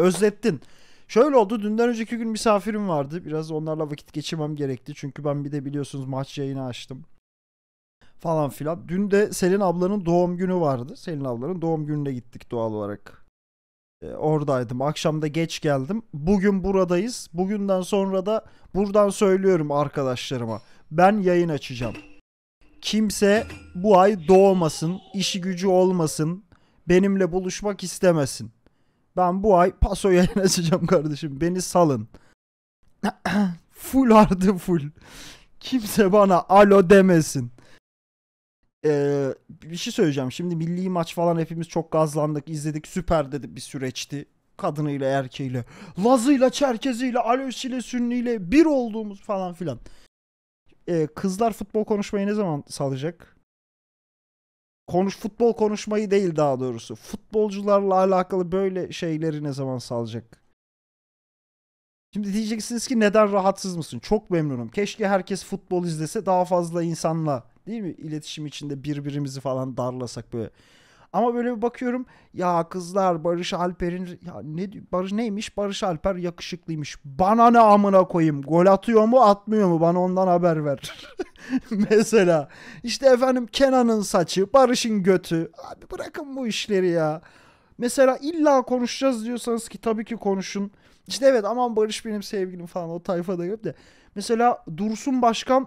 özlettin. Şöyle oldu dünden önceki gün misafirim vardı. Biraz onlarla vakit geçirmem gerekti. Çünkü ben bir de biliyorsunuz maç yayını açtım. Falan filan. Dün de Selin ablanın doğum günü vardı. Selin ablanın doğum gününe gittik doğal olarak. E, oradaydım. Akşamda geç geldim. Bugün buradayız. Bugünden sonra da buradan söylüyorum arkadaşlarıma. Ben yayın açacağım. Kimse bu ay doğmasın, işi gücü olmasın, benimle buluşmak istemesin. Ben bu ay paso yayın açacağım kardeşim. Beni salın. full artı full. Kimse bana alo demesin. Ee, bir şey söyleyeceğim. Şimdi milli maç falan hepimiz çok gazlandık, izledik. Süper dedi bir süreçti. Kadınıyla, erkeğiyle, Lazıyla, Çerkeziyle, Alevsiyle, Sünniyle bir olduğumuz falan filan. Ee, kızlar futbol konuşmayı ne zaman salacak? konuş futbol konuşmayı değil daha doğrusu. Futbolcularla alakalı böyle şeyleri ne zaman salacak? Şimdi diyeceksiniz ki neden rahatsız mısın? Çok memnunum. Keşke herkes futbol izlese daha fazla insanla değil mi? İletişim içinde birbirimizi falan darlasak böyle. Ama böyle bir bakıyorum ya kızlar Barış Alper'in ya ne Barış neymiş? Barış Alper yakışıklıymış. Bana ne amına koyayım? Gol atıyor mu, atmıyor mu? Bana ondan haber ver. Mesela işte efendim Kenan'ın saçı, Barış'ın götü. Abi bırakın bu işleri ya. Mesela illa konuşacağız diyorsanız ki tabii ki konuşun. İşte evet aman Barış benim sevgilim falan o tayfada yok de. Mesela Dursun Başkan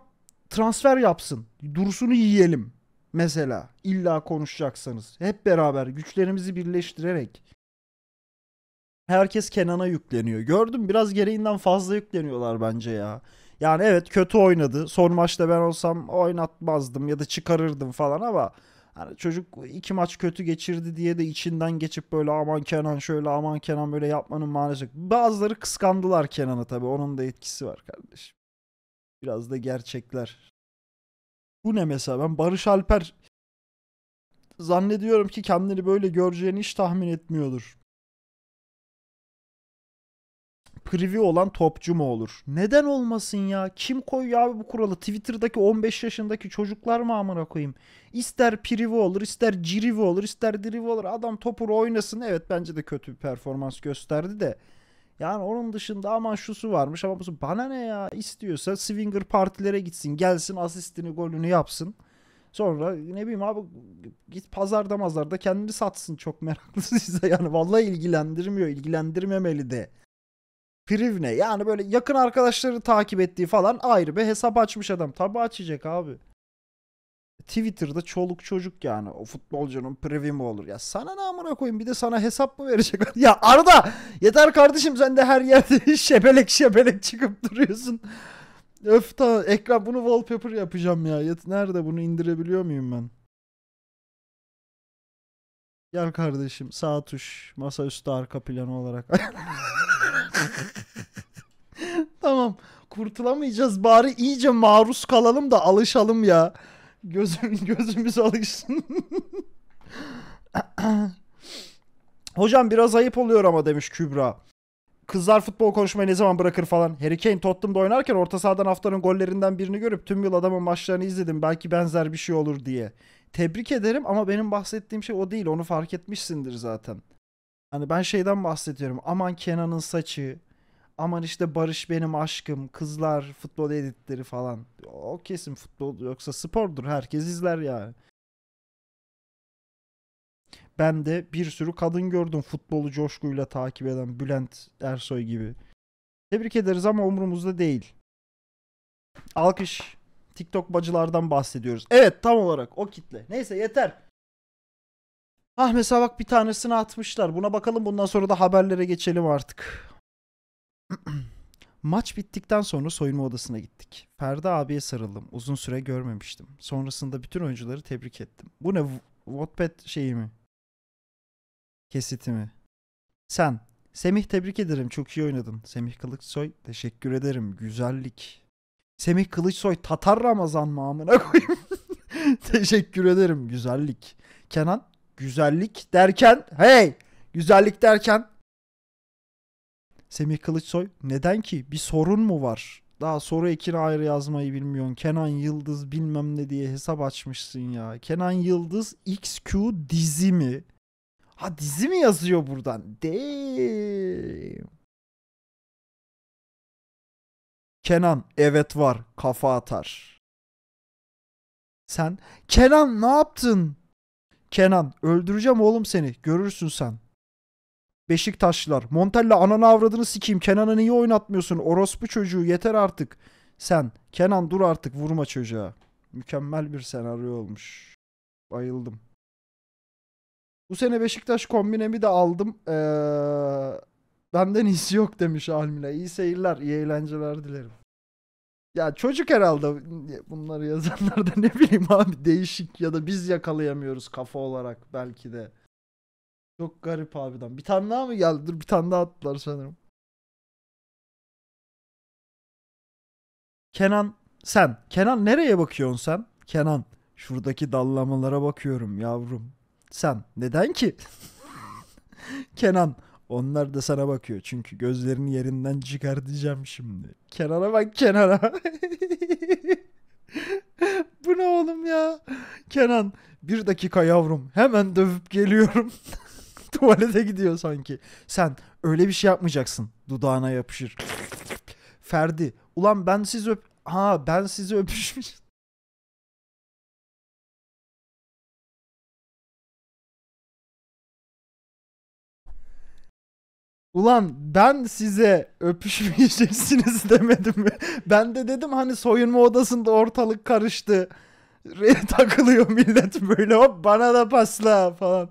transfer yapsın. Dursun'u yiyelim. Mesela illa konuşacaksanız hep beraber güçlerimizi birleştirerek herkes Kenan'a yükleniyor. Gördüm biraz gereğinden fazla yükleniyorlar bence ya. Yani evet kötü oynadı. Son maçta ben olsam oynatmazdım ya da çıkarırdım falan ama yani çocuk iki maç kötü geçirdi diye de içinden geçip böyle aman Kenan şöyle aman Kenan böyle yapmanın manası Bazıları kıskandılar Kenan'ı tabii onun da etkisi var kardeşim. Biraz da gerçekler. Bu ne mesela? Ben Barış Alper zannediyorum ki kendini böyle göreceğini hiç tahmin etmiyordur. Privi olan topçu mu olur? Neden olmasın ya? Kim koyuyor abi bu kuralı? Twitter'daki 15 yaşındaki çocuklar mı amına koyayım? İster privi olur, ister cirivi olur, ister dirivi olur. Adam topu oynasın. Evet bence de kötü bir performans gösterdi de. Yani onun dışında ama şusu varmış ama bu bana ne ya istiyorsa swinger partilere gitsin gelsin asistini golünü yapsın. Sonra ne bileyim abi git pazarda mazarda kendini satsın çok meraklısıysa yani vallahi ilgilendirmiyor ilgilendirmemeli de. Privne yani böyle yakın arkadaşları takip ettiği falan ayrı bir hesap açmış adam. Tabi açacak abi. Twitter'da çoluk çocuk yani o futbolcunun preview mi olur? Ya sana ne amına koyayım bir de sana hesap mı verecek? ya Arda yeter kardeşim sen de her yerde şebelek şebelek çıkıp duruyorsun. Öf ta ekran bunu wallpaper yapacağım ya. Yet nerede bunu indirebiliyor muyum ben? Gel kardeşim sağ tuş masa masaüstü arka planı olarak. tamam kurtulamayacağız bari iyice maruz kalalım da alışalım ya. Gözüm, gözümüz alışsın. Hocam biraz ayıp oluyor ama demiş Kübra. Kızlar futbol konuşmayı ne zaman bırakır falan. Harry Kane Tottenham'da oynarken orta sahadan haftanın gollerinden birini görüp tüm yıl adamın maçlarını izledim. Belki benzer bir şey olur diye. Tebrik ederim ama benim bahsettiğim şey o değil. Onu fark etmişsindir zaten. Hani ben şeyden bahsediyorum. Aman Kenan'ın saçı, aman işte Barış benim aşkım, kızlar, futbol editleri falan. O kesin futbol yoksa spordur herkes izler yani. Ben de bir sürü kadın gördüm futbolu coşkuyla takip eden Bülent Ersoy gibi. Tebrik ederiz ama umurumuzda değil. Alkış. TikTok bacılardan bahsediyoruz. Evet tam olarak o kitle. Neyse yeter. Ah mesela bak bir tanesini atmışlar. Buna bakalım bundan sonra da haberlere geçelim artık. Maç bittikten sonra soyunma odasına gittik. Ferdi abiye sarıldım. Uzun süre görmemiştim. Sonrasında bütün oyuncuları tebrik ettim. Bu ne? W- Wattpad şeyi mi? Kesiti mi? Sen. Semih tebrik ederim. Çok iyi oynadın. Semih Kılıçsoy teşekkür ederim. Güzellik. Semih Kılıçsoy Tatar Ramazan mı amına koyayım? teşekkür ederim. Güzellik. Kenan güzellik derken hey güzellik derken Semih Kılıçsoy. Neden ki? Bir sorun mu var? Daha soru ekini ayrı yazmayı bilmiyorsun. Kenan Yıldız bilmem ne diye hesap açmışsın ya. Kenan Yıldız XQ dizi mi? Ha dizi mi yazıyor buradan? Damn. Kenan evet var kafa atar. Sen Kenan ne yaptın? Kenan öldüreceğim oğlum seni görürsün sen. Beşiktaşlılar. Montella ananı avradını sikeyim. Kenan'ı niye oynatmıyorsun? Orospu çocuğu yeter artık. Sen Kenan dur artık vurma çocuğa. Mükemmel bir senaryo olmuş. Bayıldım. Bu sene Beşiktaş kombinemi de aldım. Ee, benden iyisi yok demiş Almile. İyi seyirler, iyi eğlenceler dilerim. Ya çocuk herhalde bunları yazanlar da ne bileyim abi değişik ya da biz yakalayamıyoruz kafa olarak belki de. Çok garip abiden. Bir tane daha mı geldi? Dur bir tane daha attılar sanırım. Kenan sen. Kenan nereye bakıyorsun sen? Kenan şuradaki dallamalara bakıyorum yavrum. Sen neden ki? Kenan onlar da sana bakıyor çünkü gözlerini yerinden çıkartacağım şimdi. Kenan'a bak Kenan'a. Bu ne oğlum ya? Kenan bir dakika yavrum hemen dövüp geliyorum. tuvalete gidiyor sanki. Sen öyle bir şey yapmayacaksın. Dudağına yapışır. Ferdi. Ulan ben sizi öp... Ha ben sizi öpüşmüş. Ulan ben size öpüşmeyeceksiniz demedim mi? Ben de dedim hani soyunma odasında ortalık karıştı. Takılıyor millet böyle hop bana da pasla falan.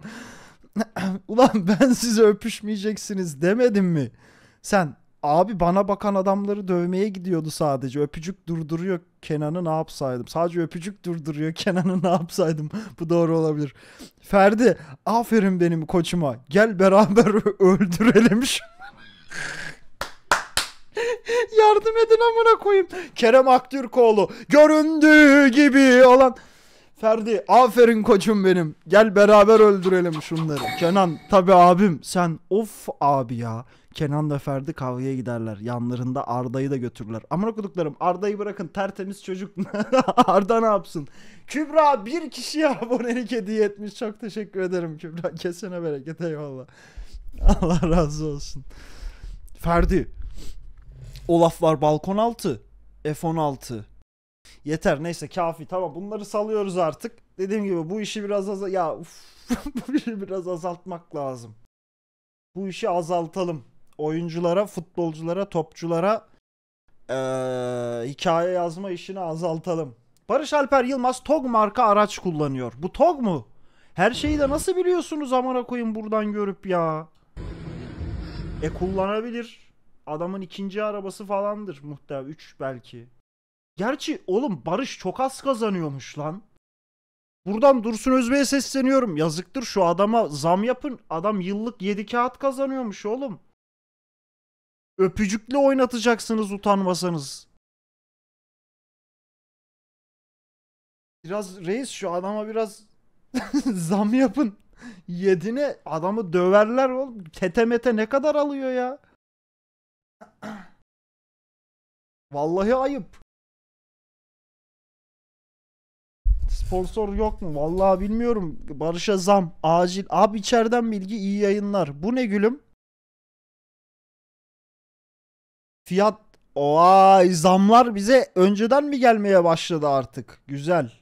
ulan ben size öpüşmeyeceksiniz demedim mi? Sen abi bana bakan adamları dövmeye gidiyordu sadece. Öpücük durduruyor Kenan'ı ne yapsaydım? Sadece öpücük durduruyor Kenan'ı ne yapsaydım? Bu doğru olabilir. Ferdi aferin benim koçuma. Gel beraber öldürelim Yardım edin amına koyayım. Kerem Aktürkoğlu göründüğü gibi olan... Ferdi aferin koçum benim. Gel beraber öldürelim şunları. Kenan tabi abim sen of abi ya. Kenan da Ferdi kavgaya giderler. Yanlarında Arda'yı da götürürler. Aman okuduklarım. Arda'yı bırakın tertemiz çocuk. Arda ne yapsın? Kübra bir kişiye abonelik hediye etmiş. Çok teşekkür ederim Kübra. Kesene bereket eyvallah. Allah razı olsun. Ferdi. Olaf var balkon altı. F16. Yeter neyse kafi tamam bunları salıyoruz artık. Dediğim gibi bu işi biraz az ya uf, bu işi biraz azaltmak lazım. Bu işi azaltalım. Oyunculara, futbolculara, topçulara ee, hikaye yazma işini azaltalım. Barış Alper Yılmaz TOG marka araç kullanıyor. Bu TOG mu? Her şeyi de nasıl biliyorsunuz amına koyun buradan görüp ya? E kullanabilir. Adamın ikinci arabası falandır muhtemelen. Üç belki. Gerçi oğlum Barış çok az kazanıyormuş lan. Buradan Dursun Özbey'e sesleniyorum. Yazıktır şu adama zam yapın. Adam yıllık 7 kağıt kazanıyormuş oğlum. Öpücükle oynatacaksınız utanmasanız. Biraz reis şu adama biraz zam yapın. Yedine adamı döverler oğlum. Tetemete ne kadar alıyor ya? Vallahi ayıp. sponsor yok mu? Vallahi bilmiyorum. Barış'a zam. Acil. Abi içeriden bilgi iyi yayınlar. Bu ne gülüm? Fiyat. oay zamlar bize önceden mi gelmeye başladı artık? Güzel.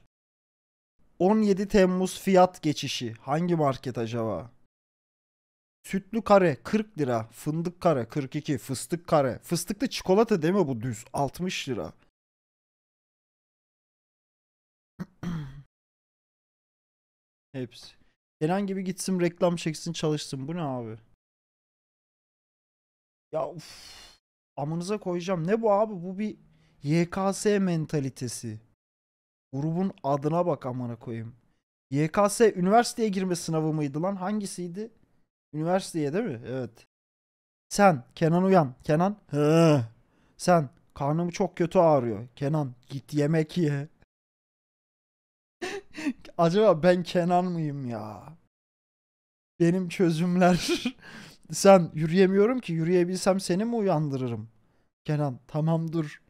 17 Temmuz fiyat geçişi. Hangi market acaba? Sütlü kare 40 lira. Fındık kare 42. Fıstık kare. Fıstıklı çikolata değil mi bu düz? 60 lira. Hepsi. Herhangi bir gitsin reklam çeksin çalışsın. Bu ne abi? Ya uf. Amınıza koyacağım. Ne bu abi? Bu bir YKS mentalitesi. Grubun adına bak amına koyayım. YKS üniversiteye girme sınavı mıydı lan? Hangisiydi? Üniversiteye değil mi? Evet. Sen Kenan uyan. Kenan. Hı. Sen karnım çok kötü ağrıyor. Kenan git yemek ye. Acaba ben Kenan mıyım ya? Benim çözümler. Sen yürüyemiyorum ki yürüyebilsem seni mi uyandırırım? Kenan tamam dur.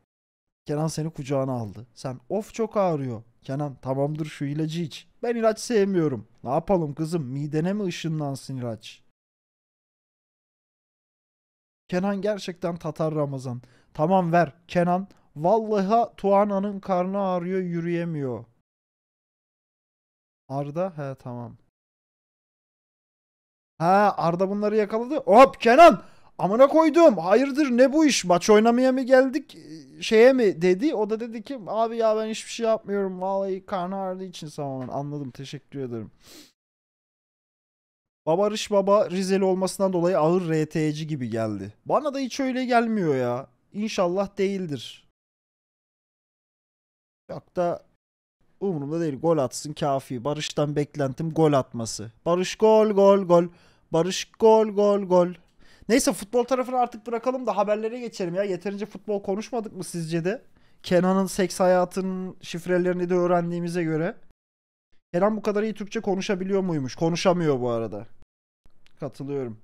Kenan seni kucağına aldı. Sen of çok ağrıyor. Kenan tamamdır şu ilacı iç. Ben ilaç sevmiyorum. Ne yapalım kızım midene mi ışınlansın ilaç? Kenan gerçekten Tatar Ramazan. Tamam ver Kenan. Vallaha Tuana'nın karnı ağrıyor yürüyemiyor. Arda he tamam. Ha Arda bunları yakaladı. Hop Kenan amına koydum. Hayırdır ne bu iş? Maç oynamaya mı geldik? E, şeye mi dedi? O da dedi ki abi ya ben hiçbir şey yapmıyorum. Vallahi karnı ağrıdığı için tamamen anladım. Teşekkür ederim. Babarış Baba Rizeli olmasından dolayı ağır RT'ci gibi geldi. Bana da hiç öyle gelmiyor ya. İnşallah değildir. yok da Umurumda değil gol atsın kafi. Barış'tan beklentim gol atması. Barış gol gol gol. Barış gol gol gol. Neyse futbol tarafını artık bırakalım da haberlere geçelim ya. Yeterince futbol konuşmadık mı sizce de? Kenan'ın seks hayatının şifrelerini de öğrendiğimize göre. Kenan bu kadar iyi Türkçe konuşabiliyor muymuş? Konuşamıyor bu arada. Katılıyorum.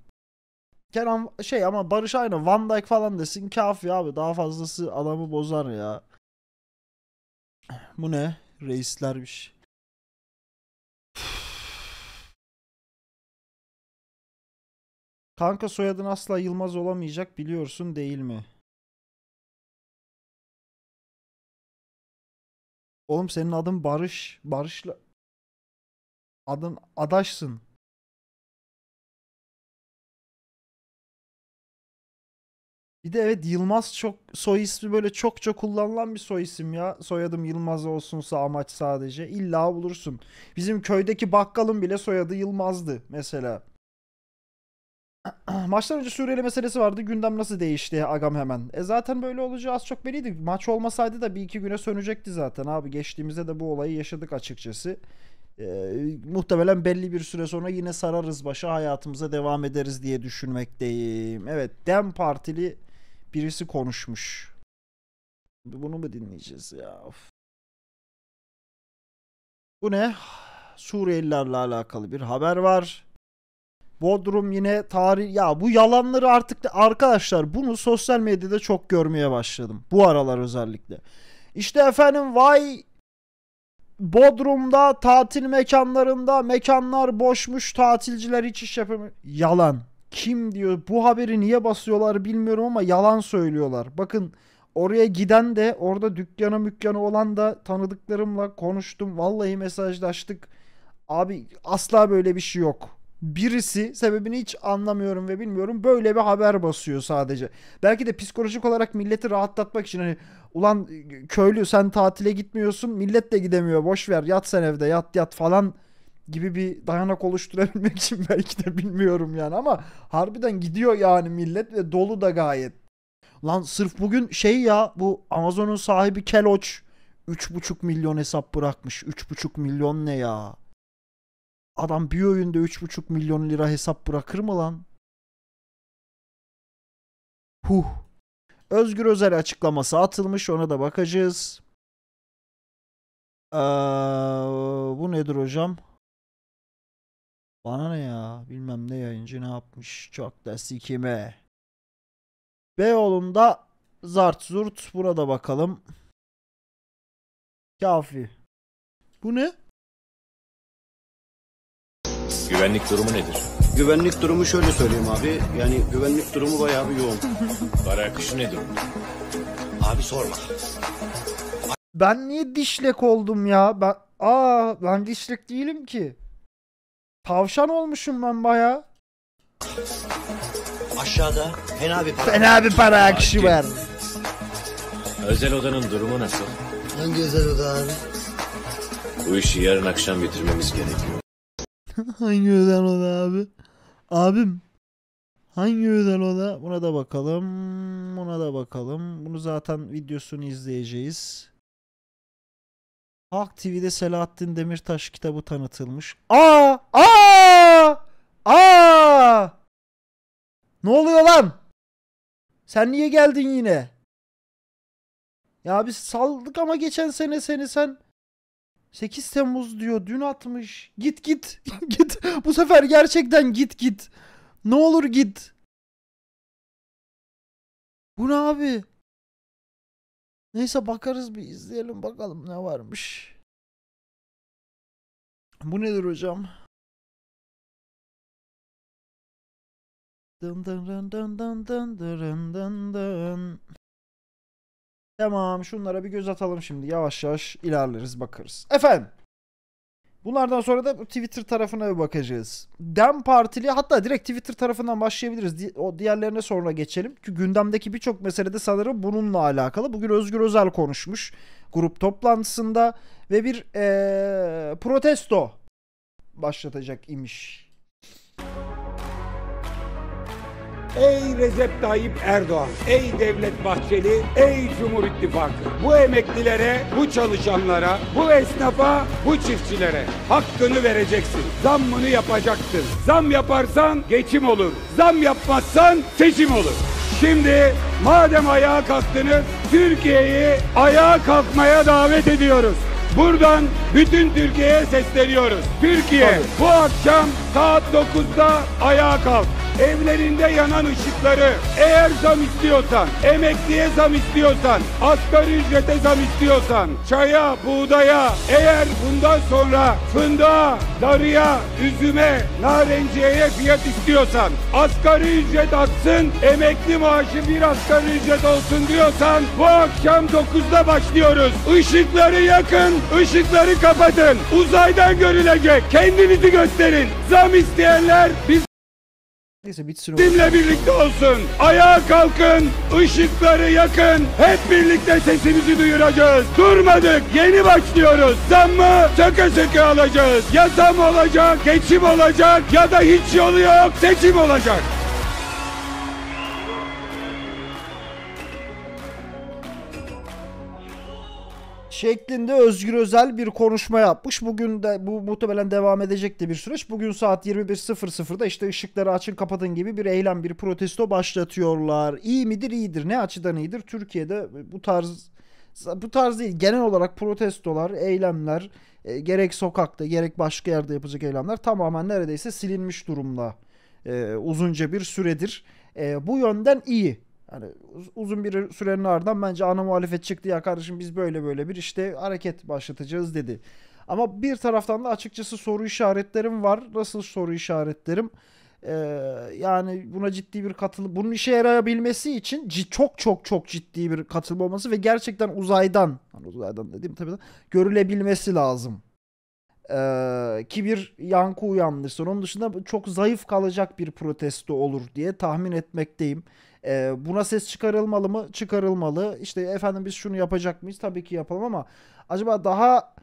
Kenan şey ama Barış aynı Van Dijk falan desin kafi abi. Daha fazlası adamı bozar ya. Bu ne? reislermiş. Kanka soyadın asla Yılmaz olamayacak biliyorsun değil mi? Oğlum senin adın Barış. Barış'la adın adaşsın. Bir de evet Yılmaz çok soy ismi böyle çok kullanılan bir soy isim ya. Soyadım Yılmaz olsunsa amaç sadece. İlla bulursun. Bizim köydeki bakkalın bile soyadı Yılmaz'dı mesela. Maçtan önce Suriyeli meselesi vardı. Gündem nasıl değişti agam hemen. E zaten böyle olacağı az çok belliydi. Maç olmasaydı da bir iki güne sönecekti zaten abi. Geçtiğimizde de bu olayı yaşadık açıkçası. E, muhtemelen belli bir süre sonra yine sararız başa hayatımıza devam ederiz diye düşünmekteyim. Evet Dem Partili birisi konuşmuş. Bunu mu dinleyeceğiz ya? Of. Bu ne? Suriyelilerle alakalı bir haber var. Bodrum yine tarih ya bu yalanları artık de... arkadaşlar bunu sosyal medyada çok görmeye başladım. Bu aralar özellikle. İşte efendim vay Bodrum'da tatil mekanlarında mekanlar boşmuş tatilciler hiç iş yapamıyor. Yalan kim diyor bu haberi niye basıyorlar bilmiyorum ama yalan söylüyorlar. Bakın oraya giden de orada dükkana mükkanı olan da tanıdıklarımla konuştum. Vallahi mesajlaştık. Abi asla böyle bir şey yok. Birisi sebebini hiç anlamıyorum ve bilmiyorum böyle bir haber basıyor sadece. Belki de psikolojik olarak milleti rahatlatmak için hani ulan köylü sen tatile gitmiyorsun millet de gidemiyor boş ver yat sen evde yat yat falan gibi bir dayanak oluşturabilmek için belki de bilmiyorum yani ama harbiden gidiyor yani millet ve dolu da gayet. Lan sırf bugün şey ya bu Amazon'un sahibi Keloç 3,5 milyon hesap bırakmış. 3,5 milyon ne ya? Adam bir oyunda 3,5 milyon lira hesap bırakır mı lan? Huh. Özgür Özel açıklaması atılmış ona da bakacağız. Ee, bu nedir hocam? Bana ne ya? Bilmem ne yayıncı ne yapmış. Çok da sikime. Beyoğlu'nda zart zurt. Burada bakalım. Kafi. Bu ne? Güvenlik durumu nedir? Güvenlik durumu şöyle söyleyeyim abi. Yani güvenlik durumu bayağı bir yoğun. Para akışı nedir? Abi sorma. Ben niye dişlek oldum ya? Ben Aa ben dişlek değilim ki. Tavşan olmuşum ben baya. Aşağıda fena bir para. Fena bir para akışı var. Özel odanın durumu nasıl? Hangi özel oda abi? Bu işi yarın akşam bitirmemiz gerekiyor. Hangi özel oda abi? Abim. Hangi özel oda? Buna da bakalım. Buna da bakalım. Bunu zaten videosunu izleyeceğiz. Halk TV'de Selahattin Demirtaş kitabı tanıtılmış. Aa! Aa! Aa! Ne oluyor lan? Sen niye geldin yine? Ya biz saldık ama geçen sene seni sen 8 Temmuz diyor dün atmış. Git git git. Bu sefer gerçekten git git. Ne olur git. Bu ne abi? Neyse bakarız bir izleyelim bakalım ne varmış. Bu nedir hocam? Dın dın dın dın dın dın dın dın dın. Tamam şunlara bir göz atalım şimdi. Yavaş yavaş ilerleriz bakarız. Efendim Bunlardan sonra da Twitter tarafına bir bakacağız. Dem Partili hatta direkt Twitter tarafından başlayabiliriz. Di o diğerlerine sonra geçelim. Çünkü gündemdeki birçok mesele de sanırım bununla alakalı. Bugün Özgür Özel konuşmuş grup toplantısında ve bir ee, protesto başlatacak imiş Ey Recep Tayyip Erdoğan, ey Devlet Bahçeli, ey Cumhur İttifakı. Bu emeklilere, bu çalışanlara, bu esnafa, bu çiftçilere hakkını vereceksin. Zammını yapacaksın. Zam yaparsan geçim olur. Zam yapmazsan seçim olur. Şimdi madem ayağa kalktınız, Türkiye'yi ayağa kalkmaya davet ediyoruz. Buradan bütün Türkiye'ye sesleniyoruz. Türkiye Tabii. bu akşam Saat 9'da ayağa kalk. Evlerinde yanan ışıkları eğer zam istiyorsan, emekliye zam istiyorsan, asgari ücrete zam istiyorsan, çaya, buğdaya, eğer bundan sonra fındığa, darıya, üzüme, narenciyeye fiyat istiyorsan, asgari ücret atsın, emekli maaşı bir asgari ücret olsun diyorsan bu akşam 9'da başlıyoruz. Işıkları yakın, ışıkları kapatın. Uzaydan görülecek. Kendinizi gösterin. Zam İslam isteyenler biz Neyse bitsin Bizimle birlikte olsun. Ayağa kalkın, ışıkları yakın. Hep birlikte sesimizi duyuracağız. Durmadık, yeni başlıyoruz. Zam mı? Söke söke alacağız. Ya zam olacak, geçim olacak ya da hiç yolu yok, seçim olacak. şeklinde Özgür Özel bir konuşma yapmış. Bugün de bu muhtemelen devam edecekti bir süreç. Bugün saat 21.00'da işte ışıkları açın kapatın gibi bir eylem, bir protesto başlatıyorlar. İyi midir? iyidir Ne açıdan iyidir? Türkiye'de bu tarz bu tarz değil genel olarak protestolar, eylemler e, gerek sokakta gerek başka yerde yapılacak eylemler tamamen neredeyse silinmiş durumda e, uzunca bir süredir. E, bu yönden iyi. Yani uzun bir sürenin ardından bence ana muhalefet çıktı ya kardeşim biz böyle böyle bir işte hareket başlatacağız dedi. Ama bir taraftan da açıkçası soru işaretlerim var. Nasıl soru işaretlerim? Ee, yani buna ciddi bir katılım, bunun işe yarayabilmesi için çok çok çok ciddi bir katılım olması ve gerçekten uzaydan, hani uzaydan dediğim tabii de, görülebilmesi lazım. Ee, ki bir yankı uyandırsın. Onun dışında çok zayıf kalacak bir protesto olur diye tahmin etmekteyim. E, buna ses çıkarılmalı mı? Çıkarılmalı. İşte efendim biz şunu yapacak mıyız? Tabii ki yapalım ama acaba daha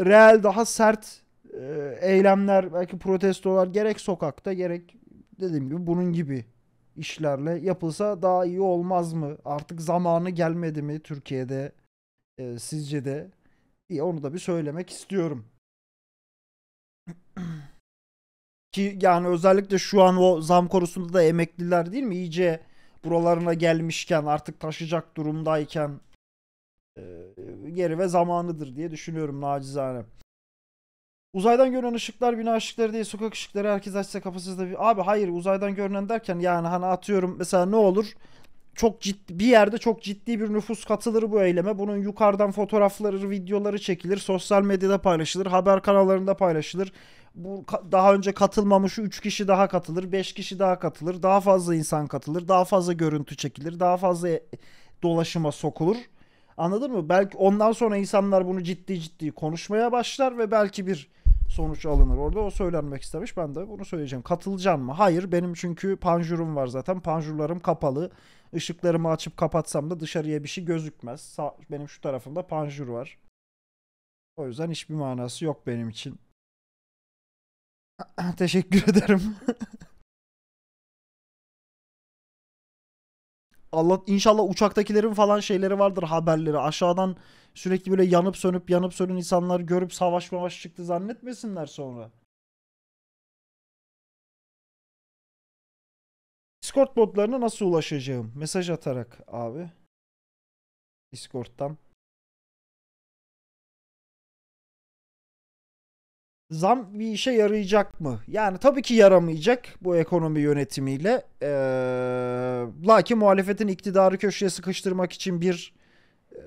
real, daha sert e, eylemler, belki protestolar gerek sokakta gerek dediğim gibi bunun gibi işlerle yapılsa daha iyi olmaz mı? Artık zamanı gelmedi mi Türkiye'de e, sizce de? diye onu da bir söylemek istiyorum. Ki yani özellikle şu an o zam konusunda da emekliler değil mi iyice buralarına gelmişken artık taşıyacak durumdayken e, geri ve zamanıdır diye düşünüyorum nacizane. Uzaydan görünen ışıklar bina ışıkları değil sokak ışıkları herkes açsa kafasızda bir... Abi hayır uzaydan görünen derken yani hani atıyorum mesela ne olur? Çok ciddi bir yerde çok ciddi bir nüfus katılır bu eyleme. Bunun yukarıdan fotoğrafları, videoları çekilir. Sosyal medyada paylaşılır. Haber kanallarında paylaşılır bu daha önce katılmamış 3 kişi daha katılır, 5 kişi daha katılır, daha fazla insan katılır, daha fazla görüntü çekilir, daha fazla e, dolaşıma sokulur. Anladın mı? Belki ondan sonra insanlar bunu ciddi ciddi konuşmaya başlar ve belki bir sonuç alınır. Orada o söylenmek istemiş. Ben de bunu söyleyeceğim. Katılacağım mı? Hayır. Benim çünkü panjurum var zaten. Panjurlarım kapalı. Işıklarımı açıp kapatsam da dışarıya bir şey gözükmez. Sağ, benim şu tarafımda panjur var. O yüzden hiçbir manası yok benim için. Teşekkür ederim. Allah inşallah uçaktakilerin falan şeyleri vardır haberleri. Aşağıdan sürekli böyle yanıp sönüp yanıp sönün insanlar görüp savaş mavaş çıktı zannetmesinler sonra. Discord botlarına nasıl ulaşacağım? Mesaj atarak abi. Discord'dan. zam bir işe yarayacak mı? Yani tabii ki yaramayacak bu ekonomi yönetimiyle. Ee, lakin muhalefetin iktidarı köşeye sıkıştırmak için bir e,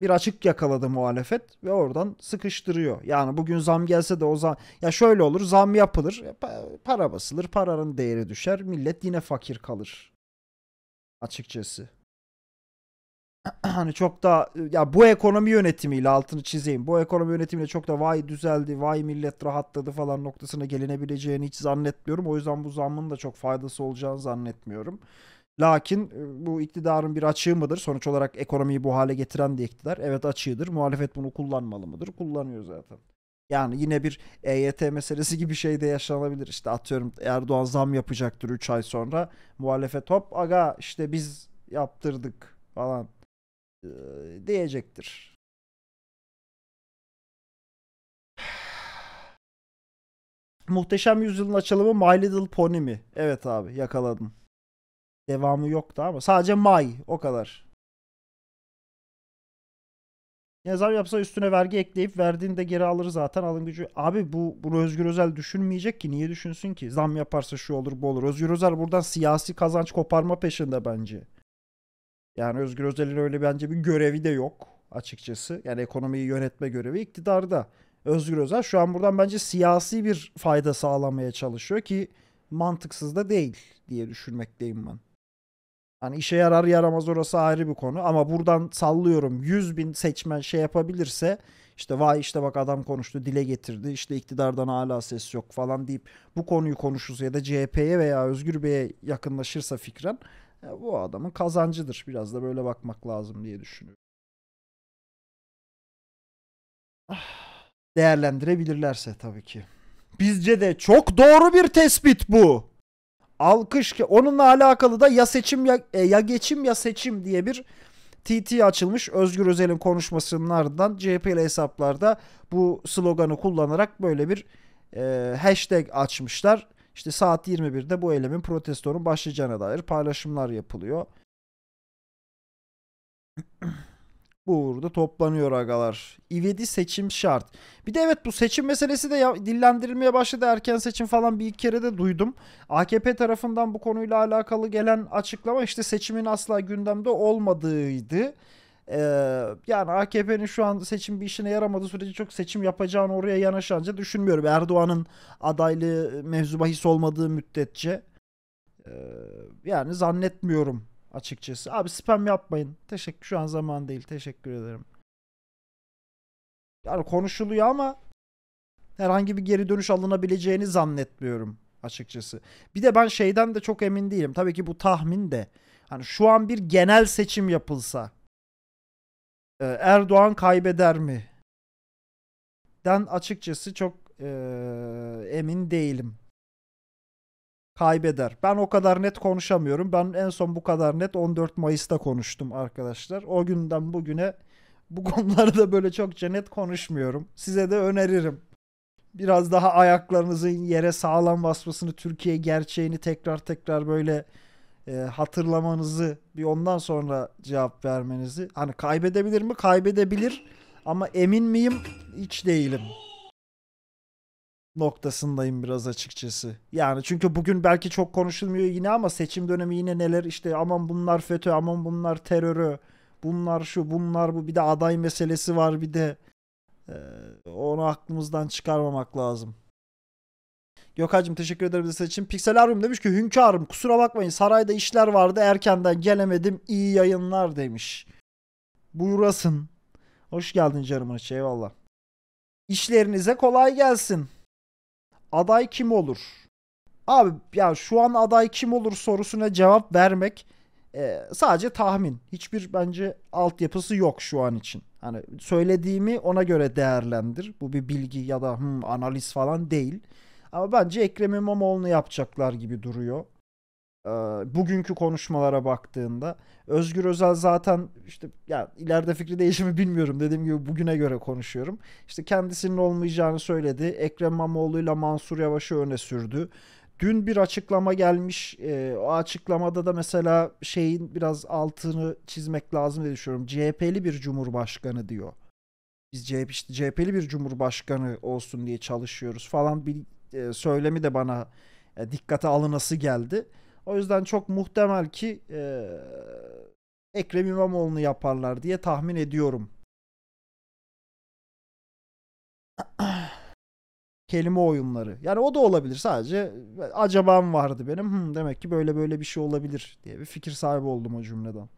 bir açık yakaladı muhalefet ve oradan sıkıştırıyor. Yani bugün zam gelse de o zaman ya şöyle olur zam yapılır e, para basılır paranın değeri düşer millet yine fakir kalır açıkçası. hani çok da ya bu ekonomi yönetimiyle altını çizeyim. Bu ekonomi yönetimiyle çok da vay düzeldi, vay millet rahatladı falan noktasına gelinebileceğini hiç zannetmiyorum. O yüzden bu zammın da çok faydası olacağını zannetmiyorum. Lakin e, bu iktidarın bir açığı mıdır? Sonuç olarak ekonomiyi bu hale getiren de iktidar. Evet açığıdır. Muhalefet bunu kullanmalı mıdır? Kullanıyor zaten. Yani yine bir EYT meselesi gibi şey de yaşanabilir. İşte atıyorum Erdoğan zam yapacaktır 3 ay sonra. Muhalefet hop aga işte biz yaptırdık falan Diyecektir. Muhteşem Yüzyıl'ın açılımı My Little Pony mi? Evet abi yakaladım. Devamı yoktu ama sadece My o kadar. Yazar yapsa üstüne vergi ekleyip verdiğini de geri alır zaten alım gücü. Abi bu bunu Özgür Özel düşünmeyecek ki niye düşünsün ki? Zam yaparsa şu olur bu olur. Özgür Özel buradan siyasi kazanç koparma peşinde bence. Yani Özgür Özel'in öyle bence bir görevi de yok açıkçası. Yani ekonomiyi yönetme görevi iktidarda. Özgür Özel şu an buradan bence siyasi bir fayda sağlamaya çalışıyor ki mantıksız da değil diye düşünmekteyim ben. Hani işe yarar yaramaz orası ayrı bir konu ama buradan sallıyorum 100 bin seçmen şey yapabilirse işte vay işte bak adam konuştu dile getirdi işte iktidardan hala ses yok falan deyip bu konuyu konuşursa ya da CHP'ye veya Özgür Bey'e yakınlaşırsa fikren ya bu adamın kazancıdır. Biraz da böyle bakmak lazım diye düşünüyorum. Ah, değerlendirebilirlerse tabii ki. Bizce de çok doğru bir tespit bu. Alkış ki onunla alakalı da ya seçim ya, e, ya geçim ya seçim diye bir TT açılmış. Özgür Özel'in konuşmasının ardından CHP'li hesaplarda bu sloganı kullanarak böyle bir e, hashtag açmışlar. İşte saat 21'de bu eylemin protestonun başlayacağına dair paylaşımlar yapılıyor. bu uğurda toplanıyor agalar. İvedi seçim şart. Bir de evet bu seçim meselesi de ya, dillendirilmeye başladı. Erken seçim falan bir iki kere de duydum. AKP tarafından bu konuyla alakalı gelen açıklama işte seçimin asla gündemde olmadığıydı. Ee, yani AKP'nin şu an seçim bir işine yaramadığı sürece çok seçim yapacağını oraya yanaşanca düşünmüyorum. Erdoğan'ın adaylığı e, mevzu bahis olmadığı müddetçe. Ee, yani zannetmiyorum açıkçası. Abi spam yapmayın. Teşekkür şu an zaman değil. Teşekkür ederim. Yani konuşuluyor ama herhangi bir geri dönüş alınabileceğini zannetmiyorum açıkçası. Bir de ben şeyden de çok emin değilim. Tabii ki bu tahmin de. Hani şu an bir genel seçim yapılsa ee, Erdoğan kaybeder mi? Den açıkçası çok e, emin değilim. Kaybeder. Ben o kadar net konuşamıyorum. Ben en son bu kadar net 14 Mayıs'ta konuştum arkadaşlar. O günden bugüne bu konularda böyle çok net konuşmuyorum. Size de öneririm. Biraz daha ayaklarınızın yere sağlam basmasını, Türkiye gerçeğini tekrar tekrar böyle e, hatırlamanızı bir ondan sonra cevap vermenizi. Hani kaybedebilir mi? Kaybedebilir ama emin miyim? Hiç değilim noktasındayım biraz açıkçası. Yani çünkü bugün belki çok konuşulmuyor yine ama seçim dönemi yine neler işte aman bunlar FETÖ, aman bunlar terörü, bunlar şu, bunlar bu bir de aday meselesi var bir de. Ee, onu aklımızdan çıkarmamak lazım. Gökhan'cığım teşekkür ederim desteği için. Pixel Pixelarium demiş ki hünkârım kusura bakmayın sarayda işler vardı erkenden gelemedim iyi yayınlar demiş. Buyurasın. Hoş geldin canım açı eyvallah. İşlerinize kolay gelsin. Aday kim olur? Abi ya şu an aday kim olur sorusuna cevap vermek e, sadece tahmin. Hiçbir bence altyapısı yok şu an için. Hani söylediğimi ona göre değerlendir. Bu bir bilgi ya da hmm, analiz falan değil. Ama bence Ekrem İmamoğlu'nu yapacaklar gibi duruyor. Ee, bugünkü konuşmalara baktığında Özgür Özel zaten işte ya ileride fikri değişimi bilmiyorum dediğim gibi bugüne göre konuşuyorum. İşte kendisinin olmayacağını söyledi. Ekrem ile Mansur Yavaş'ı öne sürdü. Dün bir açıklama gelmiş. Ee, o açıklamada da mesela şeyin biraz altını çizmek lazım diye düşünüyorum. CHP'li bir cumhurbaşkanı diyor. Biz CHP, işte CHP'li bir cumhurbaşkanı olsun diye çalışıyoruz falan bir e, söylemi de bana e, dikkate alınası geldi. O yüzden çok muhtemel ki e, Ekrem İmamoğlu'nu yaparlar diye tahmin ediyorum. Kelime oyunları. Yani o da olabilir sadece acabam vardı benim. Hmm, demek ki böyle böyle bir şey olabilir diye bir fikir sahibi oldum o cümleden.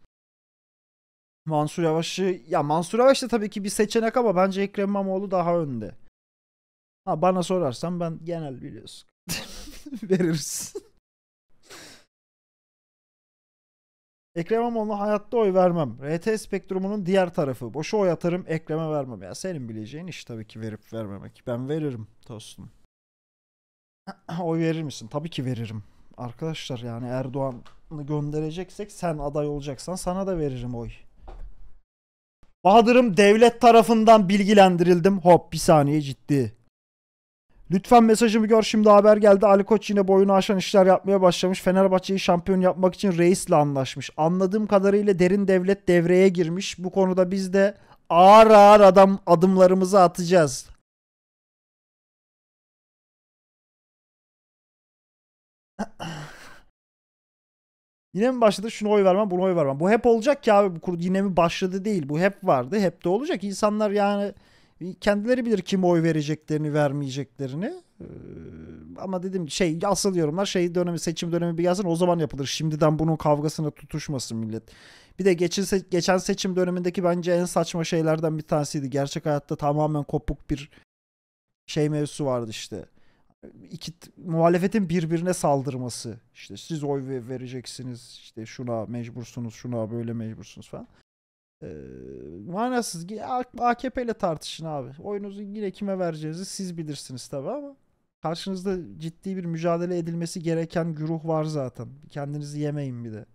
Mansur Yavaş'ı ya Mansur Yavaş da tabii ki bir seçenek ama bence Ekrem İmamoğlu daha önde. Ha bana sorarsan ben genel biliyorsun. Veririz. Ekrem İmamoğlu'na hayatta oy vermem. RT spektrumunun diğer tarafı. Boşa oy atarım, Ekrem'e vermem. Ya senin bileceğin iş tabii ki verip vermemek. Ben veririm tostum. oy verir misin? Tabii ki veririm. Arkadaşlar yani Erdoğan'ı göndereceksek sen aday olacaksan sana da veririm oy. Bahadır'ım devlet tarafından bilgilendirildim. Hop bir saniye ciddi. Lütfen mesajımı gör şimdi haber geldi. Ali Koç yine boyunu aşan işler yapmaya başlamış. Fenerbahçe'yi şampiyon yapmak için reisle anlaşmış. Anladığım kadarıyla derin devlet devreye girmiş. Bu konuda biz de ağır ağır adam adımlarımızı atacağız. Yine mi başladı? Şunu oy vermem, bunu oy vermem. Bu hep olacak ki abi. Bu yine mi başladı değil. Bu hep vardı. Hep de olacak. İnsanlar yani Kendileri bilir kime oy vereceklerini, vermeyeceklerini. Ee, ama dedim şey asıl yorumlar şey dönemi seçim dönemi bir yazın o zaman yapılır. Şimdiden bunun kavgasına tutuşmasın millet. Bir de geçen geçen seçim dönemindeki bence en saçma şeylerden bir tanesiydi. Gerçek hayatta tamamen kopuk bir şey mevzusu vardı işte. iki muhalefetin birbirine saldırması. işte siz oy vereceksiniz. işte şuna mecbursunuz, şuna böyle mecbursunuz falan. Ee, manasız. AKP ile tartışın abi. Oyunuzu yine kime vereceğinizi siz bilirsiniz tabi ama karşınızda ciddi bir mücadele edilmesi gereken güruh var zaten. Kendinizi yemeyin bir de.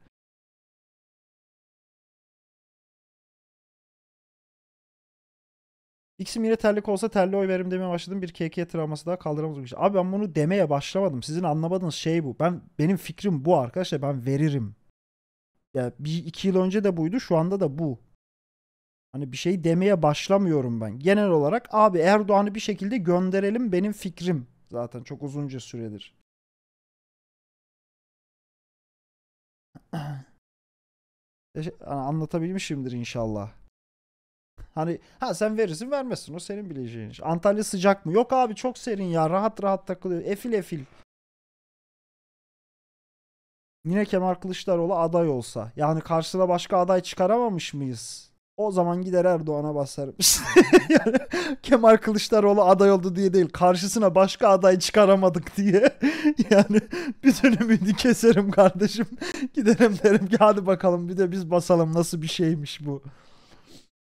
İksim yine terlik olsa terli oy verim demeye başladım. Bir KK travması daha kaldıramaz. Şey. Abi ben bunu demeye başlamadım. Sizin anlamadığınız şey bu. Ben Benim fikrim bu arkadaşlar. Ben veririm. Ya bir, iki yıl önce de buydu. Şu anda da bu. Hani bir şey demeye başlamıyorum ben. Genel olarak abi Erdoğan'ı bir şekilde gönderelim benim fikrim zaten çok uzunca süredir. Hani anlatabilmişimdir inşallah. Hani ha sen verirsin vermezsin o senin bileceğin Antalya sıcak mı? Yok abi çok serin ya rahat rahat takılıyor. Efil efil. Yine Kemal Kılıçdaroğlu aday olsa. Yani karşısına başka aday çıkaramamış mıyız? O zaman gider Erdoğan'a basarım. yani Kemal Kılıçdaroğlu aday oldu diye değil. Karşısına başka aday çıkaramadık diye. yani bütün ümidi keserim kardeşim. Giderim derim ki hadi bakalım bir de biz basalım nasıl bir şeymiş bu.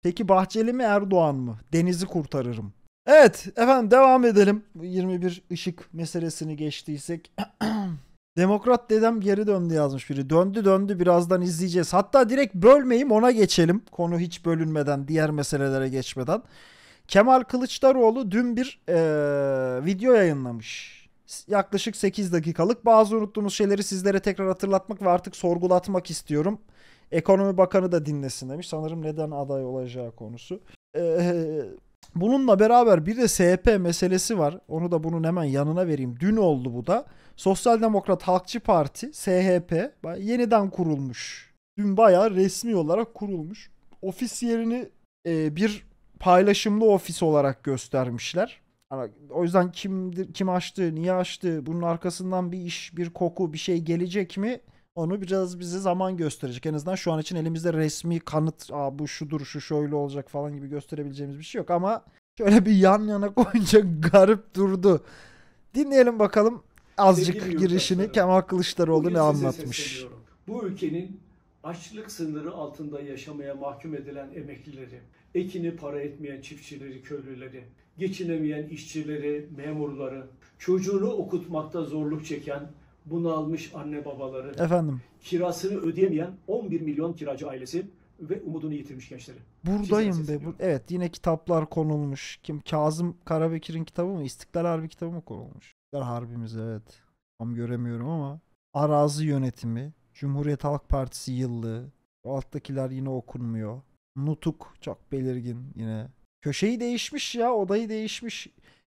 Peki Bahçeli mi Erdoğan mı? Denizi kurtarırım. Evet efendim devam edelim. 21 ışık meselesini geçtiysek. Demokrat dedem geri döndü yazmış biri. Döndü döndü birazdan izleyeceğiz. Hatta direkt bölmeyeyim ona geçelim. Konu hiç bölünmeden diğer meselelere geçmeden. Kemal Kılıçdaroğlu dün bir ee, video yayınlamış. Yaklaşık 8 dakikalık bazı unuttuğumuz şeyleri sizlere tekrar hatırlatmak ve artık sorgulatmak istiyorum. Ekonomi Bakanı da dinlesin demiş. Sanırım neden aday olacağı konusu. Ee, Bununla beraber bir de SHP meselesi var. Onu da bunun hemen yanına vereyim. Dün oldu bu da. Sosyal Demokrat Halkçı Parti, SHP yeniden kurulmuş. Dün bayağı resmi olarak kurulmuş. Ofis yerini e, bir paylaşımlı ofis olarak göstermişler. Yani, o yüzden kim kim açtı, niye açtı, bunun arkasından bir iş, bir koku, bir şey gelecek mi? Onu biraz bize zaman gösterecek. En azından şu an için elimizde resmi kanıt Aa, bu şudur şu şöyle olacak falan gibi gösterebileceğimiz bir şey yok ama şöyle bir yan yana koyunca garip durdu. Dinleyelim bakalım azıcık girişini Kemal Kılıçdaroğlu ne anlatmış. Bu ülkenin açlık sınırı altında yaşamaya mahkum edilen emeklileri, ekini para etmeyen çiftçileri, köylüleri, geçinemeyen işçileri, memurları, çocuğunu okutmakta zorluk çeken bunalmış anne babaları, Efendim. kirasını ödeyemeyen 11 milyon kiracı ailesi ve umudunu yitirmiş gençleri. Buradayım be. Bu, evet yine kitaplar konulmuş. Kim Kazım Karabekir'in kitabı mı? İstiklal Harbi kitabı mı konulmuş? İstiklal Harbimiz evet. Tam göremiyorum ama arazi yönetimi, Cumhuriyet Halk Partisi yıllığı, alttakiler yine okunmuyor. Nutuk çok belirgin yine. Köşeyi değişmiş ya, odayı değişmiş.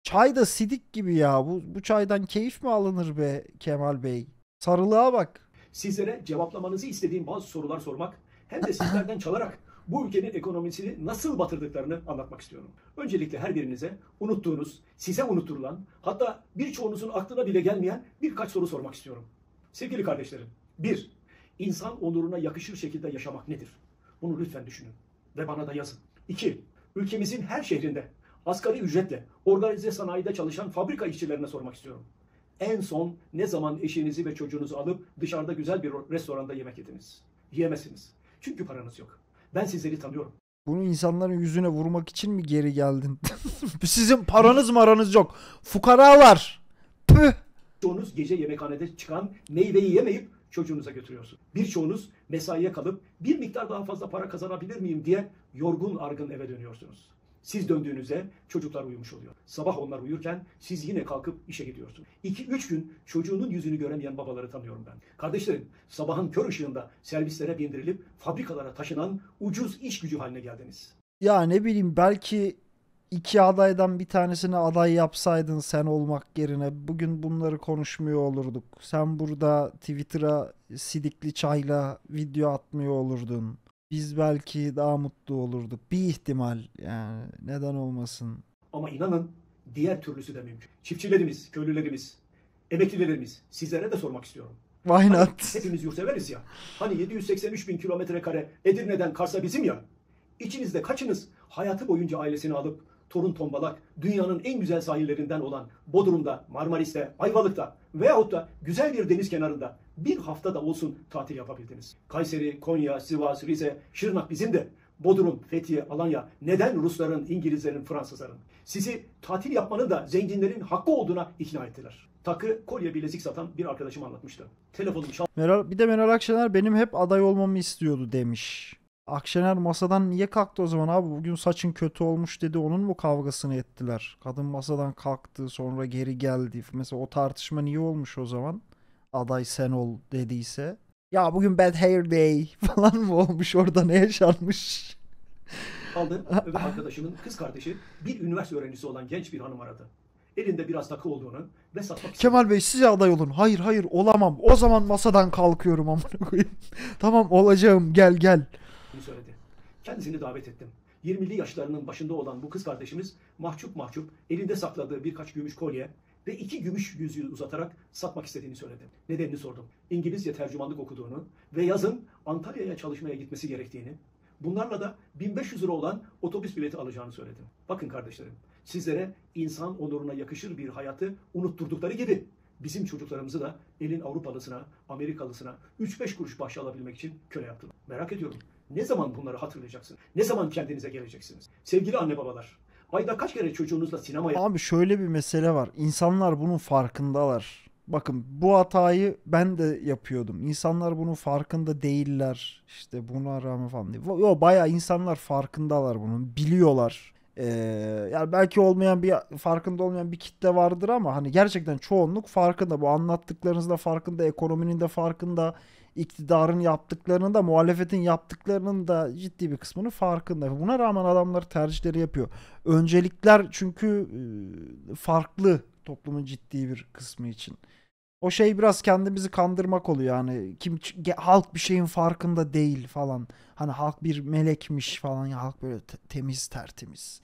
Çay da sidik gibi ya. Bu, bu çaydan keyif mi alınır be Kemal Bey? Sarılığa bak. Sizlere cevaplamanızı istediğim bazı sorular sormak hem de sizlerden çalarak bu ülkenin ekonomisini nasıl batırdıklarını anlatmak istiyorum. Öncelikle her birinize unuttuğunuz, size unutturulan, hatta birçoğunuzun aklına bile gelmeyen birkaç soru sormak istiyorum. Sevgili kardeşlerim, bir, insan onuruna yakışır şekilde yaşamak nedir? Bunu lütfen düşünün ve bana da yazın. İki, ülkemizin her şehrinde asgari ücretle organize sanayide çalışan fabrika işçilerine sormak istiyorum. En son ne zaman eşinizi ve çocuğunuzu alıp dışarıda güzel bir restoranda yemek yediniz? Yiyemezsiniz. Çünkü paranız yok. Ben sizleri tanıyorum. Bunu insanların yüzüne vurmak için mi geri geldin? Sizin paranız mı? maranız yok. Fukaralar. var. Püh. Çoğunuz gece yemekhanede çıkan meyveyi yemeyip çocuğunuza götürüyorsun. Birçoğunuz mesaiye kalıp bir miktar daha fazla para kazanabilir miyim diye yorgun argın eve dönüyorsunuz. Siz döndüğünüzde çocuklar uyumuş oluyor. Sabah onlar uyurken siz yine kalkıp işe gidiyorsunuz. İki üç gün çocuğunun yüzünü göremeyen babaları tanıyorum ben. Kardeşlerim sabahın kör ışığında servislere bindirilip fabrikalara taşınan ucuz iş gücü haline geldiniz. Ya ne bileyim belki iki adaydan bir tanesini aday yapsaydın sen olmak yerine bugün bunları konuşmuyor olurduk. Sen burada Twitter'a sidikli çayla video atmıyor olurdun biz belki daha mutlu olurduk. Bir ihtimal yani neden olmasın. Ama inanın diğer türlüsü de mümkün. Çiftçilerimiz, köylülerimiz, emeklilerimiz sizlere de sormak istiyorum. Why hani not? Hani hepimiz yurtseveriz ya. Hani 783 bin kilometre kare Edirne'den Kars'a bizim ya. İçinizde kaçınız hayatı boyunca ailesini alıp Torun Tombalak, dünyanın en güzel sahillerinden olan Bodrum'da, Marmaris'te, Ayvalık'ta veyahut da güzel bir deniz kenarında bir hafta da olsun tatil yapabildiniz. Kayseri, Konya, Sivas, Rize, Şırnak bizim de. Bodrum, Fethiye, Alanya neden Rusların, İngilizlerin, Fransızların? Sizi tatil yapmanın da zenginlerin hakkı olduğuna ikna ettiler. Takı kolye bilezik satan bir arkadaşım anlatmıştı. Telefonum çal... Meral, bir de Meral Akşener benim hep aday olmamı istiyordu demiş. Akşener masadan niye kalktı o zaman abi? Bugün saçın kötü olmuş dedi. Onun mu kavgasını ettiler? Kadın masadan kalktı sonra geri geldi. Mesela o tartışma niye olmuş o zaman? Aday sen ol dediyse. Ya bugün bad hair day falan mı olmuş orada ne yaşanmış? Aldın? öbür arkadaşımın kız kardeşi bir üniversite öğrencisi olan genç bir hanım aradı. Elinde biraz takı olduğunu ve satmak Kemal Bey siz aday olun. Hayır hayır olamam. O zaman masadan kalkıyorum amına koyayım. tamam olacağım gel gel yaptığını söyledi. Kendisini davet ettim. 20'li yaşlarının başında olan bu kız kardeşimiz mahcup mahcup elinde sakladığı birkaç gümüş kolye ve iki gümüş yüzüğü uzatarak satmak istediğini söyledi. Nedenini sordum. İngilizce tercümanlık okuduğunu ve yazın Antalya'ya çalışmaya gitmesi gerektiğini, bunlarla da 1500 lira olan otobüs bileti alacağını söyledim. Bakın kardeşlerim, sizlere insan onuruna yakışır bir hayatı unutturdukları gibi bizim çocuklarımızı da elin Avrupalısına, Amerikalısına 3-5 kuruş bahşe alabilmek için köle yaptılar. Merak ediyorum. Ne zaman bunları hatırlayacaksın? Ne zaman kendinize geleceksiniz? Sevgili anne babalar, ayda kaç kere çocuğunuzla sinema sinemaya... Abi şöyle bir mesele var. İnsanlar bunun farkındalar. Bakın bu hatayı ben de yapıyordum. İnsanlar bunun farkında değiller. İşte buna rağmen falan diye. Yo baya insanlar farkındalar bunun. Biliyorlar. Ee, yani belki olmayan bir farkında olmayan bir kitle vardır ama hani gerçekten çoğunluk farkında. Bu anlattıklarınızda farkında, ekonominin de farkında, iktidarın yaptıklarının da muhalefetin yaptıklarının da ciddi bir kısmının farkında. Buna rağmen adamlar tercihleri yapıyor. Öncelikler çünkü e, farklı toplumun ciddi bir kısmı için. O şey biraz kendimizi kandırmak oluyor yani kim halk bir şeyin farkında değil falan. Hani halk bir melekmiş falan ya halk böyle temiz tertemiz.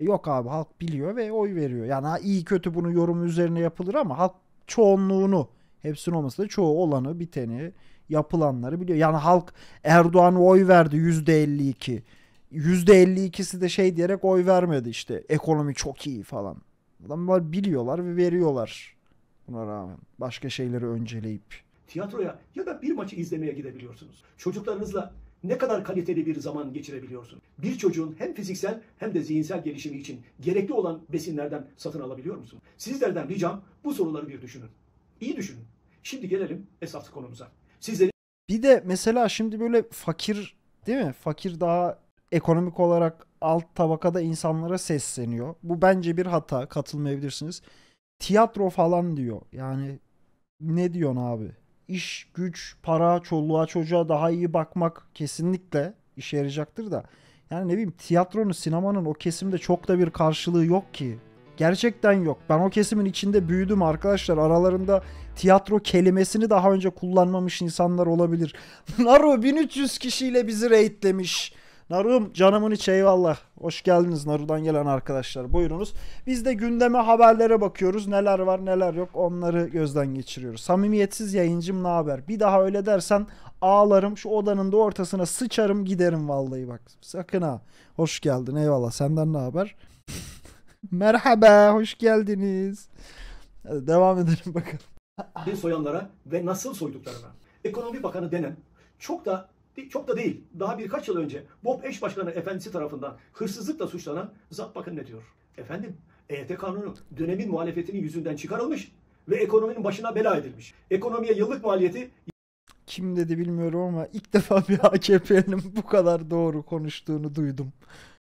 E, yok abi halk biliyor ve oy veriyor. Yani iyi kötü bunu yorumu üzerine yapılır ama halk çoğunluğunu hepsinin olmasa da çoğu olanı biteni yapılanları biliyor. Yani halk Erdoğan oy verdi yüzde 52. Yüzde 52'si de şey diyerek oy vermedi işte ekonomi çok iyi falan. Adamlar biliyorlar ve veriyorlar buna rağmen. Başka şeyleri önceleyip. Tiyatroya ya da bir maçı izlemeye gidebiliyorsunuz. Çocuklarınızla ne kadar kaliteli bir zaman geçirebiliyorsun. Bir çocuğun hem fiziksel hem de zihinsel gelişimi için gerekli olan besinlerden satın alabiliyor musun? Sizlerden ricam bu soruları bir düşünün. İyi düşünün. Şimdi gelelim esas konumuza. Sizleri... Bir de mesela şimdi böyle fakir değil mi? Fakir daha ekonomik olarak alt tabakada insanlara sesleniyor. Bu bence bir hata. Katılmayabilirsiniz. Tiyatro falan diyor. Yani ne diyorsun abi? İş, güç, para, çoluğa çocuğa daha iyi bakmak kesinlikle işe yarayacaktır da. Yani ne bileyim tiyatronun, sinemanın o kesimde çok da bir karşılığı yok ki. Gerçekten yok. Ben o kesimin içinde büyüdüm arkadaşlar. Aralarında tiyatro kelimesini daha önce kullanmamış insanlar olabilir. Naru 1300 kişiyle bizi raidlemiş. Narum canımın içi eyvallah. Hoş geldiniz Naru'dan gelen arkadaşlar. Buyurunuz. Biz de gündeme haberlere bakıyoruz. Neler var neler yok onları gözden geçiriyoruz. Samimiyetsiz yayıncım ne haber? Bir daha öyle dersen ağlarım şu odanın da ortasına sıçarım giderim vallahi bak. Sakın ha. Hoş geldin eyvallah. Senden ne haber? Merhaba, hoş geldiniz. Hadi devam edelim bakalım. Soyanlara ve nasıl soyduklarına. Ekonomi Bakanı denen çok da çok da değil. Daha birkaç yıl önce BOP eş başkanı efendisi tarafından hırsızlıkla suçlanan Zat Bakın ne diyor? Efendim EYT kanunu dönemin muhalefetinin yüzünden çıkarılmış ve ekonominin başına bela edilmiş. Ekonomiye yıllık maliyeti kim dedi bilmiyorum ama ilk defa bir AKP'nin bu kadar doğru konuştuğunu duydum.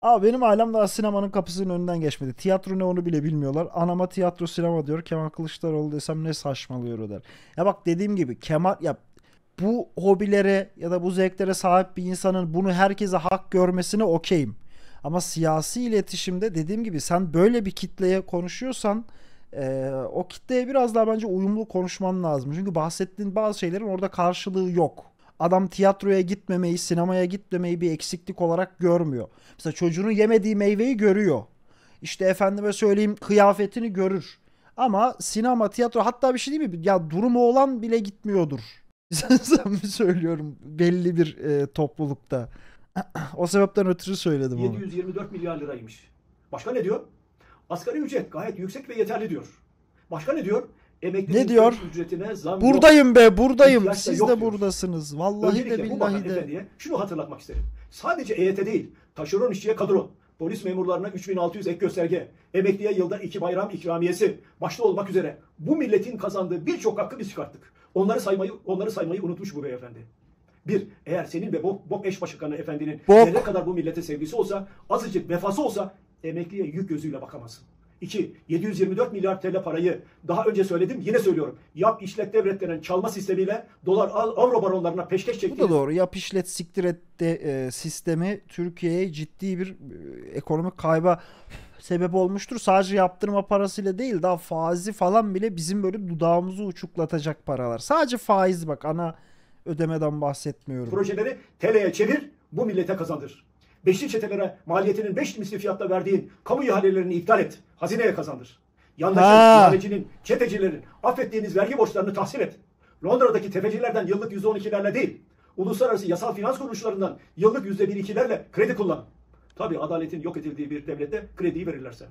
Abi benim ailem daha sinemanın kapısının önünden geçmedi. Tiyatro ne onu bile bilmiyorlar. Anama tiyatro sinema diyor. Kemal Kılıçdaroğlu desem ne saçmalıyor o der. Ya bak dediğim gibi Kemal ya bu hobilere ya da bu zevklere sahip bir insanın bunu herkese hak görmesine okeyim. Ama siyasi iletişimde dediğim gibi sen böyle bir kitleye konuşuyorsan e, o kitleye biraz daha bence uyumlu konuşman lazım. Çünkü bahsettiğin bazı şeylerin orada karşılığı yok. Adam tiyatroya gitmemeyi, sinemaya gitmemeyi bir eksiklik olarak görmüyor. Mesela çocuğunun yemediği meyveyi görüyor. İşte efendime söyleyeyim kıyafetini görür. Ama sinema, tiyatro hatta bir şey değil mi? Ya durumu olan bile gitmiyordur. Sen mi söylüyorum belli bir e, toplulukta. o sebepten ötürü söyledim 724 onu. milyar liraymış. Başka ne diyor? Asgari ücret gayet yüksek ve yeterli diyor. Başka ne diyor? Emekli ne diyor? Ücretine zam buradayım yok. be buradayım. İhtiyaç Siz de buradasınız. Vallahi Öncelikle de billahi de. Efendiye şunu hatırlatmak isterim. Sadece EYT değil. Taşeron işçiye kadro. Polis memurlarına 3600 ek gösterge. Emekliye yılda iki bayram ikramiyesi. Başta olmak üzere. Bu milletin kazandığı birçok hakkı biz çıkarttık. Onları saymayı onları saymayı unutmuş bu beyefendi. Bir, eğer senin ve bok Bob eş başkanı efendinin Bok. ne kadar bu millete sevgisi olsa, azıcık vefası olsa emekliye yük gözüyle bakamazsın. 2. 724 milyar TL parayı daha önce söyledim yine söylüyorum. Yap işlet devlet denen çalma sistemiyle dolar avro baronlarına peşkeş çekti. Bu da doğru. Yap işlet siktir et de, e, sistemi Türkiye'ye ciddi bir e, ekonomik kayba sebep olmuştur. Sadece yaptırma parasıyla değil daha faizi falan bile bizim böyle dudağımızı uçuklatacak paralar. Sadece faiz bak ana ödemeden bahsetmiyorum. Projeleri TL'ye çevir bu millete kazandır beşli çetelere maliyetinin beş misli fiyatta verdiğin kamu ihalelerini iptal et. Hazineye kazandır. Yandaşın, ihalecinin, çetecilerin affettiğiniz vergi borçlarını tahsil et. Londra'daki tefecilerden yıllık yüzde on ikilerle değil, uluslararası yasal finans kuruluşlarından yıllık yüzde bir ikilerle kredi kullan. Tabi adaletin yok edildiği bir devlette krediyi verirlerse.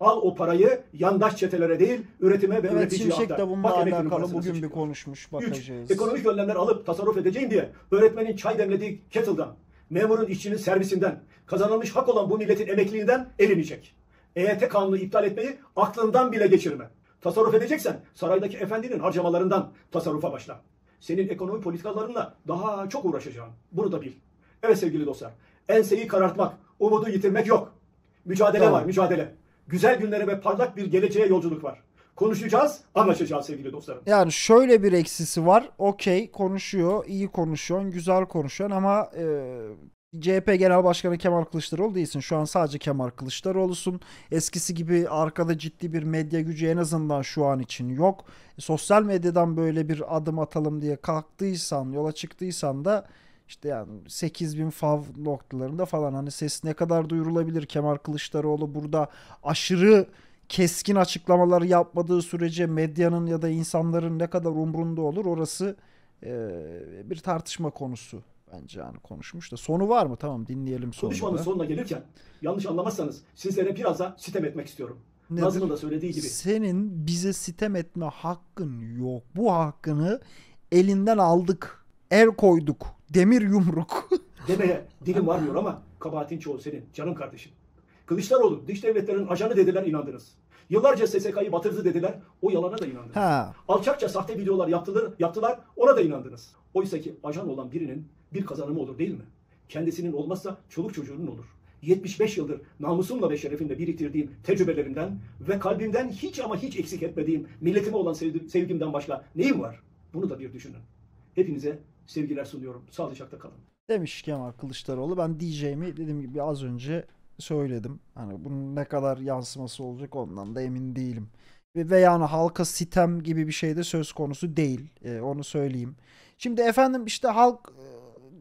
Al o parayı yandaş çetelere değil, üretime ve evet, üreticiye aktar. De bununla Bak, alakalı bugün bir konuşmuş bakacağız. Üç, ekonomik önlemler alıp tasarruf edeceğim diye öğretmenin çay demlediği kettle'dan, memurun işçinin servisinden, kazanılmış hak olan bu milletin emekliliğinden elini çek. EYT kanunu iptal etmeyi aklından bile geçirme. Tasarruf edeceksen saraydaki efendinin harcamalarından tasarrufa başla. Senin ekonomi politikalarınla daha çok uğraşacağım. Bunu da bil. Evet sevgili dostlar. Enseyi karartmak, umudu yitirmek yok. Mücadele tamam. var, mücadele. Güzel günlere ve parlak bir geleceğe yolculuk var konuşacağız, anlaşacağız sevgili dostlarım. Yani şöyle bir eksisi var. Okey konuşuyor, iyi konuşuyor, güzel konuşuyor ama e, CHP Genel Başkanı Kemal Kılıçdaroğlu değilsin. Şu an sadece Kemal Kılıçdaroğlu'sun. Eskisi gibi arkada ciddi bir medya gücü en azından şu an için yok. E, sosyal medyadan böyle bir adım atalım diye kalktıysan, yola çıktıysan da işte yani 8 bin fav noktalarında falan hani ses ne kadar duyurulabilir Kemal Kılıçdaroğlu burada aşırı keskin açıklamalar yapmadığı sürece medyanın ya da insanların ne kadar umrunda olur orası e, bir tartışma konusu bence yani konuşmuş da. Sonu var mı? Tamam dinleyelim sonunda. Konuşmanın sonuna gelirken yanlış anlamazsanız sizlere biraz da sitem etmek istiyorum. Nedir? Nazım'ın da söylediği gibi. Senin bize sitem etme hakkın yok. Bu hakkını elinden aldık. Er koyduk. Demir yumruk. Demeye dilim varmıyor ama kabahatin çoğu senin canım kardeşim. Kılıçdaroğlu dış devletlerin ajanı dediler inandınız. Yıllarca SSK'yı batırdı dediler. O yalana da inandınız. Ha. Alçakça sahte videolar yaptılar, yaptılar. Ona da inandınız. Oysa ki ajan olan birinin bir kazanımı olur değil mi? Kendisinin olmazsa çoluk çocuğunun olur. 75 yıldır namusumla ve şerefimle biriktirdiğim tecrübelerimden ve kalbimden hiç ama hiç eksik etmediğim milletime olan sevgimden başka neyim var? Bunu da bir düşünün. Hepinize sevgiler sunuyorum. Sağlıcakla kalın. Demiş Kemal Kılıçdaroğlu. Ben diyeceğimi dediğim gibi az önce söyledim. Hani bunun ne kadar yansıması olacak ondan da emin değilim. Ve, ve yani halka sitem gibi bir şey de söz konusu değil. E, onu söyleyeyim. Şimdi efendim işte halk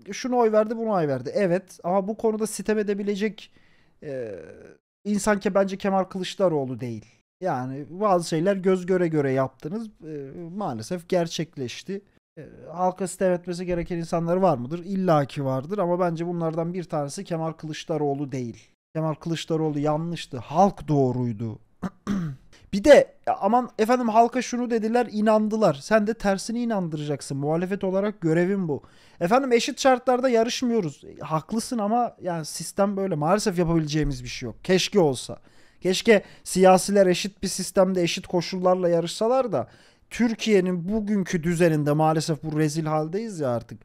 e, şunu oy verdi bunu oy verdi. Evet ama bu konuda sitem edebilecek e, insan ki bence Kemal Kılıçdaroğlu değil. Yani bazı şeyler göz göre göre yaptınız. E, maalesef gerçekleşti e, halka sitem etmesi gereken insanlar var mıdır? İlla vardır ama bence bunlardan bir tanesi Kemal Kılıçdaroğlu değil. Kemal Kılıçdaroğlu yanlıştı. Halk doğruydu. bir de aman efendim halka şunu dediler inandılar. Sen de tersini inandıracaksın. Muhalefet olarak görevin bu. Efendim eşit şartlarda yarışmıyoruz. E, haklısın ama yani sistem böyle. Maalesef yapabileceğimiz bir şey yok. Keşke olsa. Keşke siyasiler eşit bir sistemde eşit koşullarla yarışsalar da Türkiye'nin bugünkü düzeninde maalesef bu rezil haldeyiz ya artık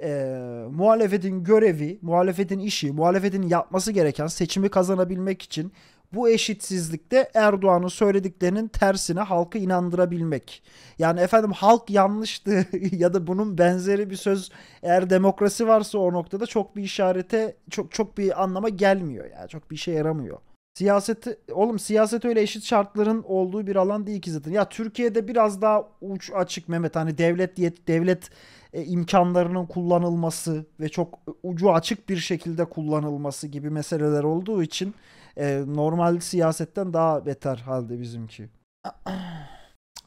e, muhalefetin görevi, muhalefetin işi, muhalefetin yapması gereken seçimi kazanabilmek için bu eşitsizlikte Erdoğan'ın söylediklerinin tersine halkı inandırabilmek. Yani efendim halk yanlıştı ya da bunun benzeri bir söz eğer demokrasi varsa o noktada çok bir işarete çok çok bir anlama gelmiyor yani çok bir işe yaramıyor. Siyaset oğlum siyaset öyle eşit şartların olduğu bir alan değil ki zaten. Ya Türkiye'de biraz daha uç açık Mehmet hani devlet devlet e, imkanlarının kullanılması ve çok ucu açık bir şekilde kullanılması gibi meseleler olduğu için e, normal siyasetten daha beter halde bizimki.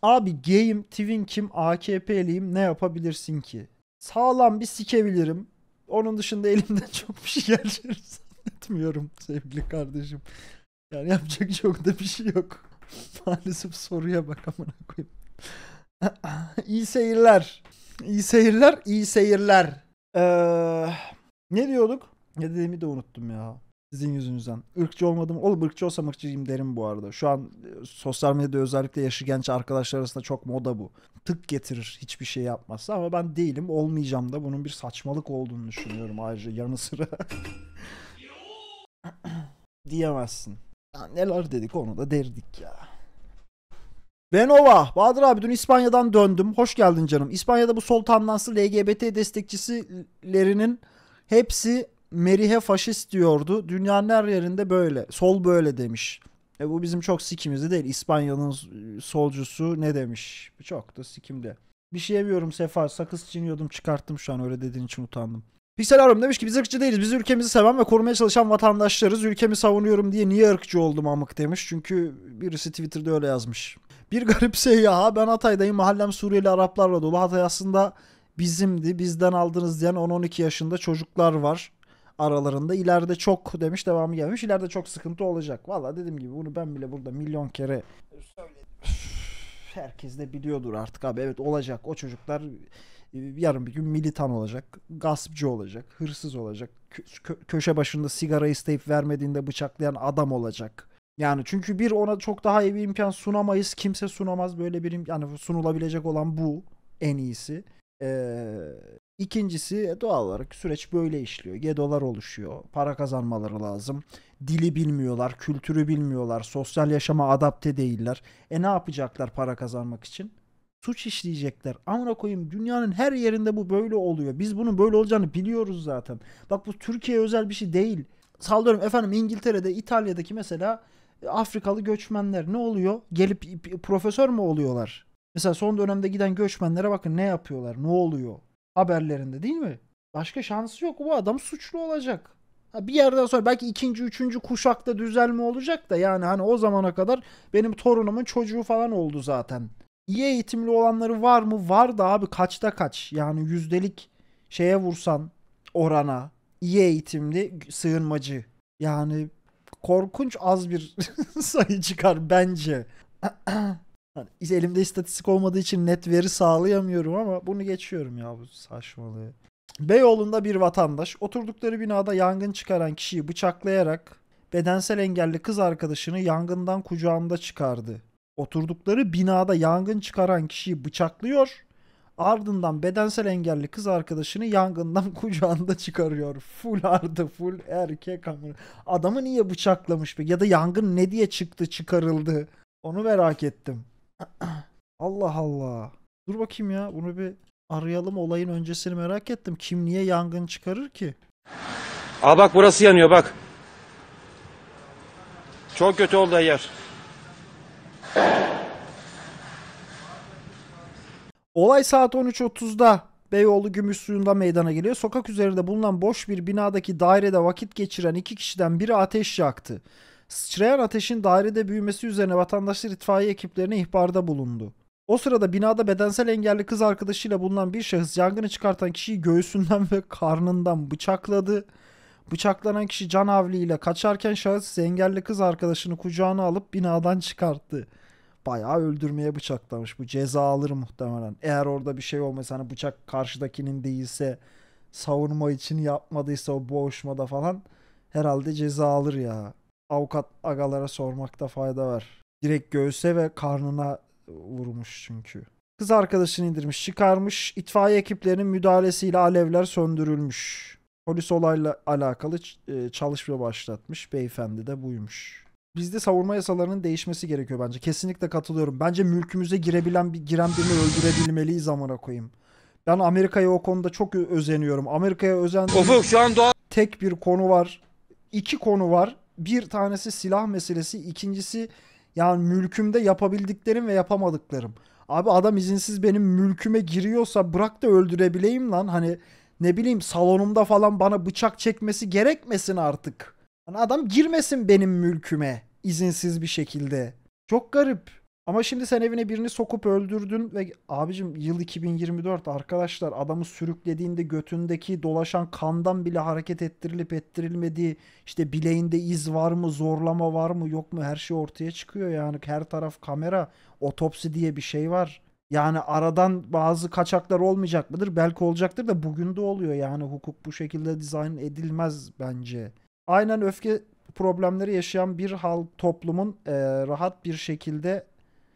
Abi Game, twin kim, AKP'liyim ne yapabilirsin ki? Sağlam bir sikebilirim. Onun dışında elimden çok bir şey geleceğini zannetmiyorum sevgili kardeşim. Yani yapacak çok da bir şey yok. Maalesef soruya bak amına koyayım. İyi seyirler. İyi seyirler, iyi seyirler. Ee, ne diyorduk? Ne dediğimi de unuttum ya. Sizin yüzünüzden. Irkçı olmadım. Oğlum ırkçı olsam ırkçıyım derim bu arada. Şu an e, sosyal medyada özellikle yaşı genç arkadaşlar arasında çok moda bu. Tık getirir hiçbir şey yapmazsa ama ben değilim. Olmayacağım da bunun bir saçmalık olduğunu düşünüyorum ayrıca yanı sıra. diyemezsin. Ya neler dedik onu da derdik ya. Benova, Bahadır abi dün İspanya'dan döndüm. Hoş geldin canım. İspanya'da bu sol tandanslı LGBT destekçisilerinin hepsi Merihe faşist diyordu. Dünyanın her yerinde böyle. Sol böyle demiş. E bu bizim çok sikimizi değil. İspanya'nın solcusu ne demiş? Çok da sikimde. Bir şey yemiyorum Sefa. Sakız çiğniyordum çıkarttım şu an öyle dediğin için utandım. Pixel Arum demiş ki biz ırkçı değiliz. Biz ülkemizi seven ve korumaya çalışan vatandaşlarız. Ülkemi savunuyorum diye niye ırkçı oldum amık demiş. Çünkü birisi Twitter'da öyle yazmış. Bir garip şey ya ben Hatay'dayım mahallem Suriyeli Araplarla dolu. Hatay aslında bizimdi bizden aldınız diyen 10-12 yaşında çocuklar var aralarında. ileride çok demiş devamı gelmiş. ileride çok sıkıntı olacak. Valla dediğim gibi bunu ben bile burada milyon kere söyledim. Herkes de biliyordur artık abi. Evet olacak. O çocuklar e, yarın bir gün militan olacak, gaspçı olacak, hırsız olacak, kö- köşe başında sigara isteyip vermediğinde bıçaklayan adam olacak. Yani çünkü bir ona çok daha iyi bir imkan sunamayız. Kimse sunamaz böyle bir yani sunulabilecek olan bu en iyisi. Ee, ikincisi e, doğal olarak süreç böyle işliyor. Gedolar oluşuyor. Para kazanmaları lazım. Dili bilmiyorlar, kültürü bilmiyorlar, sosyal yaşama adapte değiller. E ne yapacaklar para kazanmak için? Suç işleyecekler. Amına koyayım dünyanın her yerinde bu böyle oluyor. Biz bunun böyle olacağını biliyoruz zaten. Bak bu Türkiye özel bir şey değil. Sallıyorum efendim İngiltere'de, İtalya'daki mesela Afrikalı göçmenler ne oluyor? Gelip profesör mü oluyorlar? Mesela son dönemde giden göçmenlere bakın ne yapıyorlar? Ne oluyor? Haberlerinde değil mi? Başka şansı yok. Bu adam suçlu olacak. Ha bir yerden sonra belki ikinci, üçüncü kuşakta düzelme olacak da yani hani o zamana kadar benim torunumun çocuğu falan oldu zaten. İyi eğitimli olanları var mı? Var da abi kaçta kaç. Yani yüzdelik şeye vursan orana iyi eğitimli sığınmacı. Yani korkunç az bir sayı çıkar bence. hani elimde istatistik olmadığı için net veri sağlayamıyorum ama bunu geçiyorum ya bu saçmalığı. Beyoğlu'nda bir vatandaş oturdukları binada yangın çıkaran kişiyi bıçaklayarak bedensel engelli kız arkadaşını yangından kucağında çıkardı. Oturdukları binada yangın çıkaran kişiyi bıçaklıyor Ardından bedensel engelli kız arkadaşını yangından kucağında çıkarıyor. Full ardı full erkek ama. Adamı niye bıçaklamış be? Ya da yangın ne diye çıktı çıkarıldı? Onu merak ettim. Allah Allah. Dur bakayım ya bunu bir arayalım olayın öncesini merak ettim. Kim niye yangın çıkarır ki? Aa bak burası yanıyor bak. Çok kötü oldu yer. Olay saat 13.30'da Beyoğlu Gümüş meydana geliyor. Sokak üzerinde bulunan boş bir binadaki dairede vakit geçiren iki kişiden biri ateş yaktı. Sıçrayan ateşin dairede büyümesi üzerine vatandaşlar itfaiye ekiplerine ihbarda bulundu. O sırada binada bedensel engelli kız arkadaşıyla bulunan bir şahıs yangını çıkartan kişiyi göğsünden ve karnından bıçakladı. Bıçaklanan kişi can havliyle kaçarken şahıs engelli kız arkadaşını kucağına alıp binadan çıkarttı bayağı öldürmeye bıçaklamış. Bu ceza alır muhtemelen. Eğer orada bir şey olmasa hani bıçak karşıdakinin değilse savunma için yapmadıysa o boğuşmada falan herhalde ceza alır ya. Avukat agalara sormakta fayda var. Direkt göğse ve karnına vurmuş çünkü. Kız arkadaşını indirmiş, çıkarmış. itfaiye ekiplerinin müdahalesiyle alevler söndürülmüş. Polis olayla alakalı e, çalışma başlatmış. Beyefendi de buymuş bizde savunma yasalarının değişmesi gerekiyor bence. Kesinlikle katılıyorum. Bence mülkümüze girebilen bir giren birini öldürebilmeliyiz amına koyayım. Ben Amerika'ya o konuda çok özeniyorum. Amerika'ya özen. Ufuk şu an doğa... tek bir konu var. İki konu var. Bir tanesi silah meselesi. ikincisi yani mülkümde yapabildiklerim ve yapamadıklarım. Abi adam izinsiz benim mülküme giriyorsa bırak da öldürebileyim lan. Hani ne bileyim salonumda falan bana bıçak çekmesi gerekmesin artık. Hani adam girmesin benim mülküme izinsiz bir şekilde. Çok garip. Ama şimdi sen evine birini sokup öldürdün ve abicim yıl 2024 arkadaşlar adamı sürüklediğinde götündeki dolaşan kandan bile hareket ettirilip ettirilmediği işte bileğinde iz var mı zorlama var mı yok mu her şey ortaya çıkıyor yani her taraf kamera otopsi diye bir şey var. Yani aradan bazı kaçaklar olmayacak mıdır? Belki olacaktır da bugün de oluyor yani hukuk bu şekilde dizayn edilmez bence. Aynen öfke problemleri yaşayan bir halk toplumun e, rahat bir şekilde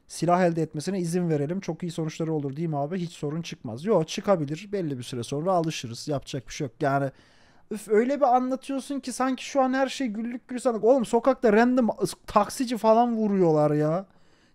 silah elde etmesine izin verelim. Çok iyi sonuçları olur değil mi abi? Hiç sorun çıkmaz. Yok çıkabilir. Belli bir süre sonra alışırız. Yapacak bir şey yok. Yani üf, öyle bir anlatıyorsun ki sanki şu an her şey güllük gülistanlık. Oğlum sokakta random taksici falan vuruyorlar ya.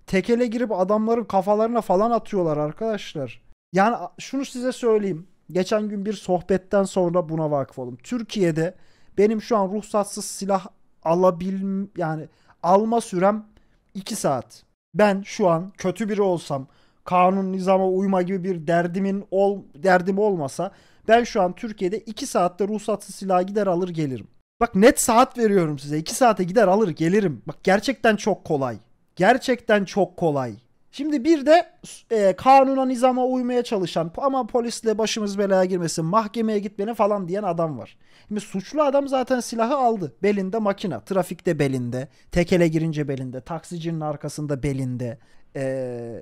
Tekele girip adamların kafalarına falan atıyorlar arkadaşlar. Yani şunu size söyleyeyim. Geçen gün bir sohbetten sonra buna vakıf oldum. Türkiye'de benim şu an ruhsatsız silah alabil yani alma sürem 2 saat. Ben şu an kötü biri olsam, kanun nizama uyma gibi bir derdimin ol derdim olmasa ben şu an Türkiye'de 2 saatte ruhsatsız silah gider alır gelirim. Bak net saat veriyorum size. 2 saate gider alır gelirim. Bak gerçekten çok kolay. Gerçekten çok kolay. Şimdi bir de e, kanuna nizama uymaya çalışan ama polisle başımız belaya girmesin mahkemeye git beni falan diyen adam var. Şimdi suçlu adam zaten silahı aldı. Belinde makina. Trafikte belinde. Tekele girince belinde. Taksicinin arkasında belinde. E,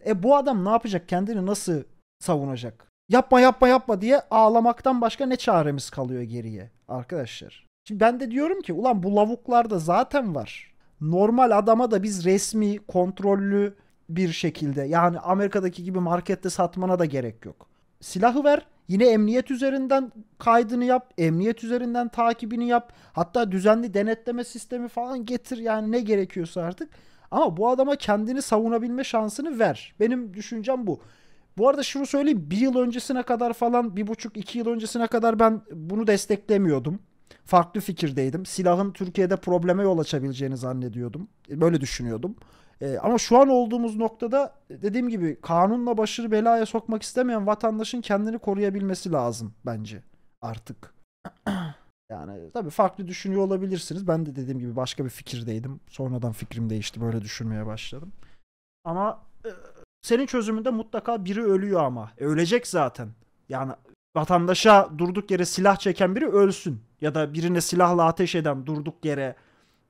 e bu adam ne yapacak? Kendini nasıl savunacak? Yapma yapma yapma diye ağlamaktan başka ne çaremiz kalıyor geriye arkadaşlar? Şimdi ben de diyorum ki ulan bu lavuklarda zaten var. Normal adama da biz resmi, kontrollü, bir şekilde. Yani Amerika'daki gibi markette satmana da gerek yok. Silahı ver. Yine emniyet üzerinden kaydını yap. Emniyet üzerinden takibini yap. Hatta düzenli denetleme sistemi falan getir. Yani ne gerekiyorsa artık. Ama bu adama kendini savunabilme şansını ver. Benim düşüncem bu. Bu arada şunu söyleyeyim. Bir yıl öncesine kadar falan, bir buçuk iki yıl öncesine kadar ben bunu desteklemiyordum. Farklı fikirdeydim. Silahın Türkiye'de probleme yol açabileceğini zannediyordum. Böyle düşünüyordum. E, ama şu an olduğumuz noktada e, dediğim gibi kanunla başını belaya sokmak istemeyen vatandaşın kendini koruyabilmesi lazım bence artık. yani e, tabii farklı düşünüyor olabilirsiniz. Ben de dediğim gibi başka bir fikirdeydim. Sonradan fikrim değişti. Böyle düşünmeye başladım. Ama e, senin çözümünde mutlaka biri ölüyor ama. E, ölecek zaten. Yani vatandaşa durduk yere silah çeken biri ölsün. Ya da birine silahla ateş eden durduk yere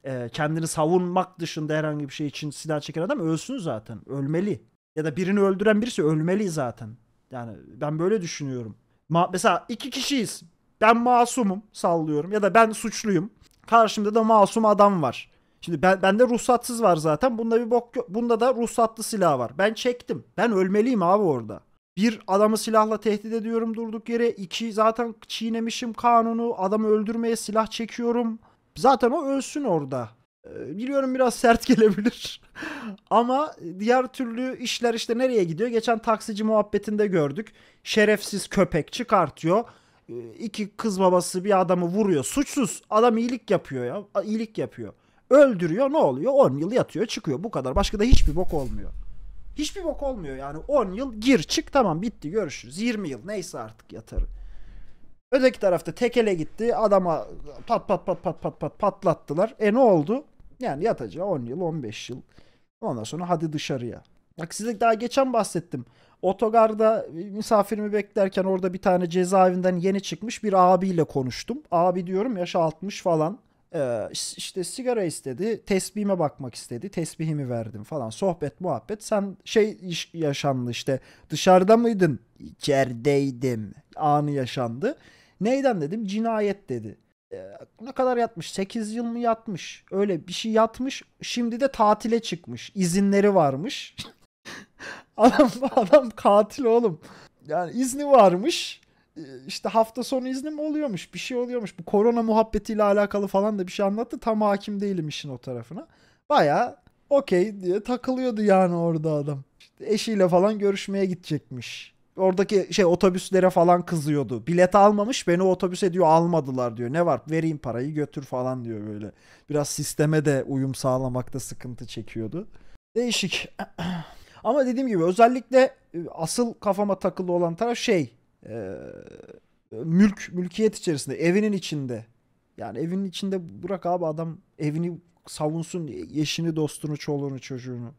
e, kendini savunmak dışında herhangi bir şey için silah çeken adam ölsün zaten. Ölmeli. Ya da birini öldüren birisi ölmeli zaten. Yani ben böyle düşünüyorum. Ma mesela iki kişiyiz. Ben masumum sallıyorum ya da ben suçluyum. Karşımda da masum adam var. Şimdi ben bende ruhsatsız var zaten. Bunda bir bok yok. Bunda da ruhsatlı silah var. Ben çektim. Ben ölmeliyim abi orada. Bir adamı silahla tehdit ediyorum durduk yere. İki zaten çiğnemişim kanunu. Adamı öldürmeye silah çekiyorum. Zaten o ölsün orada. Ee, biliyorum biraz sert gelebilir. Ama diğer türlü işler işte nereye gidiyor? Geçen taksici muhabbetinde gördük. Şerefsiz köpek çıkartıyor. Ee, iki kız babası bir adamı vuruyor. Suçsuz. Adam iyilik yapıyor ya. İyilik yapıyor. Öldürüyor ne oluyor? 10 yıl yatıyor çıkıyor bu kadar. Başka da hiçbir bok olmuyor. Hiçbir bok olmuyor yani 10 yıl gir çık tamam bitti görüşürüz. 20 yıl neyse artık yatarım. Öteki tarafta tekele gitti. Adama pat pat pat pat pat pat patlattılar. E ne oldu? Yani yatacağı 10 yıl 15 yıl. Ondan sonra hadi dışarıya. Bak size daha geçen bahsettim. Otogarda misafirimi beklerken orada bir tane cezaevinden yeni çıkmış bir abiyle konuştum. Abi diyorum yaş 60 falan. Ee, işte sigara istedi, tesbihime bakmak istedi, tesbihimi verdim falan. Sohbet, muhabbet. Sen şey yaşandı işte dışarıda mıydın? İçerideydim. Anı yaşandı. Neyden dedim? Cinayet dedi. E, ne kadar yatmış? 8 yıl mı yatmış? Öyle bir şey yatmış. Şimdi de tatile çıkmış. İzinleri varmış. adam adam katil oğlum. Yani izni varmış. E, işte hafta sonu izni mi oluyormuş? Bir şey oluyormuş. Bu korona muhabbetiyle alakalı falan da bir şey anlattı. Tam hakim değilim işin o tarafına. Baya okey diye takılıyordu yani orada adam. İşte eşiyle falan görüşmeye gidecekmiş oradaki şey otobüslere falan kızıyordu. Bilet almamış beni otobüse diyor almadılar diyor. Ne var vereyim parayı götür falan diyor böyle. Biraz sisteme de uyum sağlamakta sıkıntı çekiyordu. Değişik. Ama dediğim gibi özellikle e, asıl kafama takılı olan taraf şey e, mülk, mülkiyet içerisinde, evinin içinde. Yani evinin içinde bırak abi adam evini savunsun, eşini, dostunu, çoluğunu, çocuğunu.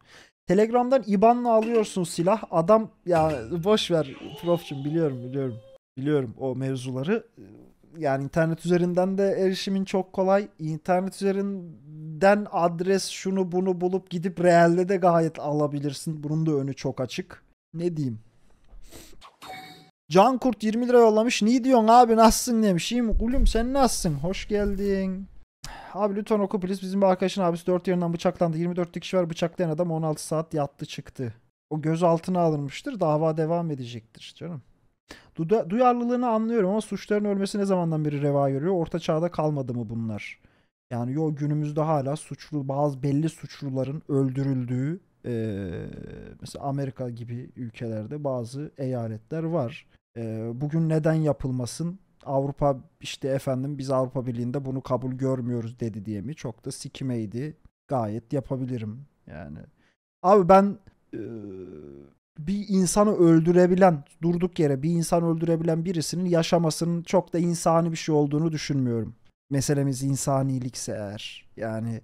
Telegram'dan IBAN'la alıyorsun silah. Adam ya yani boş ver profçum biliyorum biliyorum. Biliyorum o mevzuları. Yani internet üzerinden de erişimin çok kolay. İnternet üzerinden adres şunu bunu bulup gidip realde de gayet alabilirsin. Bunun da önü çok açık. Ne diyeyim? Can Kurt 20 lira yollamış. Ne diyorsun abi nasılsın demiş. İyiyim. Ulum sen nasılsın? Hoş geldin. Abi lütfen oku please. Bizim bir arkadaşın abisi 4 yerinden bıçaklandı. 24 kişi var bıçaklayan adam 16 saat yattı çıktı. O gözaltına alınmıştır. Dava devam edecektir canım. Duda, duyarlılığını anlıyorum ama suçların ölmesi ne zamandan beri reva görüyor? Orta çağda kalmadı mı bunlar? Yani yo günümüzde hala suçlu bazı belli suçluların öldürüldüğü e, mesela Amerika gibi ülkelerde bazı eyaletler var. E, bugün neden yapılmasın Avrupa işte efendim biz Avrupa Birliği'nde bunu kabul görmüyoruz dedi diye mi? Çok da sikimeydi. Gayet yapabilirim yani. Abi ben e, bir insanı öldürebilen durduk yere bir insan öldürebilen birisinin yaşamasının çok da insani bir şey olduğunu düşünmüyorum. Meselemiz insanilikse eğer. Yani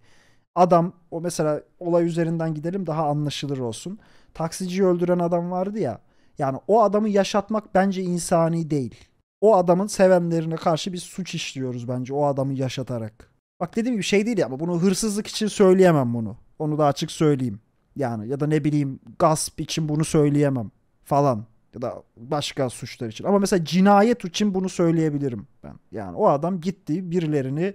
adam o mesela olay üzerinden gidelim daha anlaşılır olsun. Taksiciyi öldüren adam vardı ya. Yani o adamı yaşatmak bence insani değil o adamın sevenlerine karşı bir suç işliyoruz bence o adamı yaşatarak. Bak dediğim gibi şey değil ya ama bunu hırsızlık için söyleyemem bunu. Onu da açık söyleyeyim. Yani ya da ne bileyim gasp için bunu söyleyemem falan ya da başka suçlar için. Ama mesela cinayet için bunu söyleyebilirim ben. Yani o adam gitti birilerini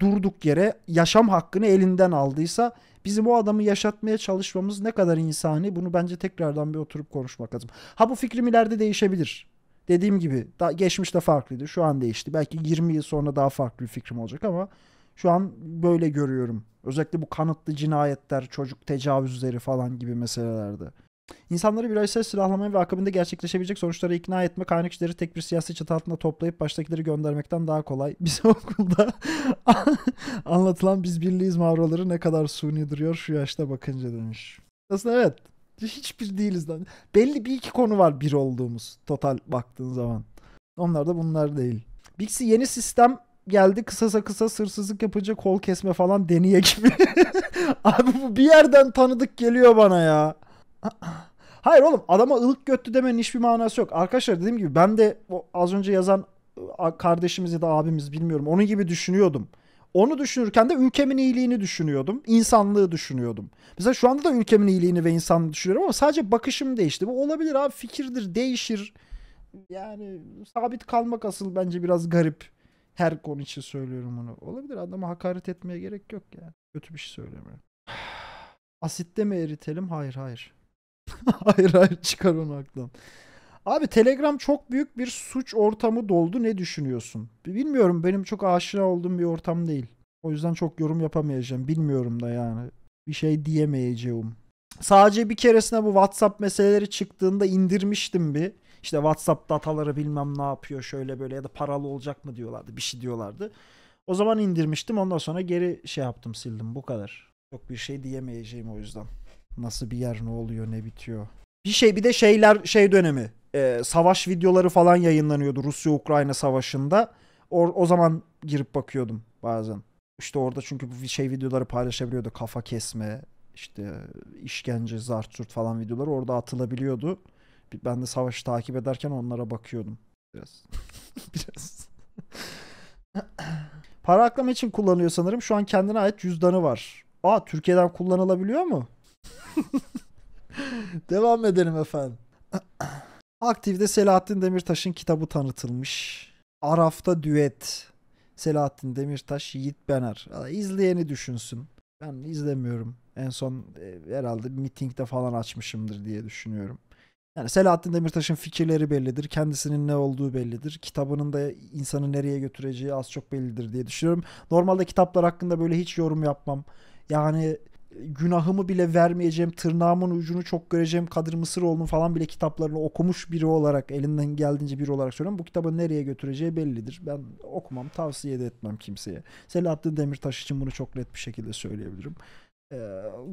durduk yere yaşam hakkını elinden aldıysa bizim o adamı yaşatmaya çalışmamız ne kadar insani bunu bence tekrardan bir oturup konuşmak lazım. Ha bu fikrim ileride değişebilir dediğim gibi daha geçmişte farklıydı. Şu an değişti. Belki 20 yıl sonra daha farklı bir fikrim olacak ama şu an böyle görüyorum. Özellikle bu kanıtlı cinayetler, çocuk tecavüzleri falan gibi meselelerde. İnsanları bireysel silahlamaya ve akabinde gerçekleşebilecek sonuçlara ikna etme kaynakçıları tek bir siyasi çatı altında toplayıp baştakileri göndermekten daha kolay. Bize okulda anlatılan biz birliğiz mavraları ne kadar suni duruyor şu yaşta bakınca demiş. Aslında evet Hiçbir değiliz lan. Belli bir iki konu var bir olduğumuz total baktığın zaman. Onlar da bunlar değil. Bixi yeni sistem geldi kısasa kısa sırsızlık yapınca kol kesme falan deneye gibi. Abi bu bir yerden tanıdık geliyor bana ya. Hayır oğlum adama ılık götlü demenin hiçbir manası yok. Arkadaşlar dediğim gibi ben de az önce yazan kardeşimiz ya da abimiz bilmiyorum onun gibi düşünüyordum. Onu düşünürken de ülkemin iyiliğini düşünüyordum. insanlığı düşünüyordum. Mesela şu anda da ülkemin iyiliğini ve insanlığı düşünüyorum ama sadece bakışım değişti. Bu olabilir abi fikirdir değişir. Yani sabit kalmak asıl bence biraz garip. Her konu için söylüyorum bunu. Olabilir adama hakaret etmeye gerek yok yani. Kötü bir şey söylemiyorum. Asitte mi eritelim? Hayır hayır. hayır hayır çıkar onu aklım. Abi Telegram çok büyük bir suç ortamı doldu. Ne düşünüyorsun? Bilmiyorum benim çok aşina olduğum bir ortam değil. O yüzden çok yorum yapamayacağım. Bilmiyorum da yani. Bir şey diyemeyeceğim. Sadece bir keresine bu WhatsApp meseleleri çıktığında indirmiştim bir. İşte WhatsApp dataları bilmem ne yapıyor şöyle böyle ya da paralı olacak mı diyorlardı. Bir şey diyorlardı. O zaman indirmiştim. Ondan sonra geri şey yaptım sildim. Bu kadar. Çok bir şey diyemeyeceğim o yüzden. Nasıl bir yer ne oluyor ne bitiyor. Bir şey bir de şeyler şey dönemi e, savaş videoları falan yayınlanıyordu Rusya-Ukrayna savaşında. O, o zaman girip bakıyordum bazen. İşte orada çünkü bu şey videoları paylaşabiliyordu. Kafa kesme, işte işkence, zartçurt falan videoları orada atılabiliyordu. Ben de savaşı takip ederken onlara bakıyordum. Biraz. Biraz. Para aklama için kullanıyor sanırım. Şu an kendine ait cüzdanı var. Aa Türkiye'den kullanılabiliyor mu? Devam edelim efendim. Aktif'de Selahattin Demirtaş'ın kitabı tanıtılmış. Araf'ta düet. Selahattin Demirtaş, Yiğit Bener. İzleyeni düşünsün. Ben izlemiyorum. En son e, herhalde mitingde falan açmışımdır diye düşünüyorum. Yani Selahattin Demirtaş'ın fikirleri bellidir. Kendisinin ne olduğu bellidir. Kitabının da insanı nereye götüreceği az çok bellidir diye düşünüyorum. Normalde kitaplar hakkında böyle hiç yorum yapmam. Yani günahımı bile vermeyeceğim, tırnağımın ucunu çok göreceğim Kadir Mısıroğlu'nun falan bile kitaplarını okumuş biri olarak, elinden geldiğince biri olarak söylüyorum. Bu kitabı nereye götüreceği bellidir. Ben okumam, tavsiye de etmem kimseye. Selahattin Demirtaş için bunu çok net bir şekilde söyleyebilirim. Ee,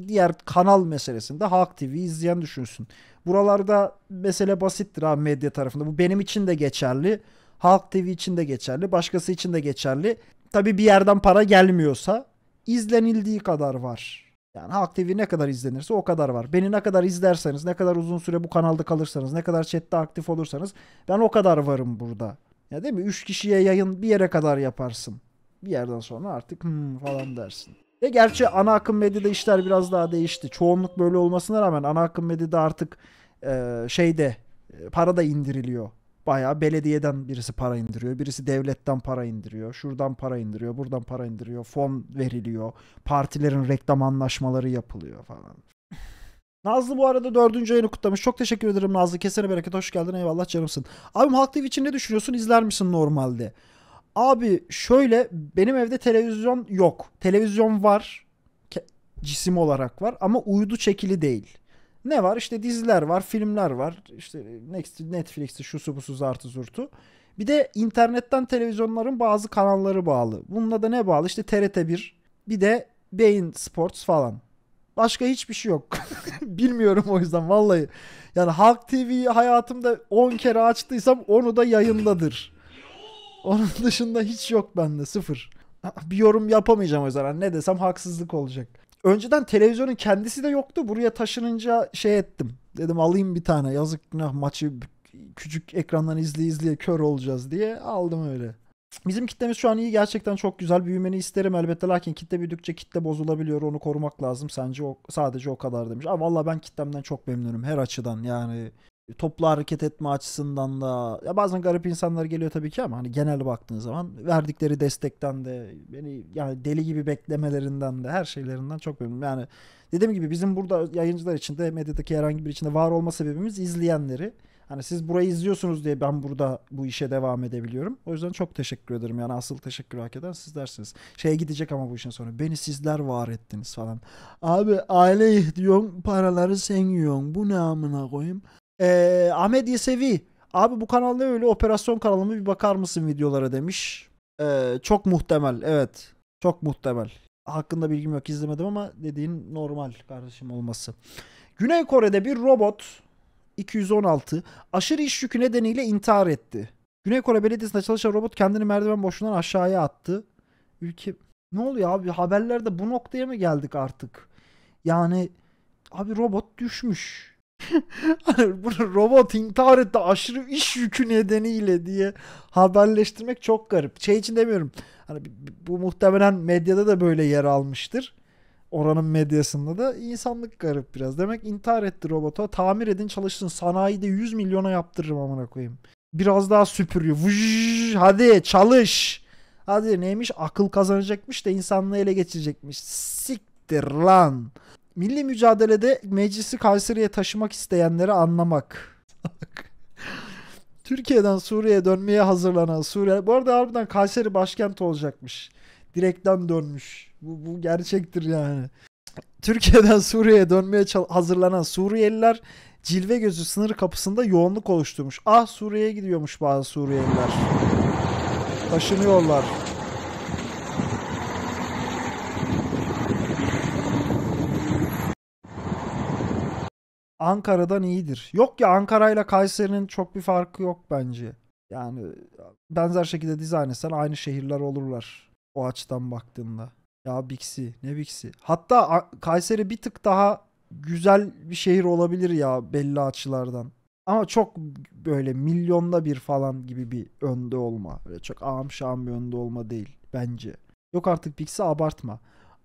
diğer kanal meselesinde Halk TV izleyen düşünsün. Buralarda mesele basittir abi medya tarafında. Bu benim için de geçerli. Halk TV için de geçerli. Başkası için de geçerli. tabi bir yerden para gelmiyorsa izlenildiği kadar var yani Halk TV ne kadar izlenirse o kadar var. Beni ne kadar izlerseniz, ne kadar uzun süre bu kanalda kalırsanız, ne kadar chatte aktif olursanız ben o kadar varım burada. Ya değil mi? Üç kişiye yayın bir yere kadar yaparsın. Bir yerden sonra artık hmm falan dersin. Ve gerçi ana akım medyada işler biraz daha değişti. Çoğunluk böyle olmasına rağmen ana akım medyada artık e, şeyde para da indiriliyor. Bayağı belediyeden birisi para indiriyor, birisi devletten para indiriyor, şuradan para indiriyor, buradan para indiriyor, fon veriliyor, partilerin reklam anlaşmaları yapılıyor falan. Nazlı bu arada dördüncü ayını kutlamış. Çok teşekkür ederim Nazlı. Kesene bereket. Hoş geldin. Eyvallah canımsın. Abim Halk TV için ne düşünüyorsun? İzler misin normalde? Abi şöyle benim evde televizyon yok. Televizyon var. Ke- cisim olarak var ama uydu çekili değil. Ne var? İşte diziler var, filmler var. İşte Netflix'i şusu busu zartı zurtu. Bir de internetten televizyonların bazı kanalları bağlı. Bununla da ne bağlı? İşte TRT1, bir de Beyin Sports falan. Başka hiçbir şey yok. Bilmiyorum o yüzden vallahi. Yani Halk TV'yi hayatımda 10 kere açtıysam onu da yayındadır. Onun dışında hiç yok bende sıfır. Bir yorum yapamayacağım o yüzden. Ne desem haksızlık olacak. Önceden televizyonun kendisi de yoktu. Buraya taşınınca şey ettim. Dedim alayım bir tane. Yazık günah maçı küçük ekrandan izli izliye kör olacağız diye aldım öyle. Bizim kitlemiz şu an iyi gerçekten çok güzel büyümeni isterim elbette lakin kitle büyüdükçe kitle bozulabiliyor onu korumak lazım sence o, sadece o kadar demiş. Ama valla ben kitlemden çok memnunum her açıdan yani toplu hareket etme açısından da ya bazen garip insanlar geliyor tabii ki ama hani genel baktığın zaman verdikleri destekten de beni yani deli gibi beklemelerinden de her şeylerinden çok memnunum. Yani dediğim gibi bizim burada yayıncılar için de medyadaki herhangi bir içinde var olma sebebimiz izleyenleri. Hani siz burayı izliyorsunuz diye ben burada bu işe devam edebiliyorum. O yüzden çok teşekkür ederim. Yani asıl teşekkür hak eden sizlersiniz. Şeye gidecek ama bu işin sonu. Beni sizler var ettiniz falan. Abi aile diyorsun paraları sen yiyorsun. Bu ne amına koyayım? Ee, Ahmet Yesevi abi bu kanalda öyle operasyon kanalı mı bir bakar mısın videolara demiş. Ee, çok muhtemel evet. Çok muhtemel. Hakkında bilgim yok izlemedim ama dediğin normal kardeşim olması. Güney Kore'de bir robot 216 aşırı iş yükü nedeniyle intihar etti. Güney Kore Belediyesi'nde çalışan robot kendini merdiven boşluğundan aşağıya attı. Ülke ne oluyor abi haberlerde bu noktaya mı geldik artık? Yani abi robot düşmüş. hani bunu robot intihar etti aşırı iş yükü nedeniyle diye haberleştirmek çok garip. Şey için demiyorum. Hani bu muhtemelen medyada da böyle yer almıştır. Oranın medyasında da insanlık garip biraz. Demek intihar etti robota. Tamir edin çalışsın. Sanayide 100 milyona yaptırırım amına koyayım. Biraz daha süpürüyor. Vış, hadi çalış. Hadi neymiş akıl kazanacakmış da insanlığı ele geçirecekmiş. Siktir lan. Milli mücadelede meclisi Kayseri'ye taşımak isteyenleri anlamak. Türkiye'den Suriye'ye dönmeye hazırlanan Suriye... Bu arada harbiden Kayseri başkent olacakmış. Direkten dönmüş. Bu, bu gerçektir yani. Türkiye'den Suriye'ye dönmeye hazırlanan Suriyeliler cilve gözü sınır kapısında yoğunluk oluşturmuş. Ah Suriye'ye gidiyormuş bazı Suriyeliler. Taşınıyorlar. Ankara'dan iyidir. Yok ya Ankara ile Kayseri'nin çok bir farkı yok bence. Yani benzer şekilde dizayn etsen aynı şehirler olurlar o açıdan baktığında. Ya Bixi ne Bixi. Hatta Kayseri bir tık daha güzel bir şehir olabilir ya belli açılardan. Ama çok böyle milyonda bir falan gibi bir önde olma. Böyle çok ağam şam bir önde olma değil bence. Yok artık Bixi abartma.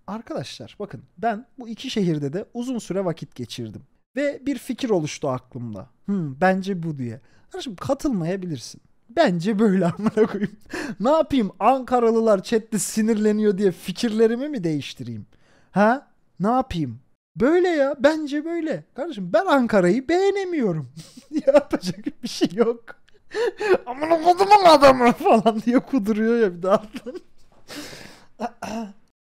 Arkadaşlar bakın ben bu iki şehirde de uzun süre vakit geçirdim. Ve bir fikir oluştu aklımda. Hmm, bence bu diye. Kardeşim katılmayabilirsin. Bence böyle amına koyayım. ne yapayım Ankaralılar chatte sinirleniyor diye fikirlerimi mi değiştireyim? Ha? Ne yapayım? Böyle ya bence böyle. Kardeşim ben Ankara'yı beğenemiyorum. Yapacak bir şey yok. Amına kodumun adamı falan diye kuduruyor ya bir daha.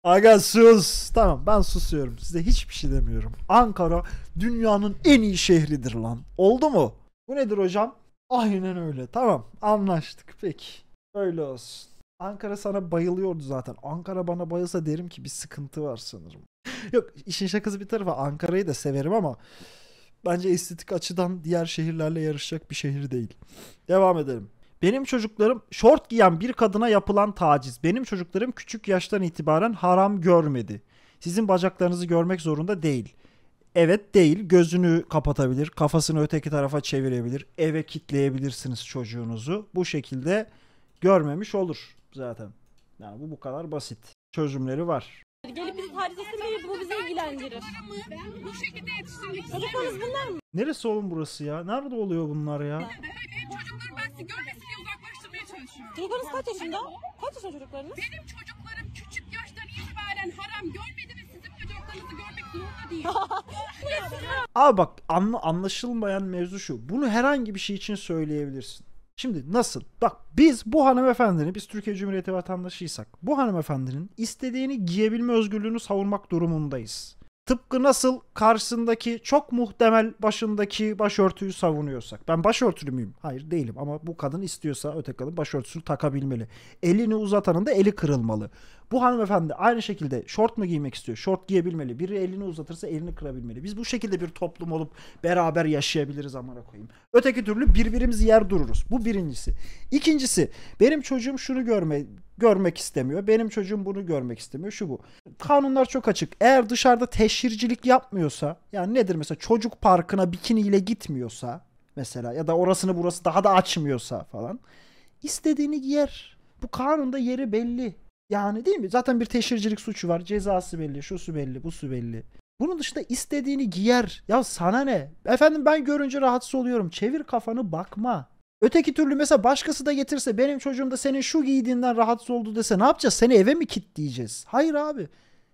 Aga sus. Tamam ben susuyorum. Size hiçbir şey demiyorum. Ankara dünyanın en iyi şehridir lan. Oldu mu? Bu nedir hocam? Aynen öyle. Tamam anlaştık. Peki. Öyle olsun. Ankara sana bayılıyordu zaten. Ankara bana bayılsa derim ki bir sıkıntı var sanırım. Yok işin şakası bir tarafa Ankara'yı da severim ama bence estetik açıdan diğer şehirlerle yarışacak bir şehir değil. Devam edelim. Benim çocuklarım şort giyen bir kadına yapılan taciz. Benim çocuklarım küçük yaştan itibaren haram görmedi. Sizin bacaklarınızı görmek zorunda değil. Evet değil. Gözünü kapatabilir. Kafasını öteki tarafa çevirebilir. Eve kitleyebilirsiniz çocuğunuzu. Bu şekilde görmemiş olur zaten. Yani bu bu kadar basit. Çözümleri var. Gelip bizi taciz etmeyi bu bizi ilgilendirir. Ben bu şekilde yetiştirmek Çocuklarınız bunlar mı? Neresi oğlum burası ya? Nerede oluyor bunlar ya? Çocuklar ben sizi görmesin diye uzaklaştırmaya çalışıyorum. Çocuklarınız kaç yaşında? Kaç yaşında çocuklarınız? Benim çocuklarım küçük yaştan itibaren haram görmedi ve sizin çocuklarınızı görmek zorunda değil. Abi bak anla, anlaşılmayan mevzu şu. Bunu herhangi bir şey için söyleyebilirsin. Şimdi nasıl? Bak biz bu hanımefendinin, biz Türkiye Cumhuriyeti vatandaşıysak bu hanımefendinin istediğini giyebilme özgürlüğünü savunmak durumundayız. Tıpkı nasıl karşısındaki çok muhtemel başındaki başörtüyü savunuyorsak. Ben başörtülü müyüm? Hayır değilim ama bu kadın istiyorsa öte kadın başörtüsünü takabilmeli. Elini uzatanın da eli kırılmalı. Bu hanımefendi aynı şekilde şort mu giymek istiyor? Şort giyebilmeli. Biri elini uzatırsa elini kırabilmeli. Biz bu şekilde bir toplum olup beraber yaşayabiliriz amına koyayım. Öteki türlü birbirimizi yer dururuz. Bu birincisi. İkincisi benim çocuğum şunu görme görmek istemiyor. Benim çocuğum bunu görmek istemiyor. Şu bu. Kanunlar çok açık. Eğer dışarıda teşhircilik yapmıyorsa yani nedir mesela çocuk parkına bikiniyle gitmiyorsa mesela ya da orasını burası daha da açmıyorsa falan istediğini giyer. Bu kanunda yeri belli. Yani değil mi? Zaten bir teşhircilik suçu var. Cezası belli, şusu belli, busu belli. Bunun dışında istediğini giyer. Ya sana ne? Efendim ben görünce rahatsız oluyorum. Çevir kafanı bakma. Öteki türlü mesela başkası da getirse benim çocuğum da senin şu giydiğinden rahatsız oldu dese ne yapacağız? Seni eve mi kitleyeceğiz? Hayır abi.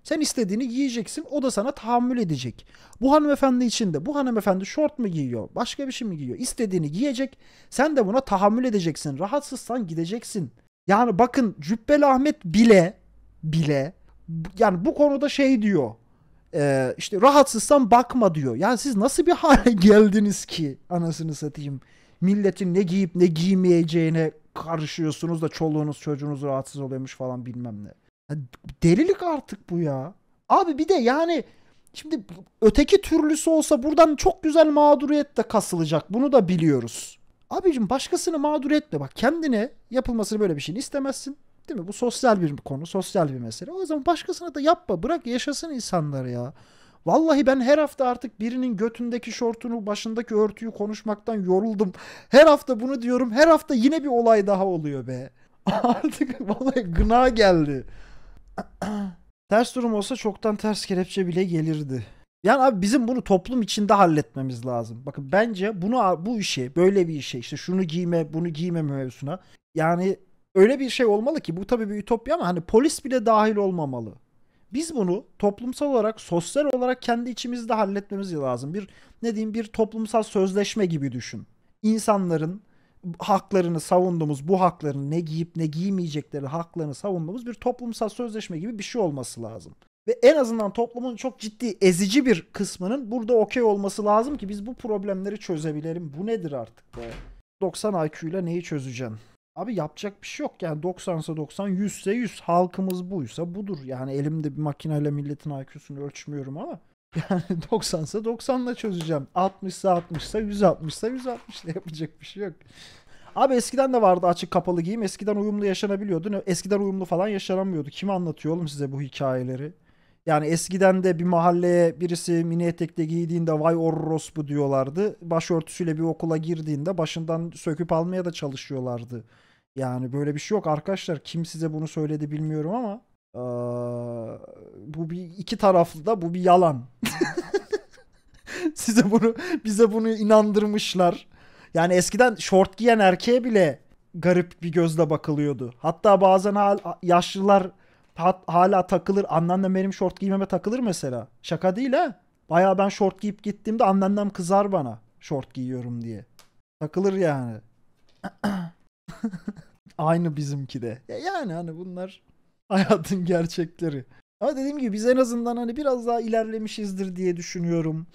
Sen istediğini giyeceksin o da sana tahammül edecek. Bu hanımefendi için de bu hanımefendi şort mu giyiyor başka bir şey mi giyiyor İstediğini giyecek sen de buna tahammül edeceksin. Rahatsızsan gideceksin. Yani bakın Cübbeli Ahmet bile bile yani bu konuda şey diyor. E, işte rahatsızsan bakma diyor. Yani siz nasıl bir hale geldiniz ki anasını satayım. Milletin ne giyip ne giymeyeceğine karışıyorsunuz da çoluğunuz çocuğunuz rahatsız oluyormuş falan bilmem ne. Delilik artık bu ya. Abi bir de yani şimdi öteki türlüsü olsa buradan çok güzel mağduriyet de kasılacak. Bunu da biliyoruz. Abicim başkasını mağdur etme. Bak kendine yapılmasını böyle bir şeyin istemezsin. Değil mi? Bu sosyal bir konu, sosyal bir mesele. O zaman başkasına da yapma. Bırak yaşasın insanlar ya. Vallahi ben her hafta artık birinin götündeki şortunu, başındaki örtüyü konuşmaktan yoruldum. Her hafta bunu diyorum. Her hafta yine bir olay daha oluyor be. artık vallahi gına geldi. ters durum olsa çoktan ters kelepçe bile gelirdi. Yani abi bizim bunu toplum içinde halletmemiz lazım. Bakın bence bunu bu işe, böyle bir işe işte şunu giyme, bunu giyme mevzusuna yani öyle bir şey olmalı ki bu tabii bir ütopya ama hani polis bile dahil olmamalı. Biz bunu toplumsal olarak, sosyal olarak kendi içimizde halletmemiz lazım. Bir ne diyeyim bir toplumsal sözleşme gibi düşün. İnsanların haklarını savunduğumuz, bu haklarını ne giyip ne giymeyecekleri haklarını savunduğumuz bir toplumsal sözleşme gibi bir şey olması lazım ve en azından toplumun çok ciddi ezici bir kısmının burada okey olması lazım ki biz bu problemleri çözebilelim. Bu nedir artık be? 90 IQ ile neyi çözeceksin? Abi yapacak bir şey yok yani 90, 90'sa 90, 100 ise 100. Halkımız buysa budur. Yani elimde bir makineyle milletin IQ'sunu ölçmüyorum ama yani 90sa 90 ile çözeceğim. 60sa 60sa, 160 60'sa 160 ile yapacak bir şey yok. Abi eskiden de vardı açık kapalı giyim. Eskiden uyumlu yaşanabiliyordu. Eskiden uyumlu falan yaşanamıyordu. Kim anlatıyor oğlum size bu hikayeleri? Yani eskiden de bir mahalleye birisi mini etekle giydiğinde vay bu diyorlardı. Başörtüsüyle bir okula girdiğinde başından söküp almaya da çalışıyorlardı. Yani böyle bir şey yok arkadaşlar. Kim size bunu söyledi bilmiyorum ama ee, bu bir iki taraflı da bu bir yalan. size bunu bize bunu inandırmışlar. Yani eskiden şort giyen erkeğe bile garip bir gözle bakılıyordu. Hatta bazen yaşlılar hat, hala takılır. Anneannem benim şort giymeme takılır mesela. Şaka değil ha. Baya ben şort giyip gittiğimde anneannem kızar bana. Şort giyiyorum diye. Takılır yani. Aynı bizimki de. Yani hani bunlar hayatın gerçekleri. Ama dediğim gibi biz en azından hani biraz daha ilerlemişizdir diye düşünüyorum.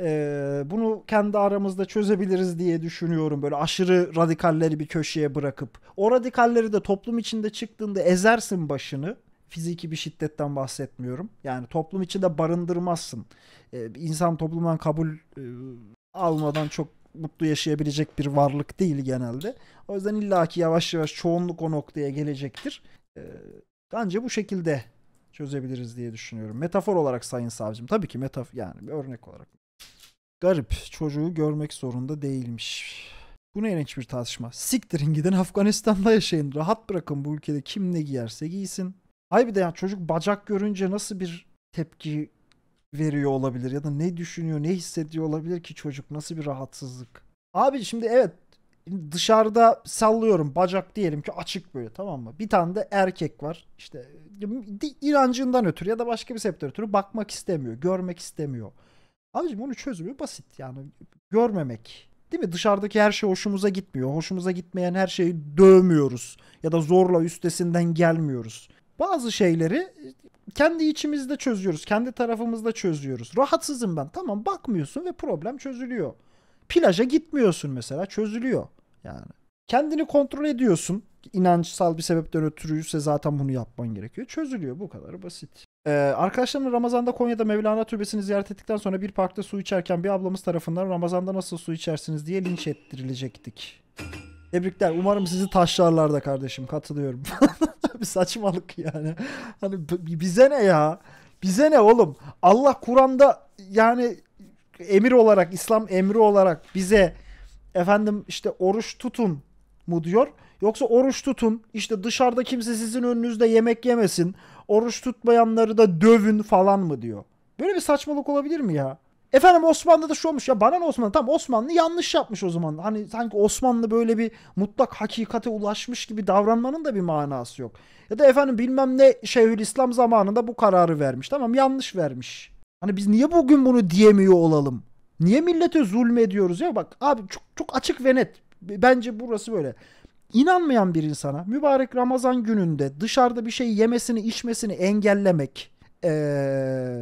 Ee, bunu kendi aramızda çözebiliriz diye düşünüyorum. Böyle aşırı radikalleri bir köşeye bırakıp. O radikalleri de toplum içinde çıktığında ezersin başını fiziki bir şiddetten bahsetmiyorum. Yani toplum içinde barındırmazsın. E, insan toplumdan kabul e, almadan çok mutlu yaşayabilecek bir varlık değil genelde. O yüzden illaki yavaş yavaş çoğunluk o noktaya gelecektir. E, bence bu şekilde çözebiliriz diye düşünüyorum. Metafor olarak sayın savcım. Tabii ki metafor yani bir örnek olarak. Garip çocuğu görmek zorunda değilmiş. Bu ne ilginç bir tartışma. Siktirin gidin Afganistan'da yaşayın. Rahat bırakın bu ülkede kim ne giyerse giysin. Hayır bir de yani çocuk bacak görünce nasıl bir tepki veriyor olabilir ya da ne düşünüyor, ne hissediyor olabilir ki çocuk nasıl bir rahatsızlık. Abi şimdi evet dışarıda sallıyorum bacak diyelim ki açık böyle tamam mı? Bir tane de erkek var işte inancından ötürü ya da başka bir sebepten ötürü bakmak istemiyor, görmek istemiyor. Abicim onun çözümü basit yani görmemek. Değil mi? Dışarıdaki her şey hoşumuza gitmiyor. Hoşumuza gitmeyen her şeyi dövmüyoruz. Ya da zorla üstesinden gelmiyoruz. Bazı şeyleri e, kendi içimizde çözüyoruz. Kendi tarafımızda çözüyoruz. Rahatsızım ben. Tamam bakmıyorsun ve problem çözülüyor. Plaja gitmiyorsun mesela çözülüyor. Yani kendini kontrol ediyorsun. İnançsal bir sebepten ötürüyse zaten bunu yapman gerekiyor. Çözülüyor bu kadar basit. Ee, arkadaşlarımla Ramazan'da Konya'da Mevlana Türbesi'ni ziyaret ettikten sonra bir parkta su içerken bir ablamız tarafından Ramazan'da nasıl su içersiniz diye linç ettirilecektik. Tebrikler. Umarım sizi taşlarlarda kardeşim. Katılıyorum. bir saçmalık yani. Hani bize ne ya? Bize ne oğlum? Allah Kur'an'da yani emir olarak, İslam emri olarak bize efendim işte oruç tutun mu diyor. Yoksa oruç tutun işte dışarıda kimse sizin önünüzde yemek yemesin. Oruç tutmayanları da dövün falan mı diyor. Böyle bir saçmalık olabilir mi ya? Efendim Osmanlı'da şu olmuş ya bana ne Osmanlı? Tam Osmanlı yanlış yapmış o zaman. Hani sanki Osmanlı böyle bir mutlak hakikate ulaşmış gibi davranmanın da bir manası yok. Ya da efendim bilmem ne Şeyhülislam zamanında bu kararı vermiş. Tamam yanlış vermiş. Hani biz niye bugün bunu diyemiyor olalım? Niye millete zulmediyoruz ya? Bak abi çok, çok açık ve net. Bence burası böyle. İnanmayan bir insana mübarek Ramazan gününde dışarıda bir şey yemesini içmesini engellemek... Ee,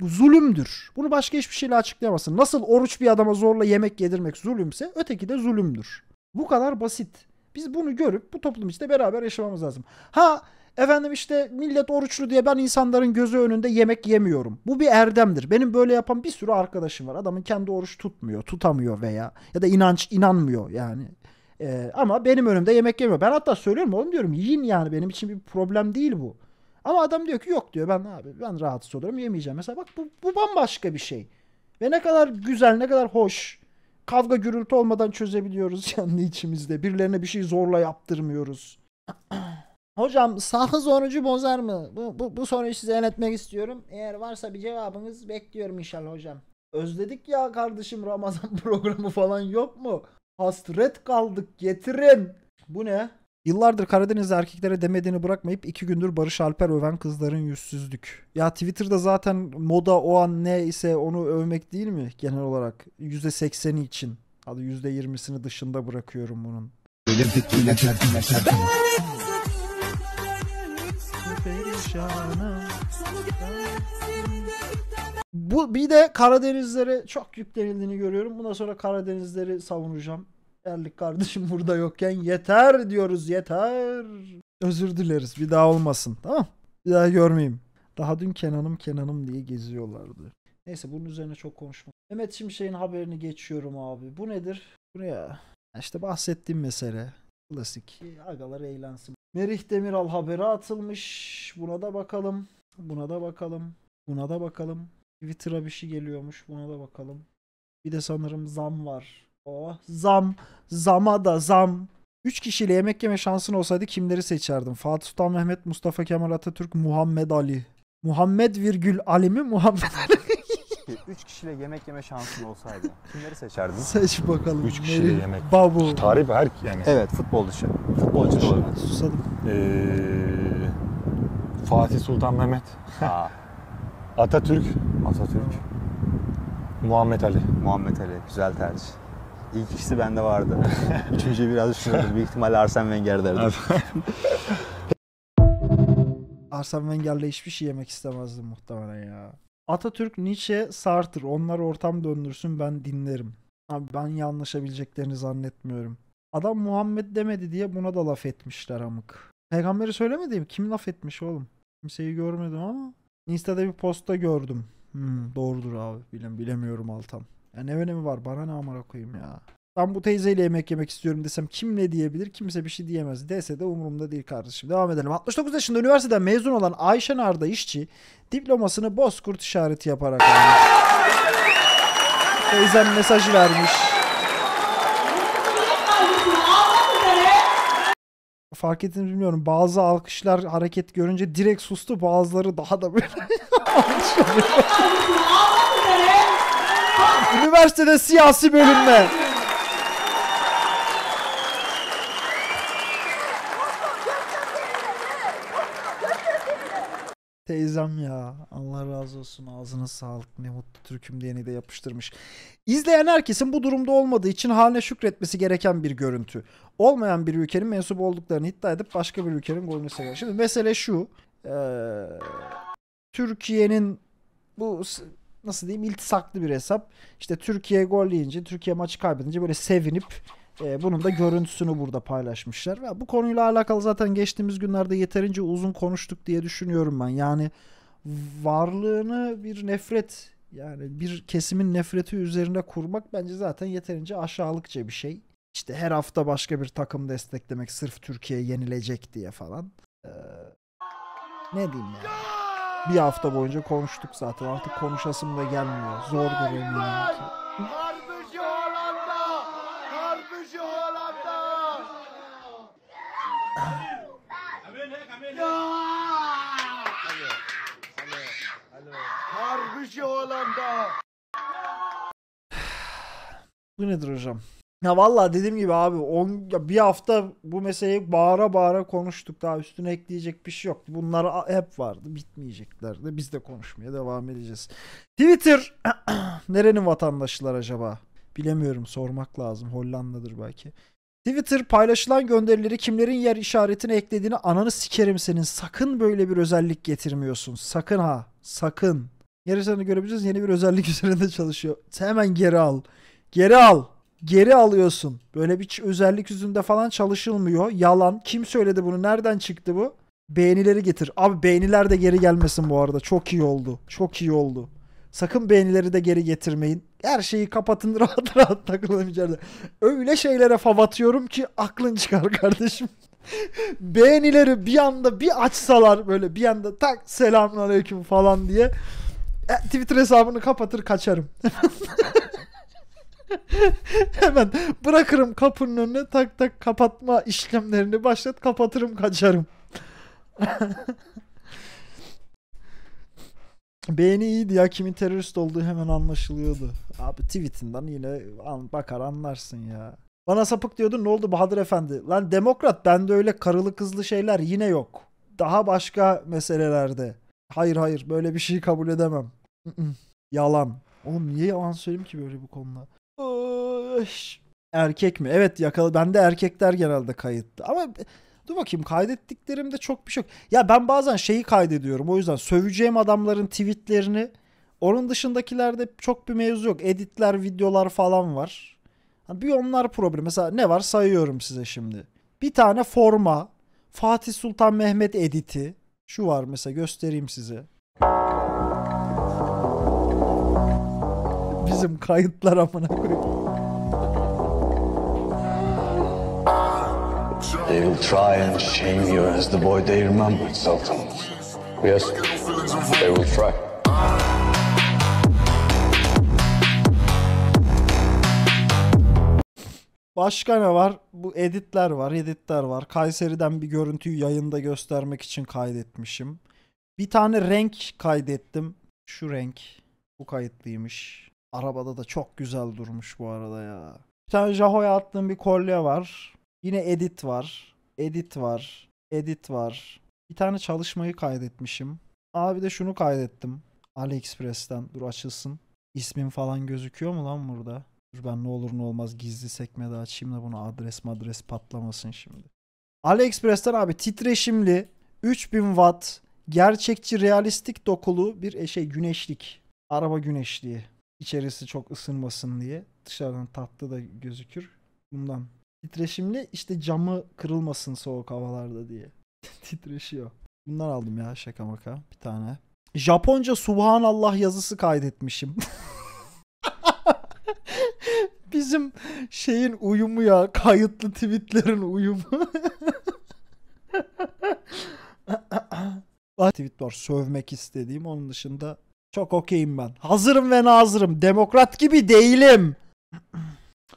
bu zulümdür. Bunu başka hiçbir şeyle açıklayamazsın. Nasıl oruç bir adama zorla yemek yedirmek zulümse öteki de zulümdür. Bu kadar basit. Biz bunu görüp bu toplum içinde beraber yaşamamız lazım. Ha efendim işte millet oruçlu diye ben insanların gözü önünde yemek yemiyorum. Bu bir erdemdir. Benim böyle yapan bir sürü arkadaşım var. Adamın kendi oruç tutmuyor, tutamıyor veya ya da inanç inanmıyor yani. Ee, ama benim önümde yemek yemiyor. Ben hatta söylüyorum oğlum diyorum yiyin yani benim için bir problem değil bu. Ama adam diyor ki yok diyor ben abi ben rahatsız olurum yemeyeceğim. Mesela bak bu, bu bambaşka bir şey. Ve ne kadar güzel ne kadar hoş. Kavga gürültü olmadan çözebiliyoruz kendi içimizde. Birilerine bir şey zorla yaptırmıyoruz. Hocam sahı sonucu bozar mı? Bu, bu, bu soruyu size yönetmek istiyorum. Eğer varsa bir cevabınız bekliyorum inşallah hocam. Özledik ya kardeşim Ramazan programı falan yok mu? Hasret kaldık getirin. Bu ne? Yıllardır Karadeniz erkeklere demediğini bırakmayıp iki gündür Barış Alper öven kızların yüzsüzlük. Ya Twitter'da zaten moda o an ne ise onu övmek değil mi genel olarak? yüzde sekseni için. Hadi yirmisini dışında bırakıyorum bunun. Bu bir de Karadenizlere çok yüklenildiğini görüyorum. Bundan sonra Karadenizleri savunacağım. Erlik kardeşim burada yokken yeter diyoruz yeter. Özür dileriz bir daha olmasın tamam Bir daha görmeyeyim. Daha dün Kenan'ım Kenan'ım diye geziyorlardı. Neyse bunun üzerine çok konuşma. Mehmet Şimşek'in haberini geçiyorum abi. Bu nedir? Bu ya? İşte bahsettiğim mesele. Klasik. Agalar eğlensin. Merih Demiral haberi atılmış. Buna da bakalım. Buna da bakalım. Buna da bakalım. Twitter'a bir şey geliyormuş. Buna da bakalım. Bir de sanırım zam var. Oh zam. Zama da zam. 3 kişiyle yemek yeme şansın olsaydı kimleri seçerdin? Fatih Sultan Mehmet, Mustafa Kemal Atatürk, Muhammed Ali. Muhammed virgül Ali mi? Muhammed Ali. 3 kişiyle yemek yeme şansın olsaydı kimleri seçerdin? Seç bakalım. 3 kişiyle Meri, yemek. Babu. Tarih her yani. Evet futbol dışı. Futbol dışı. Susadım. Ee, Fatih Sultan Mehmet. Atatürk. Atatürk. Muhammed Ali. Muhammed Ali. Güzel tercih. İlk ikisi bende vardı. Üçüncüyü biraz düşünüyoruz. Büyük ihtimalle Arsen Wenger derdi. Arsen Wenger'le hiçbir şey yemek istemezdim muhtemelen ya. Atatürk, Nietzsche, Sartre onlar ortam döndürsün ben dinlerim. Abi ben yanlışabileceklerini zannetmiyorum. Adam Muhammed demedi diye buna da laf etmişler amık. Peygamberi söylemedi mi? Kim laf etmiş oğlum? Kimseyi görmedim ama. Insta'da bir posta gördüm. Hmm, doğrudur abi. Bilem, bilemiyorum Altan. Ya ne önemi var bana ne amara koyayım ya. Ben bu teyzeyle yemek yemek istiyorum desem kim ne diyebilir? Kimse bir şey diyemez. Dese de umurumda değil kardeşim. Devam edelim. 69 yaşında üniversiteden mezun olan Ayşe Narda işçi diplomasını bozkurt işareti yaparak almış. Teyzem mesajı vermiş. Fark ettiniz bilmiyorum. Bazı alkışlar hareket görünce direkt sustu. Bazıları daha da böyle Üniversitede siyasi bölünme. Teyzem ya. Allah razı olsun. Ağzına sağlık. Ne mutlu Türk'üm diyeni de yapıştırmış. İzleyen herkesin bu durumda olmadığı için haline şükretmesi gereken bir görüntü. Olmayan bir ülkenin mensup olduklarını iddia edip başka bir ülkenin golünü seviyor. Şimdi mesele şu. Ee, Türkiye'nin bu nasıl diyeyim iltisaklı bir hesap. İşte Türkiye gol yiyince, Türkiye maçı kaybedince böyle sevinip e, bunun da görüntüsünü burada paylaşmışlar. Ve bu konuyla alakalı zaten geçtiğimiz günlerde yeterince uzun konuştuk diye düşünüyorum ben. Yani varlığını bir nefret yani bir kesimin nefreti üzerine kurmak bence zaten yeterince aşağılıkça bir şey. İşte her hafta başka bir takım desteklemek sırf Türkiye yenilecek diye falan. Ee, ne diyeyim yani bir hafta boyunca konuştuk zaten. Artık konuşasım da gelmiyor. zor eminim ki. Hollanda! Karpışı Hollanda! Karpışı Hollanda! Bu nedir hocam? Ya valla dediğim gibi abi on, ya bir hafta bu meseleyi bağıra bağıra konuştuk. Daha üstüne ekleyecek bir şey yok. Bunlar hep vardı. Bitmeyeceklerdi. Biz de konuşmaya devam edeceğiz. Twitter nerenin vatandaşılar acaba? Bilemiyorum sormak lazım. Hollanda'dır belki. Twitter paylaşılan gönderileri kimlerin yer işaretini eklediğini ananı sikerim senin. Sakın böyle bir özellik getirmiyorsun. Sakın ha. Sakın. Yarısını görebiliriz. Yeni bir özellik üzerinde çalışıyor. Hemen geri al. Geri al geri alıyorsun. Böyle bir özellik yüzünde falan çalışılmıyor. Yalan. Kim söyledi bunu? Nereden çıktı bu? Beğenileri getir. Abi beğeniler de geri gelmesin bu arada. Çok iyi oldu. Çok iyi oldu. Sakın beğenileri de geri getirmeyin. Her şeyi kapatın rahat rahat takılalım içeride. Öyle şeylere fav atıyorum ki aklın çıkar kardeşim. beğenileri bir anda bir açsalar böyle bir anda tak selamun aleyküm falan diye. E, Twitter hesabını kapatır kaçarım. Hemen bırakırım kapının önüne tak tak kapatma işlemlerini başlat kapatırım kaçarım. Beğeni iyiydi ya kimin terörist olduğu hemen anlaşılıyordu. Abi tweetinden yine bakar anlarsın ya. Bana sapık diyordun ne oldu Bahadır Efendi? Lan demokrat bende öyle karılı kızlı şeyler yine yok. Daha başka meselelerde. Hayır hayır böyle bir şey kabul edemem. Yalan. Oğlum niye yalan söyleyeyim ki böyle bu konuda? Erkek mi? Evet Ben de erkekler genelde kayıttı. Ama dur bakayım kaydettiklerimde çok bir şey yok. Ya ben bazen şeyi kaydediyorum. O yüzden söveceğim adamların tweetlerini. Onun dışındakilerde çok bir mevzu yok. Editler, videolar falan var. Bir onlar problem. Mesela ne var sayıyorum size şimdi. Bir tane forma. Fatih Sultan Mehmet editi. Şu var mesela göstereyim size. Abicim kayıtlar amına koyayım. They will try and shame you as the boy they remembered, Sultan. Yes, they will try. Başka ne var? Bu editler var, editler var. Kayseri'den bir görüntüyü yayında göstermek için kaydetmişim. Bir tane renk kaydettim. Şu renk. Bu kayıtlıymış. Arabada da çok güzel durmuş bu arada ya. Bir tane Jaho'ya attığım bir kolye var. Yine edit var. Edit var. Edit var. Bir tane çalışmayı kaydetmişim. Abi de şunu kaydettim. AliExpress'ten. Dur açılsın. İsmim falan gözüküyor mu lan burada? Dur ben ne olur ne olmaz gizli sekmede açayım da bunu adres madres patlamasın şimdi. AliExpress'ten abi titreşimli 3000 watt gerçekçi realistik dokulu bir e, şey güneşlik. Araba güneşliği. İçerisi çok ısınmasın diye. Dışarıdan tatlı da gözükür. Bundan. Titreşimli işte camı kırılmasın soğuk havalarda diye. Titreşiyor. Bunlar aldım ya şaka maka bir tane. Japonca Subhanallah yazısı kaydetmişim. Bizim şeyin uyumu ya. Kayıtlı tweetlerin uyumu. Bak tweet var sövmek istediğim. Onun dışında çok okeyim ben. Hazırım ve nazırım. Demokrat gibi değilim.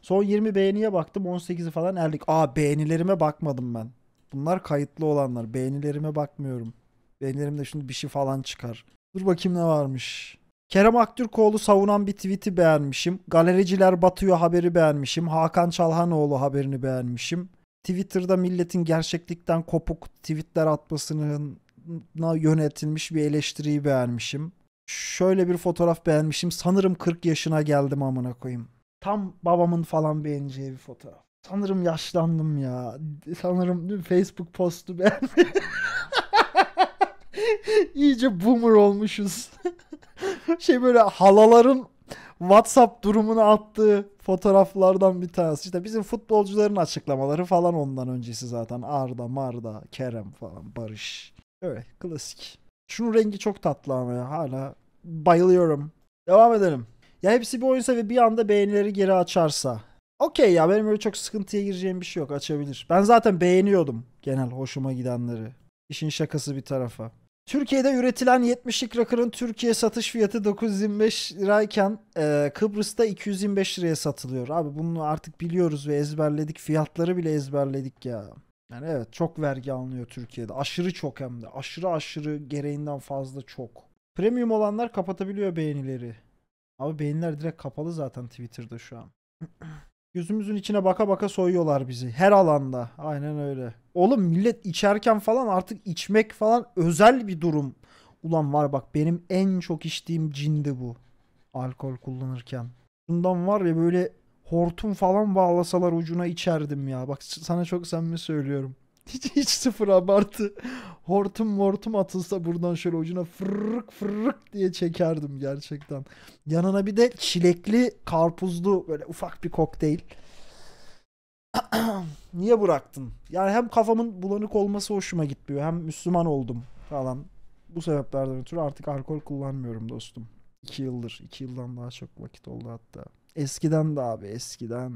Son 20 beğeniye baktım. 18'i falan erdik. Aa beğenilerime bakmadım ben. Bunlar kayıtlı olanlar. Beğenilerime bakmıyorum. Beğenilerimde şimdi bir şey falan çıkar. Dur bakayım ne varmış. Kerem Aktürkoğlu savunan bir tweet'i beğenmişim. Galericiler batıyor haberi beğenmişim. Hakan Çalhanoğlu haberini beğenmişim. Twitter'da milletin gerçeklikten kopuk tweetler atmasının yönetilmiş bir eleştiriyi beğenmişim şöyle bir fotoğraf beğenmişim. Sanırım 40 yaşına geldim amına koyayım. Tam babamın falan beğeneceği bir fotoğraf. Sanırım yaşlandım ya. Sanırım Facebook postu beğenmedim. İyice boomer olmuşuz. şey böyle halaların WhatsApp durumunu attığı fotoğraflardan bir tanesi. İşte bizim futbolcuların açıklamaları falan ondan öncesi zaten. Arda, Marda, Kerem falan, Barış. Öyle klasik. Şunun rengi çok tatlı ama ya. Hala bayılıyorum. Devam edelim. Ya hepsi bir oyunsa ve bir anda beğenileri geri açarsa. Okey ya benim öyle çok sıkıntıya gireceğim bir şey yok açabilir. Ben zaten beğeniyordum genel hoşuma gidenleri. İşin şakası bir tarafa. Türkiye'de üretilen 70'lik rakırın Türkiye satış fiyatı 925 lirayken e, Kıbrıs'ta 225 liraya satılıyor. Abi bunu artık biliyoruz ve ezberledik. Fiyatları bile ezberledik ya. Yani evet çok vergi alınıyor Türkiye'de. Aşırı çok hem de. Aşırı aşırı gereğinden fazla çok. Premium olanlar kapatabiliyor beğenileri. Abi beğeniler direkt kapalı zaten Twitter'da şu an. Gözümüzün içine baka baka soyuyorlar bizi. Her alanda. Aynen öyle. Oğlum millet içerken falan artık içmek falan özel bir durum. Ulan var bak benim en çok içtiğim cindi bu. Alkol kullanırken. Bundan var ya böyle hortum falan bağlasalar ucuna içerdim ya. Bak sana çok samimi söylüyorum. Hiç, hiç sıfır abartı. Hortum mortum atılsa buradan şöyle ucuna fırrık fırrık diye çekerdim gerçekten. Yanına bir de çilekli karpuzlu böyle ufak bir kokteyl. Niye bıraktın? Yani hem kafamın bulanık olması hoşuma gitmiyor. Hem Müslüman oldum falan. Bu sebeplerden ötürü artık alkol kullanmıyorum dostum. İki yıldır. iki yıldan daha çok vakit oldu hatta. Eskiden de abi eskiden.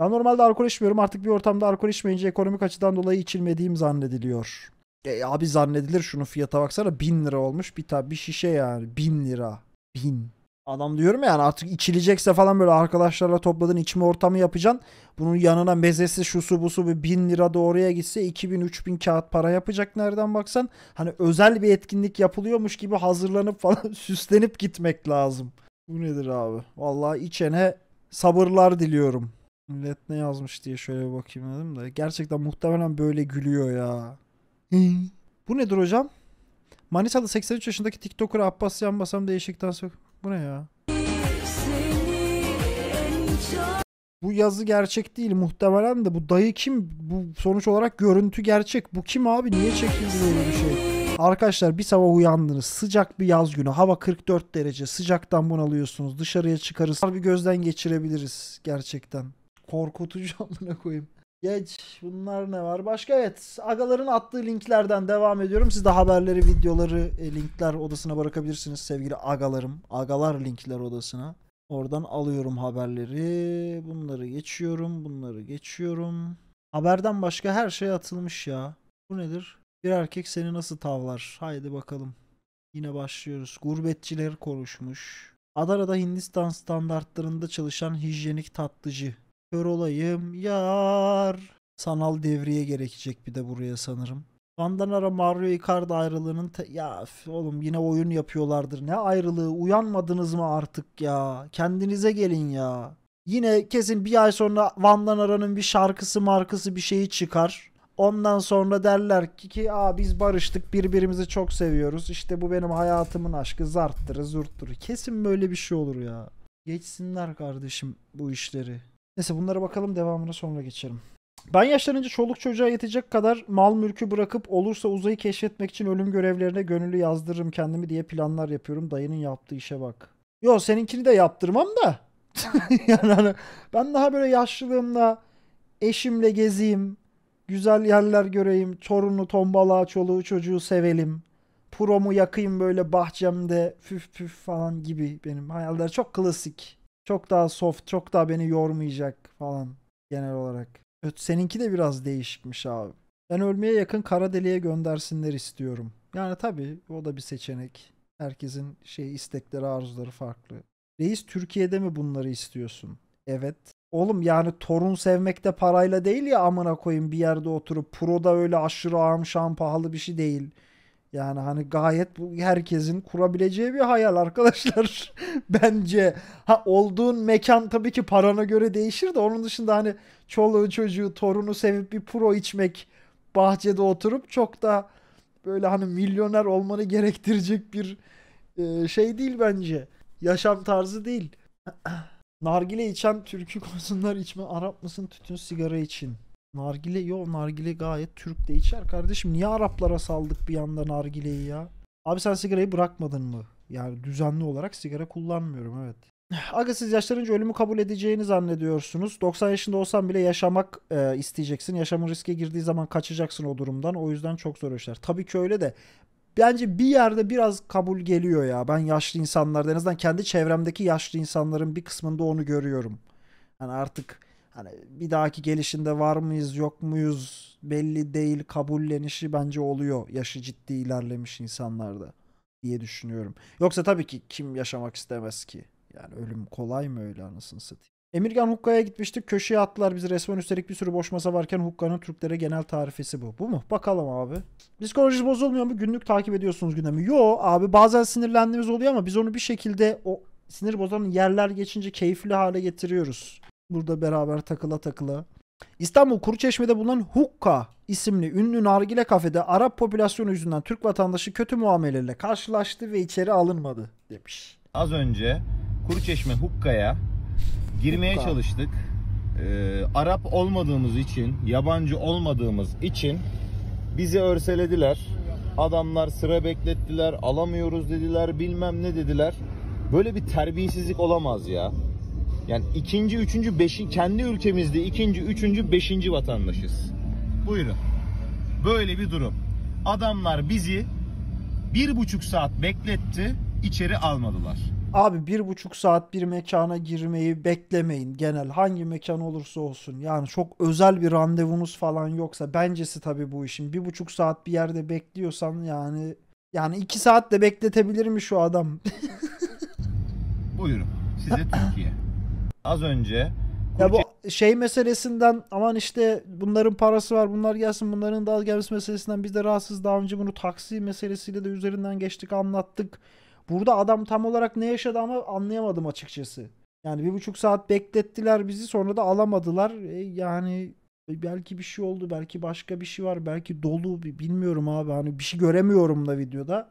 Ben normalde alkol içmiyorum. Artık bir ortamda alkol içmeyince ekonomik açıdan dolayı içilmediğim zannediliyor. E abi zannedilir şunu fiyata baksana bin lira olmuş bir tabi bir şişe yani bin lira. Bin Adam diyorum yani artık içilecekse falan böyle arkadaşlarla topladın içme ortamı yapacaksın. Bunun yanına mezesi şusu busu bir bin lira da oraya gitse 2000 3000 kağıt para yapacak nereden baksan. Hani özel bir etkinlik yapılıyormuş gibi hazırlanıp falan süslenip gitmek lazım. Bu nedir abi? Vallahi içene sabırlar diliyorum. Millet ne yazmış diye şöyle bir bakayım dedim de. Gerçekten muhtemelen böyle gülüyor ya. Bu nedir hocam? Manisa'da 83 yaşındaki TikToker Abbas Yanbasam değişikten sonra... Bu ne ya? Bu yazı gerçek değil muhtemelen de bu dayı kim? Bu sonuç olarak görüntü gerçek. Bu kim abi? Niye çekildi böyle bir şey? Arkadaşlar bir sabah uyandınız. Sıcak bir yaz günü. Hava 44 derece. Sıcaktan bunalıyorsunuz. Dışarıya çıkarız. Bir gözden geçirebiliriz gerçekten. Korkutucu amına koyayım. Geç. Bunlar ne var? Başka evet. Agaların attığı linklerden devam ediyorum. Siz de haberleri, videoları, e, linkler odasına bırakabilirsiniz sevgili agalarım. Agalar linkler odasına. Oradan alıyorum haberleri. Bunları geçiyorum. Bunları geçiyorum. Haberden başka her şey atılmış ya. Bu nedir? Bir erkek seni nasıl tavlar? Haydi bakalım. Yine başlıyoruz. Gurbetçiler konuşmuş. Adana'da Hindistan standartlarında çalışan hijyenik tatlıcı Kör olayım yar. Sanal devriye gerekecek bir de buraya sanırım. Bandanara Mario iCard ayrılığının ya oğlum yine oyun yapıyorlardır. Ne ayrılığı uyanmadınız mı artık ya? Kendinize gelin ya. Yine kesin bir ay sonra Van'dan Ara'nın bir şarkısı markası bir şeyi çıkar. Ondan sonra derler ki, ki Aa, biz barıştık birbirimizi çok seviyoruz. İşte bu benim hayatımın aşkı zarttırı zurttur Kesin böyle bir şey olur ya. Geçsinler kardeşim bu işleri. Neyse bunlara bakalım devamına sonra geçerim. Ben yaşlanınca çoluk çocuğa yetecek kadar mal mülkü bırakıp olursa uzayı keşfetmek için ölüm görevlerine gönüllü yazdırırım kendimi diye planlar yapıyorum. Dayının yaptığı işe bak. Yo seninkini de yaptırmam da. yani hani ben daha böyle yaşlılığımda eşimle gezeyim, güzel yerler göreyim, torunu, tombala, çoluğu, çocuğu sevelim. Promu yakayım böyle bahçemde füf püf falan gibi benim hayaller çok klasik. Çok daha soft, çok daha beni yormayacak falan genel olarak. Seninki de biraz değişikmiş abi. Ben ölmeye yakın kara deliğe göndersinler istiyorum. Yani tabii o da bir seçenek. Herkesin şey istekleri, arzuları farklı. Reis Türkiye'de mi bunları istiyorsun? Evet. Oğlum yani torun sevmekte de parayla değil ya amına koyayım bir yerde oturup. Pro da öyle aşırı ağam şan pahalı bir şey değil. Yani hani gayet bu herkesin kurabileceği bir hayal arkadaşlar bence. Ha olduğun mekan tabii ki parana göre değişir de onun dışında hani çoluğu çocuğu torunu sevip bir pro içmek bahçede oturup çok da böyle hani milyoner olmanı gerektirecek bir e, şey değil bence. Yaşam tarzı değil. Nargile içen türkü konusunlar içme Arap mısın tütün sigara için. Nargile yo nargile gayet Türk de içer kardeşim. Niye Araplara saldık bir anda nargileyi ya? Abi sen sigarayı bırakmadın mı? Yani düzenli olarak sigara kullanmıyorum evet. Aga siz yaşlanınca ölümü kabul edeceğini zannediyorsunuz. 90 yaşında olsan bile yaşamak e, isteyeceksin. Yaşamın riske girdiği zaman kaçacaksın o durumdan. O yüzden çok zor işler. Tabii ki öyle de bence bir yerde biraz kabul geliyor ya. Ben yaşlı insanlarda en azından kendi çevremdeki yaşlı insanların bir kısmında onu görüyorum. Yani artık hani bir dahaki gelişinde var mıyız yok muyuz belli değil kabullenişi bence oluyor yaşı ciddi ilerlemiş insanlarda diye düşünüyorum. Yoksa tabii ki kim yaşamak istemez ki? Yani ölüm kolay mı öyle anasını satayım? Emirgan Hukka'ya gitmiştik. Köşeye attılar bizi resmen üstelik bir sürü boş masa varken Hukka'nın Türklere genel tarifesi bu. Bu mu? Bakalım abi. Psikolojiniz bozulmuyor mu? Günlük takip ediyorsunuz gündemi. Yo abi bazen sinirlendiğimiz oluyor ama biz onu bir şekilde o sinir bozan yerler geçince keyifli hale getiriyoruz. Burada beraber takıla takıla. İstanbul Kuruçeşme'de bulunan Hukka isimli ünlü nargile kafede Arap popülasyonu yüzünden Türk vatandaşı kötü muameleyle karşılaştı ve içeri alınmadı demiş. Az önce Kuruçeşme Hukka'ya girmeye Hukka. çalıştık. Ee, Arap olmadığımız için, yabancı olmadığımız için bizi örselediler. Adamlar sıra beklettiler, alamıyoruz dediler, bilmem ne dediler. Böyle bir terbiyesizlik olamaz ya. Yani ikinci, üçüncü, beşin, kendi ülkemizde ikinci, üçüncü, beşinci vatandaşız. Buyurun. Böyle bir durum. Adamlar bizi bir buçuk saat bekletti, içeri almadılar. Abi bir buçuk saat bir mekana girmeyi beklemeyin genel hangi mekan olursa olsun yani çok özel bir randevunuz falan yoksa bencesi tabii bu işin bir buçuk saat bir yerde bekliyorsan yani yani iki saat de bekletebilir mi şu adam? Buyurun size Türkiye az önce ya bu şey meselesinden aman işte bunların parası var bunlar gelsin bunların da gelmesi meselesinden biz de rahatsız daha önce bunu taksi meselesiyle de üzerinden geçtik anlattık. Burada adam tam olarak ne yaşadı ama anlayamadım açıkçası. Yani bir buçuk saat beklettiler bizi sonra da alamadılar. E yani e, belki bir şey oldu belki başka bir şey var belki dolu bilmiyorum abi hani bir şey göremiyorum da videoda.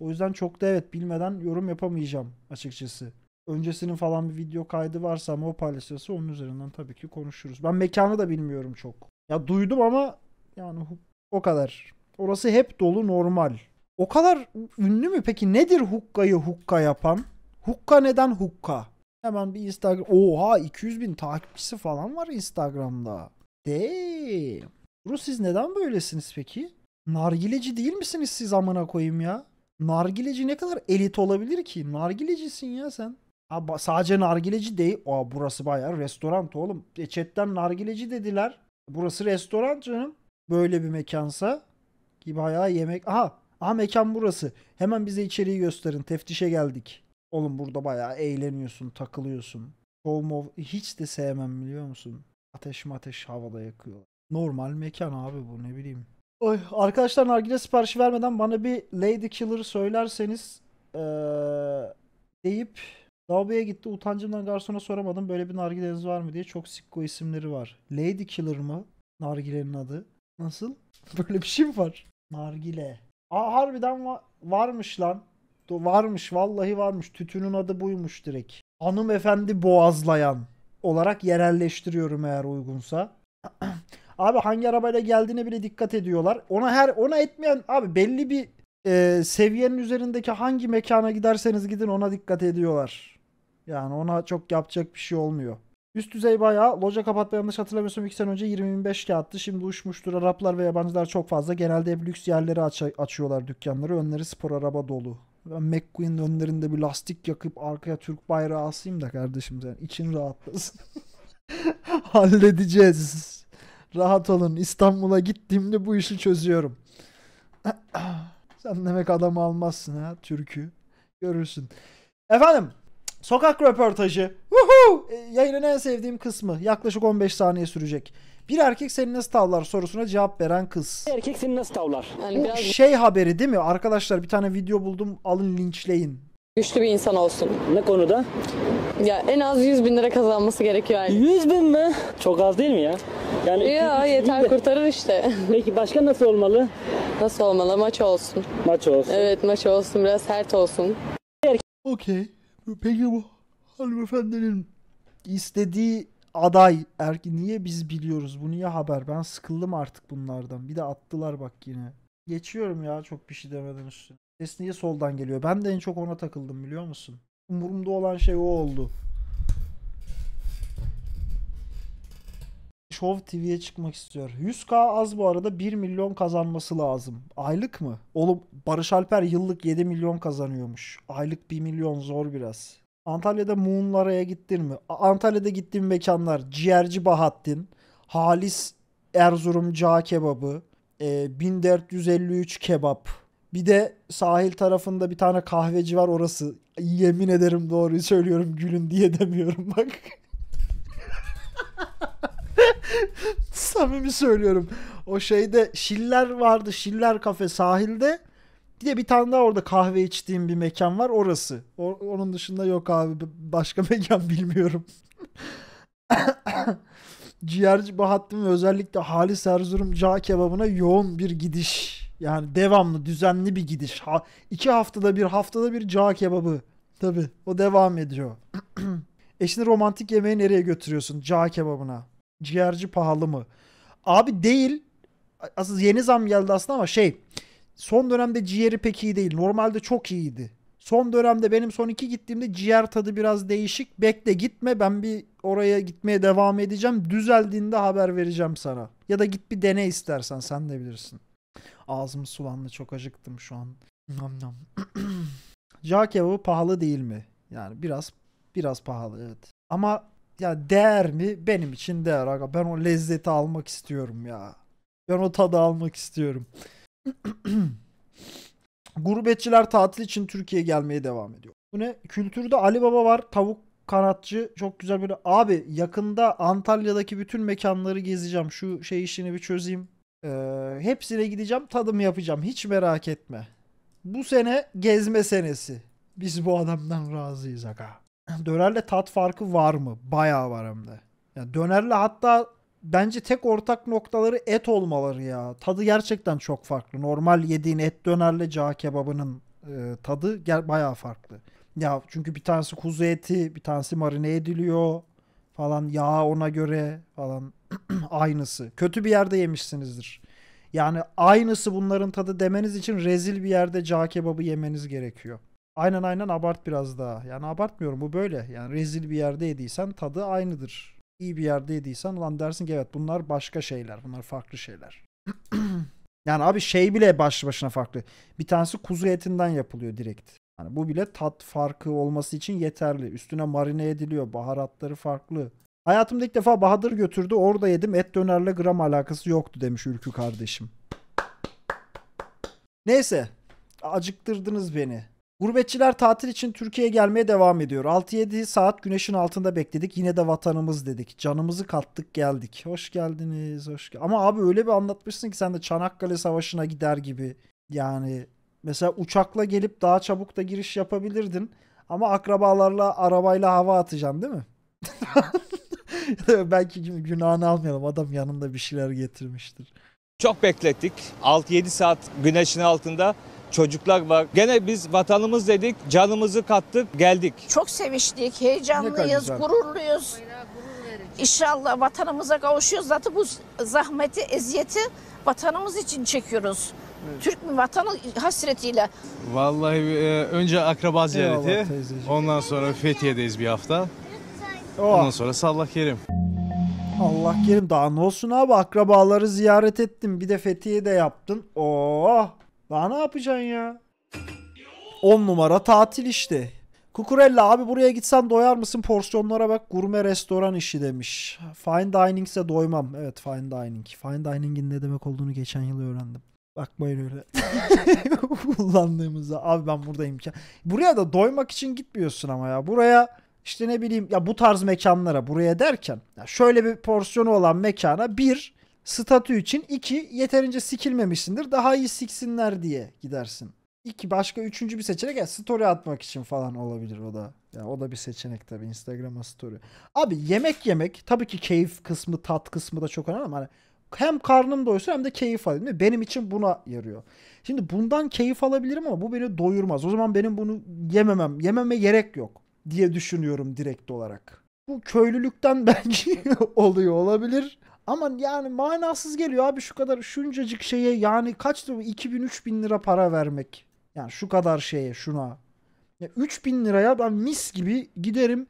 O yüzden çok da evet bilmeden yorum yapamayacağım açıkçası öncesinin falan bir video kaydı varsa ama o paylaşırsa onun üzerinden tabii ki konuşuruz. Ben mekanı da bilmiyorum çok. Ya duydum ama yani o kadar. Orası hep dolu normal. O kadar ünlü mü peki? Nedir hukkayı hukka yapan? Hukka neden hukka? Hemen bir Instagram... Oha 200 bin takipçisi falan var Instagram'da. De. Bu siz neden böylesiniz peki? Nargileci değil misiniz siz amına koyayım ya? Nargileci ne kadar elit olabilir ki? Nargilecisin ya sen. Ha, sadece nargileci değil. Aa, burası bayağı restoran oğlum. E, chatten nargileci dediler. Burası restoran canım. Böyle bir mekansa. gibi bayağı yemek. Aha, aha mekan burası. Hemen bize içeriği gösterin. Teftişe geldik. Oğlum burada bayağı eğleniyorsun, takılıyorsun. Show mov hiç de sevmem biliyor musun? Ateş ateş havada yakıyor. Normal mekan abi bu ne bileyim. Oy, arkadaşlar nargile siparişi vermeden bana bir Lady Killer söylerseniz ee, deyip Lavaboya gitti. Utancımdan garsona soramadım. Böyle bir nargileniz var mı diye. Çok sikko isimleri var. Lady Killer mı? Nargilenin adı. Nasıl? Böyle bir şey mi var? Nargile. Aa harbiden va- varmış lan. Do- varmış vallahi varmış. Tütünün adı buymuş direkt. Efendi boğazlayan olarak yerelleştiriyorum eğer uygunsa. abi hangi arabayla geldiğine bile dikkat ediyorlar. Ona her ona etmeyen abi belli bir e, seviyenin üzerindeki hangi mekana giderseniz gidin ona dikkat ediyorlar. Yani ona çok yapacak bir şey olmuyor. Üst düzey bayağı Loja kapatma yanlış hatırlamıyorsam 2 sene önce 25 kağıttı. Şimdi uçmuştur. Araplar ve yabancılar çok fazla. Genelde hep lüks yerleri aç açıyorlar dükkanları. Önleri spor araba dolu. Ben McQueen'in önlerinde bir lastik yakıp arkaya Türk bayrağı asayım da kardeşim sen. için rahatlasın. Halledeceğiz. Rahat olun. İstanbul'a gittiğimde bu işi çözüyorum. sen demek adamı almazsın ha Türk'ü. Görürsün. Efendim Sokak röportajı. Woohoo! E, yayının en sevdiğim kısmı. Yaklaşık 15 saniye sürecek. Bir erkek seni nasıl tavlar sorusuna cevap veren kız. Erkek seni nasıl tavlar? Yani biraz şey haberi değil mi? Arkadaşlar bir tane video buldum alın linçleyin. güçlü bir insan olsun. ne konuda? Ya en az 100 bin lira kazanması gerekiyor yani. 100 bin mi? Çok az değil mi ya? Yani iki- Ya iki- yeter kurtarır işte. Peki başka nasıl olmalı? Nasıl olmalı? Maç olsun. Maç olsun. Evet maç olsun biraz sert olsun. Okey. Peki bu hanımefendinin istediği aday erki niye biz biliyoruz? Bu niye haber? Ben sıkıldım artık bunlardan. Bir de attılar bak yine. Geçiyorum ya çok bir şey demeden üstüne. Ses niye soldan geliyor? Ben de en çok ona takıldım biliyor musun? Umurumda olan şey o oldu. Show TV'ye çıkmak istiyor. 100k az bu arada 1 milyon kazanması lazım. Aylık mı? Oğlum Barış Alper yıllık 7 milyon kazanıyormuş. Aylık 1 milyon zor biraz. Antalya'da Moonlara'ya gittin mi? Antalya'da gittiğim mekanlar Ciğerci Bahattin, Halis Erzurum Cağ Kebabı, 1453 e, Kebap. Bir de sahil tarafında bir tane kahveci var orası. Yemin ederim doğruyu söylüyorum gülün diye demiyorum bak. Samimi söylüyorum. O şeyde Şiller vardı. Şiller kafe sahilde. Bir de bir tane daha orada kahve içtiğim bir mekan var. Orası. O, onun dışında yok abi. Başka mekan bilmiyorum. Ciğerci Bahattin ve özellikle Halis Erzurum cağ kebabına yoğun bir gidiş. Yani devamlı, düzenli bir gidiş. Ha, iki haftada bir, haftada bir cağ kebabı. Tabii o devam ediyor. Eşini romantik yemeğe nereye götürüyorsun? Cağ kebabına ciğerci pahalı mı? Abi değil. Aslında yeni zam geldi aslında ama şey son dönemde ciğeri pek iyi değil. Normalde çok iyiydi. Son dönemde benim son iki gittiğimde ciğer tadı biraz değişik. Bekle gitme ben bir oraya gitmeye devam edeceğim. Düzeldiğinde haber vereceğim sana. Ya da git bir dene istersen sen de bilirsin. Ağzım sulandı çok acıktım şu an. Nam nam. Cağ kebabı pahalı değil mi? Yani biraz biraz pahalı evet. Ama ya değer mi? Benim için değer aga. Ben o lezzeti almak istiyorum ya. Ben o tadı almak istiyorum. Gurbetçiler tatil için Türkiye'ye gelmeye devam ediyor. Bu ne? Kültürde Ali Baba var. Tavuk kanatçı çok güzel böyle. Abi yakında Antalya'daki bütün mekanları gezeceğim. Şu şey işini bir çözeyim. Ee, hepsine gideceğim. Tadım yapacağım. Hiç merak etme. Bu sene gezme senesi. Biz bu adamdan razıyız aga. dönerle tat farkı var mı? Bayağı var hem de. Yani dönerle hatta bence tek ortak noktaları et olmaları ya. Tadı gerçekten çok farklı. Normal yediğin et dönerle cağ kebabının e, tadı gel bayağı farklı. Ya çünkü bir tanesi kuzu eti, bir tanesi marine ediliyor falan yağ ona göre falan aynısı. Kötü bir yerde yemişsinizdir. Yani aynısı bunların tadı demeniz için rezil bir yerde cağ kebabı yemeniz gerekiyor. Aynen aynen abart biraz daha. Yani abartmıyorum bu böyle. Yani rezil bir yerde yediysen tadı aynıdır. İyi bir yerde yediysen lan dersin ki evet bunlar başka şeyler. Bunlar farklı şeyler. yani abi şey bile başlı başına farklı. Bir tanesi kuzu etinden yapılıyor direkt. Yani bu bile tat farkı olması için yeterli. Üstüne marine ediliyor. Baharatları farklı. Hayatımda ilk defa Bahadır götürdü. Orada yedim. Et dönerle gram alakası yoktu demiş Ülkü kardeşim. Neyse. Acıktırdınız beni. Gurbetçiler tatil için Türkiye'ye gelmeye devam ediyor. 6-7 saat güneşin altında bekledik. Yine de vatanımız dedik. Canımızı kattık geldik. Hoş geldiniz. Hoş gel Ama abi öyle bir anlatmışsın ki sen de Çanakkale Savaşı'na gider gibi. Yani mesela uçakla gelip daha çabuk da giriş yapabilirdin. Ama akrabalarla arabayla hava atacaksın değil mi? Belki günahını almayalım. Adam yanında bir şeyler getirmiştir. Çok beklettik. 6-7 saat güneşin altında çocuklar var. Gene biz vatanımız dedik, canımızı kattık, geldik. Çok sevinçlik, heyecanlıyız, gururluyuz. Bayrağı, İnşallah vatanımıza kavuşuyoruz. Zaten bu zahmeti, eziyeti vatanımız için çekiyoruz. Evet. Türk mü vatanı hasretiyle. Vallahi e, önce akraba ziyareti, ondan sonra Fethiye'deyiz bir hafta. Oh. Ondan sonra Sallah Kerim. Allah kerim daha ne olsun abi akrabaları ziyaret ettim bir de Fethiye'de yaptın. Oh daha ne yapacaksın ya? 10 numara tatil işte. Kukurella abi buraya gitsen doyar mısın? Porsiyonlara bak gurme restoran işi demiş. Fine dining ise doymam. Evet fine dining. Fine dining'in ne demek olduğunu geçen yıl öğrendim. Bakmayın öyle. Kullandığımızda. Abi ben buradayım imkan. Buraya da doymak için gitmiyorsun ama ya. Buraya işte ne bileyim ya bu tarz mekanlara buraya derken ya şöyle bir porsiyonu olan mekana bir statü için 2 yeterince sikilmemişsindir. Daha iyi siksinler diye gidersin. 2 başka üçüncü bir seçenek ya story atmak için falan olabilir o da. Yani o da bir seçenek tabii Instagram'a story. Abi yemek yemek tabii ki keyif kısmı tat kısmı da çok önemli ama hani hem karnım doysun hem de keyif alayım. Benim için buna yarıyor. Şimdi bundan keyif alabilirim ama bu beni doyurmaz. O zaman benim bunu yememem, yememe gerek yok diye düşünüyorum direkt olarak. Bu köylülükten belki oluyor olabilir. Ama yani manasız geliyor abi şu kadar şuncacık şeye yani kaç lira 2000 3000 lira para vermek. Yani şu kadar şeye şuna. Ya 3000 liraya ben mis gibi giderim.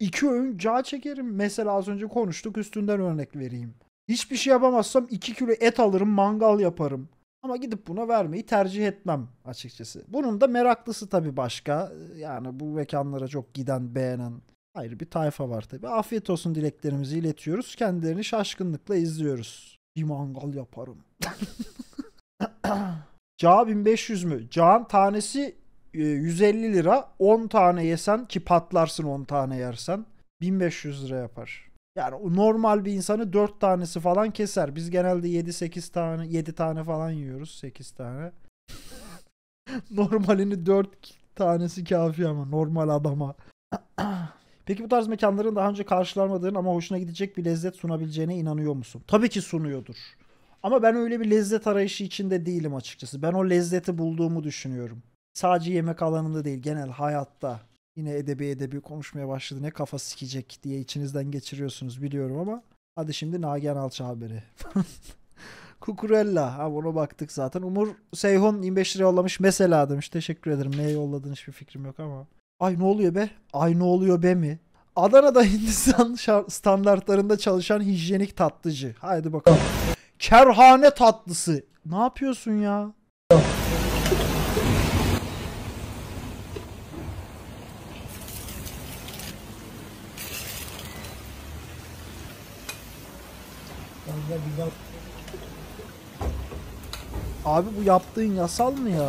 iki öğün cağ çekerim. Mesela az önce konuştuk üstünden örnek vereyim. Hiçbir şey yapamazsam 2 kilo et alırım mangal yaparım. Ama gidip buna vermeyi tercih etmem açıkçası. Bunun da meraklısı tabii başka. Yani bu mekanlara çok giden, beğenen ayrı bir tayfa var tabi. Afiyet olsun dileklerimizi iletiyoruz. Kendilerini şaşkınlıkla izliyoruz. Bir mangal yaparım. Ca 1500 mü? Cağın tanesi 150 e, lira. 10 tane yesen ki patlarsın 10 tane yersen. 1500 lira yapar. Yani normal bir insanı 4 tanesi falan keser. Biz genelde 7-8 tane 7 tane falan yiyoruz. 8 tane. Normalini 4 tanesi kafi ama normal adama. Peki bu tarz mekanların daha önce karşılanmadığın ama hoşuna gidecek bir lezzet sunabileceğine inanıyor musun? Tabii ki sunuyordur. Ama ben öyle bir lezzet arayışı içinde değilim açıkçası. Ben o lezzeti bulduğumu düşünüyorum. Sadece yemek alanında değil, genel hayatta. Yine edebi edebi konuşmaya başladı. Ne kafa sikecek diye içinizden geçiriyorsunuz biliyorum ama. Hadi şimdi Nagihan Alça haberi. Kukurella. Ha buna baktık zaten. Umur Seyhun 25 lira yollamış mesela demiş. Teşekkür ederim. Neye yolladın hiçbir fikrim yok ama. Ay ne oluyor be? Ay ne oluyor be mi? Adana'da Hindistan standartlarında çalışan hijyenik tatlıcı. Haydi bakalım. Kerhane tatlısı. Ne yapıyorsun ya? Abi bu yaptığın yasal mı ya?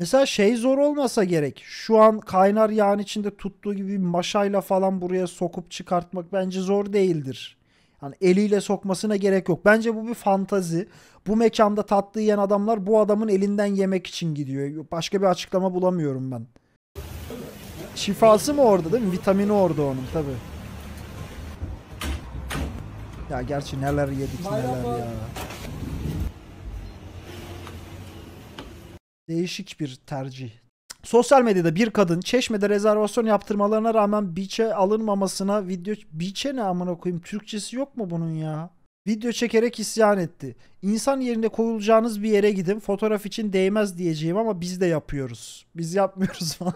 Mesela şey zor olmasa gerek. Şu an kaynar yağın içinde tuttuğu gibi bir maşayla falan buraya sokup çıkartmak bence zor değildir. Yani eliyle sokmasına gerek yok. Bence bu bir fantazi. Bu mekanda tatlı yiyen adamlar bu adamın elinden yemek için gidiyor. Başka bir açıklama bulamıyorum ben. Şifası mı orada değil mi? Vitamini orada onun tabi. Ya gerçi neler yedik neler ya. Değişik bir tercih. Sosyal medyada bir kadın Çeşme'de rezervasyon yaptırmalarına rağmen beach'e alınmamasına video... Beach'e ne amına koyayım? Türkçesi yok mu bunun ya? Video çekerek isyan etti. İnsan yerine koyulacağınız bir yere gidin. Fotoğraf için değmez diyeceğim ama biz de yapıyoruz. Biz yapmıyoruz falan.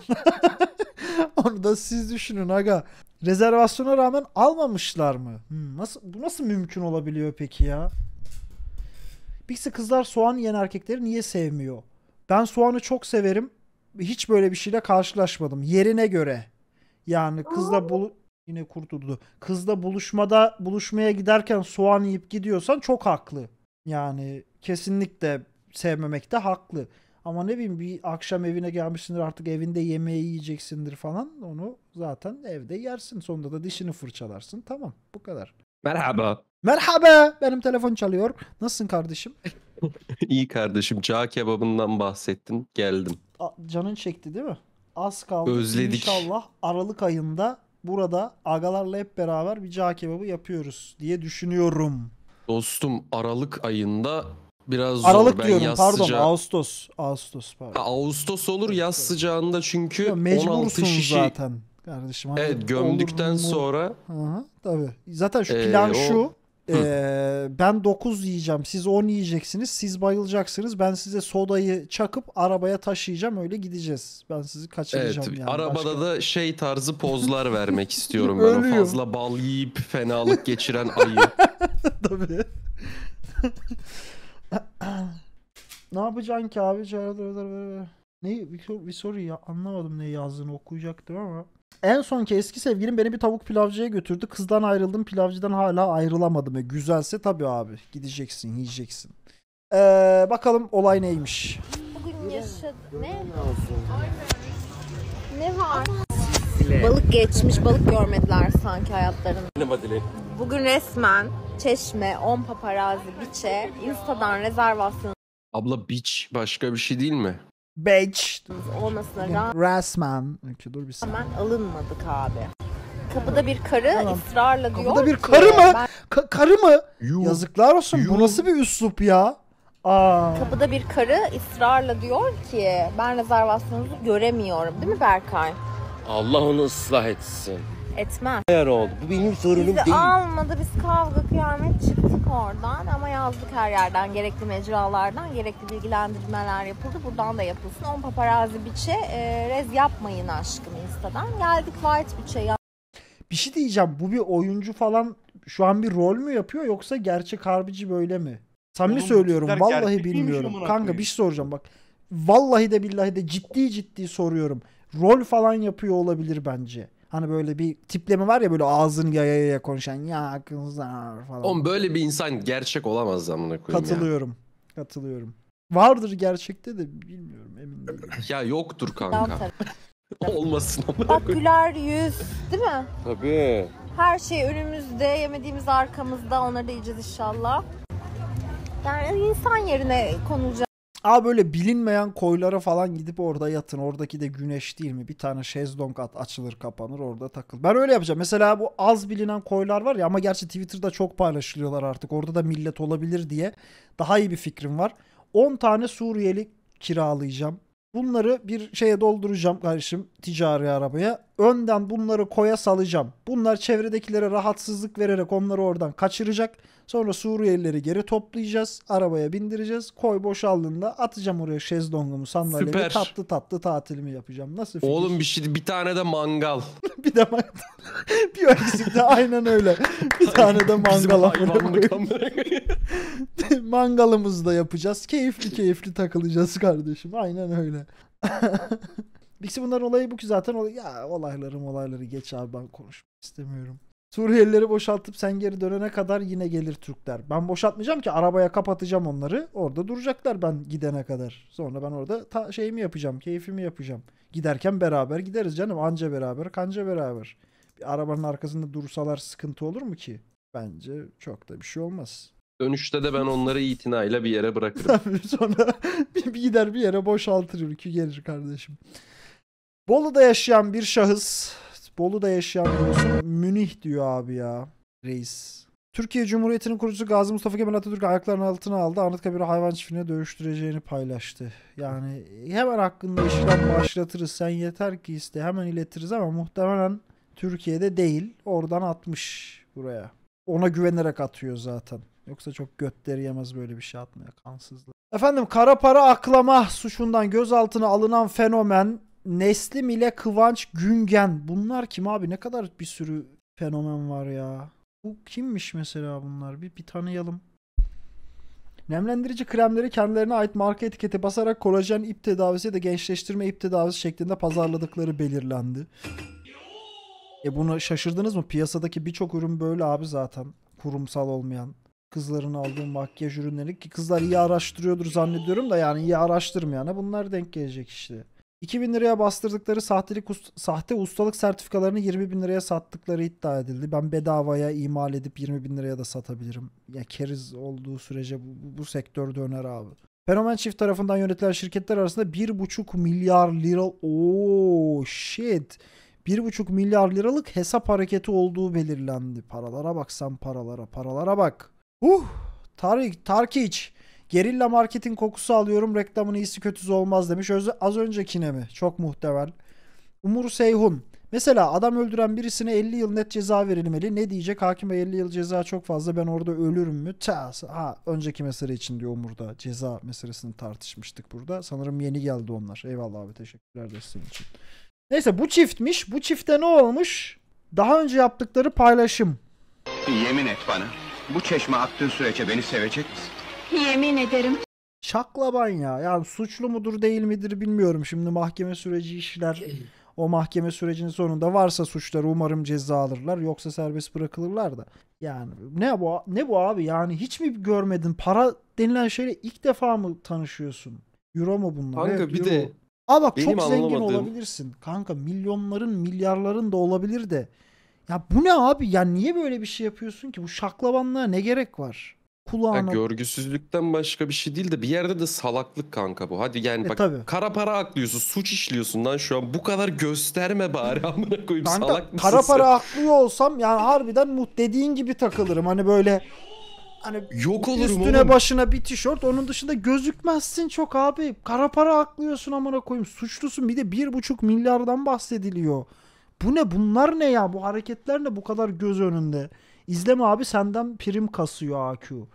Onu da siz düşünün aga. Rezervasyona rağmen almamışlar mı? Hmm, nasıl bu nasıl mümkün olabiliyor peki ya? Pixie kızlar soğan yiyen erkekleri niye sevmiyor? Ben soğanı çok severim. Hiç böyle bir şeyle karşılaşmadım. Yerine göre. Yani kızla bulu yine kurtuldu. Kızla buluşmada buluşmaya giderken soğan yiyip gidiyorsan çok haklı. Yani kesinlikle sevmemekte haklı. Ama ne bileyim bir akşam evine gelmişsindir artık evinde yemeği yiyeceksindir falan. Onu zaten evde yersin. Sonunda da dişini fırçalarsın. Tamam bu kadar. Merhaba. Merhaba. Benim telefon çalıyor. Nasılsın kardeşim? İyi kardeşim cağ kebabından bahsettin. Geldim. A, canın çekti değil mi? Az kaldı. Özledik. İnşallah Aralık ayında burada agalarla hep beraber bir cağ kebabı yapıyoruz diye düşünüyorum. Dostum Aralık ayında biraz zor. Aralık ben diyorum yaz pardon sıcağı... Ağustos. Ağustos pardon. Ha, Ağustos olur yaz sıcağında çünkü ya, 16 şişi zaten kardeşim. Hani evet gömdükten sonra. Hı -hı, tabii. Zaten şu ee, plan ee, o... şu. Hı. ben 9 yiyeceğim siz 10 yiyeceksiniz siz bayılacaksınız ben size sodayı çakıp arabaya taşıyacağım öyle gideceğiz ben sizi kaçıracağım evet, yani. Arabada başka... da şey tarzı pozlar vermek istiyorum ben o fazla bal yiyip fenalık geçiren ayı. Tabii. ne yapacaksın ki abi? Ne bir, sor, bir soru ya anlamadım ne yazdığını okuyacaktım ama. En sonki eski sevgilim beni bir tavuk pilavcıya götürdü. Kızdan ayrıldım pilavcıdan hala ayrılamadım. E, güzelse tabii abi gideceksin yiyeceksin. Ee, bakalım olay neymiş. Bugün yaşadı. Ne? Ne var? Balık geçmiş, balık görmediler sanki hayatlarında. Bugün resmen Çeşme, On Paparazi, Biçe, Insta'dan rezervasyon Abla biç başka bir şey değil mi? Beç. Olmasına rağmen Rasman. Peki dur bir saniye. alınmadık abi. Kapıda bir karı Tamam. ısrarla diyor Kapıda bir ki, karı mı? "Ben- Ka- karı mı? Yuh. Yazıklar olsun. Yuh. Bu nasıl bir üslup ya? Aa. kapıda bir karı ısrarla diyor ki ben rezervasyonunuzu göremiyorum değil mi Berkay? Allah onu ıslah etsin etmez. Ayar oldu. Bu benim sorunum Bizi değil. almadı. Biz kavga kıyamet çıktık oradan ama yazdık her yerden. Gerekli mecralardan gerekli bilgilendirmeler yapıldı. Buradan da yapılsın. On paparazzi biçe e, rez yapmayın aşkım Insta'dan. Geldik White biçe ya. Bir şey diyeceğim. Bu bir oyuncu falan şu an bir rol mü yapıyor yoksa gerçek harbici böyle mi? Samimi Oğlum, söylüyorum. Vallahi bilmiyorum. Kanka bir şey soracağım bak. Vallahi de billahi de ciddi ciddi soruyorum. Rol falan yapıyor olabilir bence. Hani böyle bir tipleme var ya böyle ağzını yaya yaya konuşan ya kızlar falan. Oğlum böyle bir insan gerçek olamaz zamanı. koyayım Katılıyorum. Ya. Katılıyorum. Vardır gerçekte de bilmiyorum emin değilim. ya yoktur kanka. Olmasın ama. Bak yüz değil mi? Tabii. Her şey önümüzde, yemediğimiz arkamızda. Onları da yiyeceğiz inşallah. Yani insan yerine konulacak. Aa böyle bilinmeyen koylara falan gidip orada yatın. Oradaki de güneş değil mi? Bir tane şezlong at açılır kapanır orada takıl. Ben öyle yapacağım. Mesela bu az bilinen koylar var ya ama gerçi Twitter'da çok paylaşılıyorlar artık. Orada da millet olabilir diye daha iyi bir fikrim var. 10 tane Suriyeli kiralayacağım. Bunları bir şeye dolduracağım kardeşim ticari arabaya önden bunları koya salacağım. Bunlar çevredekilere rahatsızlık vererek onları oradan kaçıracak. Sonra Suriyelileri geri toplayacağız. Arabaya bindireceğiz. Koy boşaldığında atacağım oraya şezlongumu sandalyemi. Süper. Tatlı tatlı tatilimi yapacağım. Nasıl fikir? Oğlum bir şey bir tane de mangal. bir de mangal. bir eksik de aynen öyle. Bir tane de mangal. Mangalımızı da yapacağız. Keyifli keyifli takılacağız kardeşim. Aynen öyle. İkisi bunların olayı bu ki zaten ya olaylarım olayları geç abi ben konuşmak istemiyorum. Suriyelileri boşaltıp sen geri dönene kadar yine gelir Türkler. Ben boşaltmayacağım ki arabaya kapatacağım onları. Orada duracaklar ben gidene kadar. Sonra ben orada ta şeyimi yapacağım, keyfimi yapacağım. Giderken beraber gideriz canım. Anca beraber, kanca beraber. Bir arabanın arkasında dursalar sıkıntı olur mu ki? Bence çok da bir şey olmaz. Dönüşte de ben onları itinayla bir yere bırakırım. sonra bir gider bir yere boşaltırım ki gelir kardeşim. Bolu'da yaşayan bir şahıs. Bolu'da yaşayan diyorsun. Münih diyor abi ya. Reis. Türkiye Cumhuriyeti'nin kurucusu Gazi Mustafa Kemal Atatürk ayaklarının altına aldı. Anıtkabir'i hayvan çiftliğine dövüştüreceğini paylaştı. Yani hemen hakkında işlem başlatırız. Sen yeter ki iste. Hemen iletiriz ama muhtemelen Türkiye'de değil. Oradan atmış buraya. Ona güvenerek atıyor zaten. Yoksa çok götleri yemez böyle bir şey atmaya kansızlık. Efendim kara para aklama suçundan gözaltına alınan fenomen Neslim ile Kıvanç Güngen. Bunlar kim abi? Ne kadar bir sürü fenomen var ya. Bu kimmiş mesela bunlar? Bir, bir tanıyalım. Nemlendirici kremleri kendilerine ait marka etiketi basarak kolajen ip tedavisi de gençleştirme ip tedavisi şeklinde pazarladıkları belirlendi. E bunu şaşırdınız mı? Piyasadaki birçok ürün böyle abi zaten. Kurumsal olmayan. Kızların aldığı makyaj ürünleri ki kızlar iyi araştırıyordur zannediyorum da yani iyi araştırmayana bunlar denk gelecek işte. 2000 liraya bastırdıkları sahtelik, sahte ustalık sertifikalarını 20 bin liraya sattıkları iddia edildi. Ben bedavaya imal edip 20 bin liraya da satabilirim. Ya keriz olduğu sürece bu, bu, bu sektör döner abi. Fenomen Çift tarafından yönetilen şirketler arasında 1,5 milyar lira o shit 1,5 milyar liralık hesap hareketi olduğu belirlendi. Paralara bak sen paralara paralara bak. Uh Tarik Tarkiç Gerilla marketin kokusu alıyorum reklamın iyisi kötüsü olmaz demiş. Öz az öncekine mi? Çok muhtemel. Umur Seyhun. Mesela adam öldüren birisine 50 yıl net ceza verilmeli. Ne diyecek? Hakim Bey 50 yıl ceza çok fazla ben orada ölürüm mü? Tas. Ha önceki mesele için diyor Umur'da. Ceza meselesini tartışmıştık burada. Sanırım yeni geldi onlar. Eyvallah abi teşekkürler desteğin için. Neyse bu çiftmiş. Bu çifte ne olmuş? Daha önce yaptıkları paylaşım. Yemin et bana. Bu çeşme attığın sürece beni sevecek misin? Yemin ederim. Şaklaban ya. Yani suçlu mudur değil midir bilmiyorum. Şimdi mahkeme süreci işler. O mahkeme sürecinin sonunda varsa suçlar umarım ceza alırlar. Yoksa serbest bırakılırlar da. Yani ne bu ne bu abi? Yani hiç mi görmedin? Para denilen şeyle ilk defa mı tanışıyorsun? Euro mu bunlar? Kanka evet, bir Euro. de Aa bak çok zengin olabilirsin. Kanka milyonların milyarların da olabilir de. Ya bu ne abi? Ya niye böyle bir şey yapıyorsun ki? Bu şaklabanlığa ne gerek var? Ya görgüsüzlükten başka bir şey değil de bir yerde de salaklık kanka bu. Hadi yani E bak tabi. kara para aklıyorsun, suç işliyorsun lan şu an. Bu kadar gösterme bari amına koyayım Kanka salak mısın kara sen? para aklıyor olsam yani harbiden mut dediğin gibi takılırım. Hani böyle hani Yok olurum üstüne oğlum. başına bir tişört onun dışında gözükmezsin çok abi. Kara para aklıyorsun amına koyayım. Suçlusun bir de bir buçuk milyardan bahsediliyor. Bu ne bunlar ne ya bu hareketler ne bu kadar göz önünde. İzleme abi senden prim kasıyor AQ.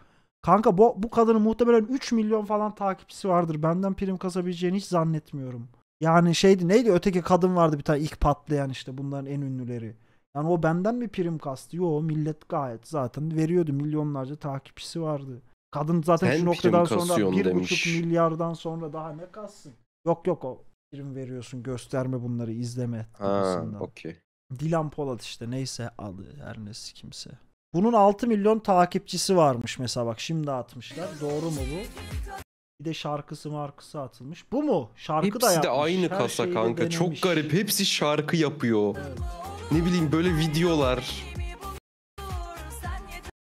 Kanka bu, bu kadının muhtemelen 3 milyon falan takipçisi vardır. Benden prim kasabileceğini hiç zannetmiyorum. Yani şeydi neydi öteki kadın vardı bir tane ilk patlayan işte bunların en ünlüleri. Yani o benden mi prim kastı? Yo millet gayet zaten veriyordu milyonlarca takipçisi vardı. Kadın zaten Sen şu noktadan sonra 1,5 milyardan sonra daha ne kassın? Yok yok o prim veriyorsun gösterme bunları izleme. Ha okey. Dilan Polat işte neyse adı her nesi kimse. Bunun 6 milyon takipçisi varmış mesela bak şimdi atmışlar. Doğru mu bu? Bir de şarkısı markası atılmış. Bu mu? Şarkı hepsi da yapmış. de aynı kasa şeyi de kanka. Çok garip. Hepsi şarkı yapıyor. Ne bileyim böyle videolar.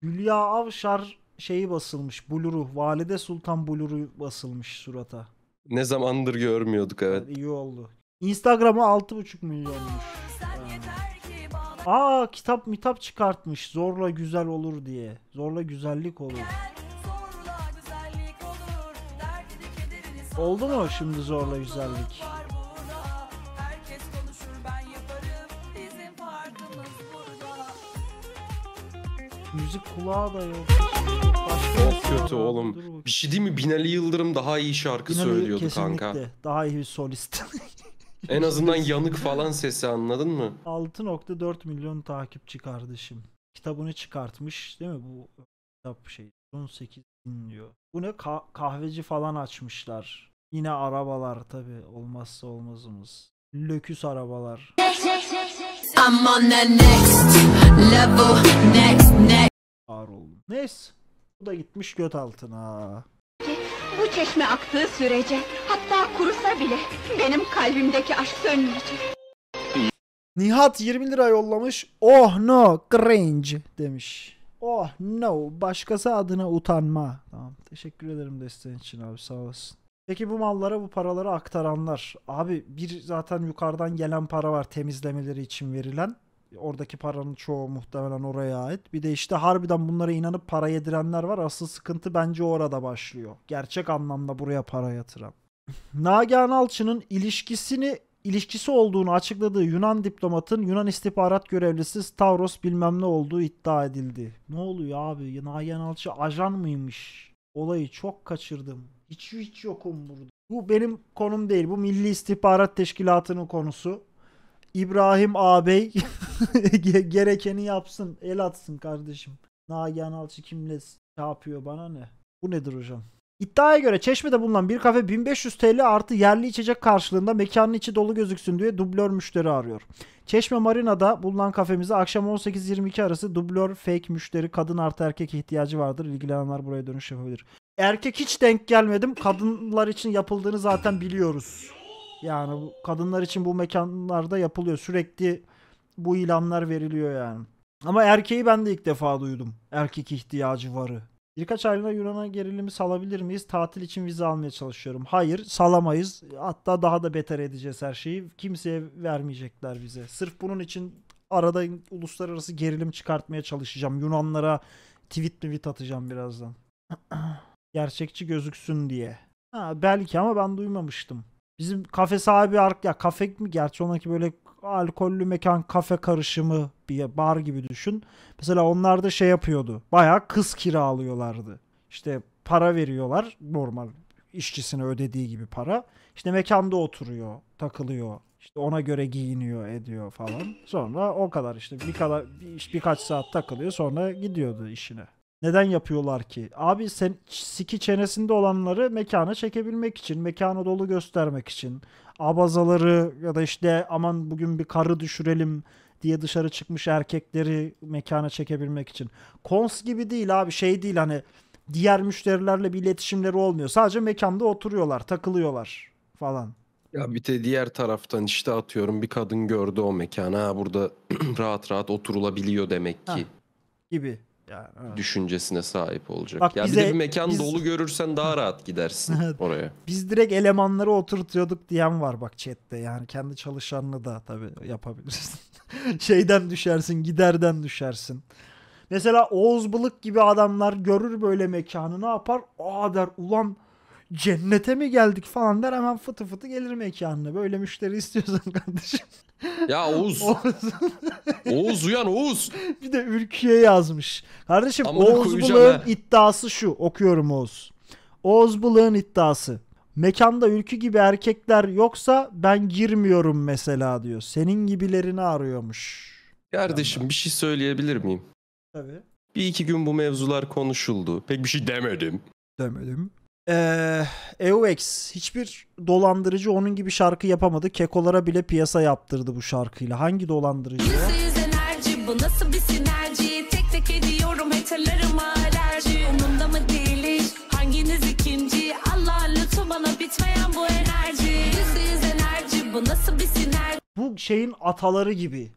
Hülya Avşar şeyi basılmış. Buluru Valide Sultan Buluru basılmış surata. Ne zamandır görmüyorduk evet. İyi oldu. Instagram'ı 6,5 milyonmuş. Yani. Aa kitap mitap çıkartmış zorla güzel olur diye. Zorla güzellik olur. Oldu mu şimdi zorla güzellik? Müzik kulağı da yok. Başka Çok şey kötü oğlum. Bir şey değil mi? Binali Yıldırım daha iyi şarkı Yine söylüyordu kesinlikle kanka. Daha iyi bir solist. En azından yanık falan sesi anladın mı? 6.4 milyon takipçi kardeşim. Kitabını çıkartmış değil mi bu kitap şey 18 bin diyor. Bu ne Ka- kahveci falan açmışlar. Yine arabalar tabi olmazsa olmazımız. Löküs arabalar. I'm on the next level next next. Ağır oldum. Neyse. Bu da gitmiş göt altına. Bu çeşme aktığı sürece, hatta kurusa bile benim kalbimdeki aşk sönmeyecek. Nihat 20 lira yollamış. Oh no, cringe demiş. Oh no, başkası adına utanma. Tamam, teşekkür ederim desteğin için abi, sağ olasın. Peki bu mallara bu paraları aktaranlar. Abi bir zaten yukarıdan gelen para var temizlemeleri için verilen. Oradaki paranın çoğu muhtemelen oraya ait. Bir de işte harbiden bunlara inanıp para yedirenler var. Asıl sıkıntı bence orada başlıyor. Gerçek anlamda buraya para yatıran. Nagihan Alçı'nın ilişkisini ilişkisi olduğunu açıkladığı Yunan diplomatın Yunan istihbarat görevlisi Stavros bilmem ne olduğu iddia edildi. Ne oluyor abi? Nagihan Alçı ajan mıymış? Olayı çok kaçırdım. Hiç hiç yokum burada. Bu benim konum değil. Bu Milli İstihbarat Teşkilatı'nın konusu. İbrahim ağabey gerekeni yapsın. El atsın kardeşim. Nagihan Alçı kimle şey yapıyor bana ne? Bu nedir hocam? İddiaya göre Çeşme'de bulunan bir kafe 1500 TL artı yerli içecek karşılığında mekanın içi dolu gözüksün diye dublör müşteri arıyor. Çeşme Marina'da bulunan kafemize akşam 18-22 arası dublör fake müşteri kadın artı erkek ihtiyacı vardır. İlgilenenler buraya dönüş yapabilir. Erkek hiç denk gelmedim. Kadınlar için yapıldığını zaten biliyoruz. Yani kadınlar için bu mekanlarda yapılıyor. Sürekli bu ilanlar veriliyor yani. Ama erkeği ben de ilk defa duydum. Erkek ihtiyacı varı. Birkaç aylığına Yunan'a gerilimi salabilir miyiz? Tatil için vize almaya çalışıyorum. Hayır salamayız. Hatta daha da beter edeceğiz her şeyi. Kimseye vermeyecekler bize. Sırf bunun için arada uluslararası gerilim çıkartmaya çalışacağım. Yunanlara tweet mi tweet atacağım birazdan. Gerçekçi gözüksün diye. Ha, belki ama ben duymamıştım. Bizim kafe sahibi ya kafe mi gerçi ondaki böyle alkollü mekan kafe karışımı bir bar gibi düşün. Mesela onlar da şey yapıyordu. Bayağı kız kiralıyorlardı. İşte para veriyorlar normal işçisine ödediği gibi para. İşte mekanda oturuyor, takılıyor. İşte ona göre giyiniyor, ediyor falan. Sonra o kadar işte bir kadar bir, birkaç saat takılıyor sonra gidiyordu işine. Neden yapıyorlar ki? Abi sen siki çenesinde olanları mekana çekebilmek için, mekana dolu göstermek için, abazaları ya da işte aman bugün bir karı düşürelim diye dışarı çıkmış erkekleri mekana çekebilmek için. Kons gibi değil abi şey değil hani diğer müşterilerle bir iletişimleri olmuyor. Sadece mekanda oturuyorlar, takılıyorlar falan. Ya bir de diğer taraftan işte atıyorum bir kadın gördü o mekana burada rahat rahat oturulabiliyor demek ki. Ha, gibi. Yani, evet. düşüncesine sahip olacak. Bak, ya bize, bir de bir mekan biz, dolu görürsen daha rahat gidersin oraya. Biz direkt elemanları oturtuyorduk diyen var bak chatte. Yani kendi çalışanını da tabii yapabilirsin. Şeyden düşersin, giderden düşersin. Mesela Oğuz Bılık gibi adamlar görür böyle mekanı ne yapar? Aa der ulan cennete mi geldik falan der hemen fıtı fıtı gelir mekanına. Böyle müşteri istiyorsan kardeşim. Ya Oğuz. Oğuz, uyan Oğuz. Bir de Ülkü'ye yazmış. Kardeşim Amına Oğuz Bulağ'ın iddiası şu. Okuyorum Oğuz. Oğuz Bulağ'ın iddiası. Mekanda ülkü gibi erkekler yoksa ben girmiyorum mesela diyor. Senin gibilerini arıyormuş. Kardeşim bir şey söyleyebilir miyim? Tabii. Bir iki gün bu mevzular konuşuldu. Pek bir şey demedim. Demedim. Ee, EOX hiçbir dolandırıcı onun gibi şarkı yapamadı. Kekolara bile piyasa yaptırdı bu şarkıyla. Hangi dolandırıcı? Enerji, bu nasıl bir sinerji? Tek tek ediyorum haterlarıma alerji. Umumda mı değil Hanginiz ikinci? Allah lütfu bana bitmeyen bu enerji. Yüzde enerji bu nasıl bir sinerji? Bu şeyin ataları gibi.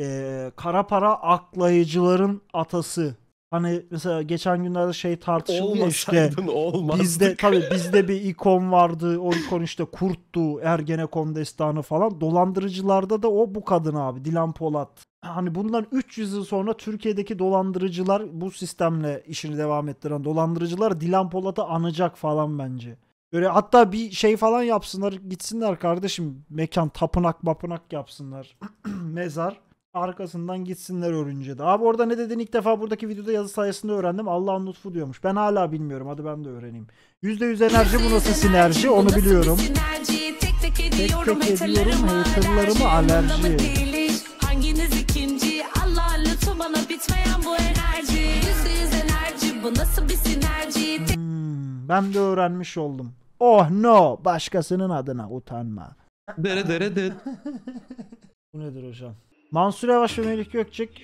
Ee, kara para aklayıcıların atası Hani mesela geçen günlerde şey tartışıldı ya işte. Olmazdık. Bizde tabii bizde bir ikon vardı. O ikon işte kurttu. Ergenekon destanı falan. Dolandırıcılarda da o bu kadın abi. Dilan Polat. Hani bundan 300 yıl sonra Türkiye'deki dolandırıcılar bu sistemle işini devam ettiren dolandırıcılar Dilan Polat'ı anacak falan bence. Böyle hatta bir şey falan yapsınlar gitsinler kardeşim mekan tapınak mapınak yapsınlar. Mezar arkasından gitsinler örünce de. Abi orada ne dedin ilk defa buradaki videoda yazı sayesinde öğrendim. Allah'ın lutfu diyormuş. Ben hala bilmiyorum. Hadi ben de öğreneyim. %100 enerji bu nasıl sinerji onu biliyorum. Tek tek ediyorum haterlarımı alerji. Hanginiz ikinci? Allah'ın lütfu bana bitmeyen bu enerji. %100 enerji bu nasıl bir sinerji? Hmm, ben de öğrenmiş oldum. Oh no başkasının adına utanma. Dere dere dere. bu nedir hocam? Mansur Yavaş ve Melih Gökçek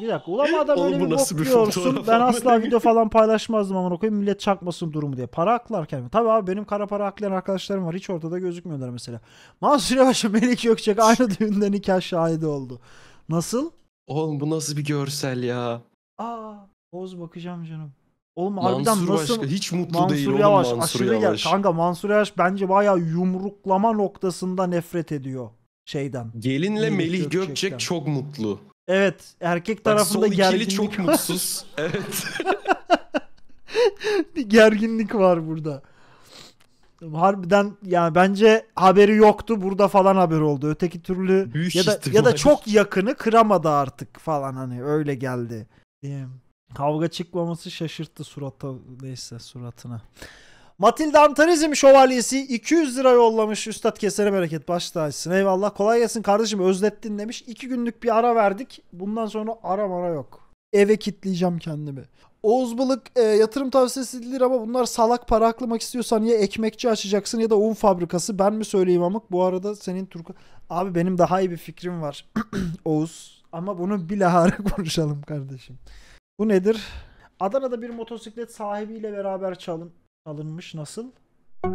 bir dakika. Ulan adam Oğlum, öyle bir bok diyorsun. Ben asla video falan paylaşmazdım ama koyayım millet çakmasın durumu diye. Para aklarken. Tabii abi benim kara para aklayan arkadaşlarım var. Hiç ortada gözükmüyorlar mesela. Mansur Yavaş ve Melih Gökçek aynı düğünden nikah şahidi oldu. Nasıl? Oğlum bu nasıl bir görsel ya? Aa, oğuz bakacağım canım. Oğlum Mansur harbiden nasıl başka, hiç mutlu Mansur değil Yavaş, oğlum Mansur aşırı Yavaş. Gel. Kanka Mansur Yavaş bence bayağı yumruklama noktasında nefret ediyor şeyden. Gelinle Melih Gökçek, Gökçek çok mutlu. Evet, erkek tarafında Bak, gerginlik çok var. mutsuz. Evet. bir gerginlik var burada. Harbiden yani bence haberi yoktu. Burada falan haber oldu. Öteki türlü Büyük ya da ihtimal. ya da çok yakını kıramadı artık falan hani öyle geldi. Kavga çıkmaması şaşırttı surata neyse suratına. Matilda Antarizm şövalyesi 200 lira yollamış. Üstad keserim hareket başta açsın. Eyvallah kolay gelsin kardeşim özlettin demiş. 2 günlük bir ara verdik. Bundan sonra ara mara yok. Eve kitleyeceğim kendimi. Oğuz Balık e, yatırım tavsiyesi edilir ama bunlar salak para aklamak istiyorsan ya ekmekçi açacaksın ya da un fabrikası. Ben mi söyleyeyim amık? Bu arada senin Turku... Abi benim daha iyi bir fikrim var Oğuz. Ama bunu bilahare konuşalım kardeşim. Bu nedir? Adana'da bir motosiklet sahibiyle beraber çalın alınmış nasıl? Ne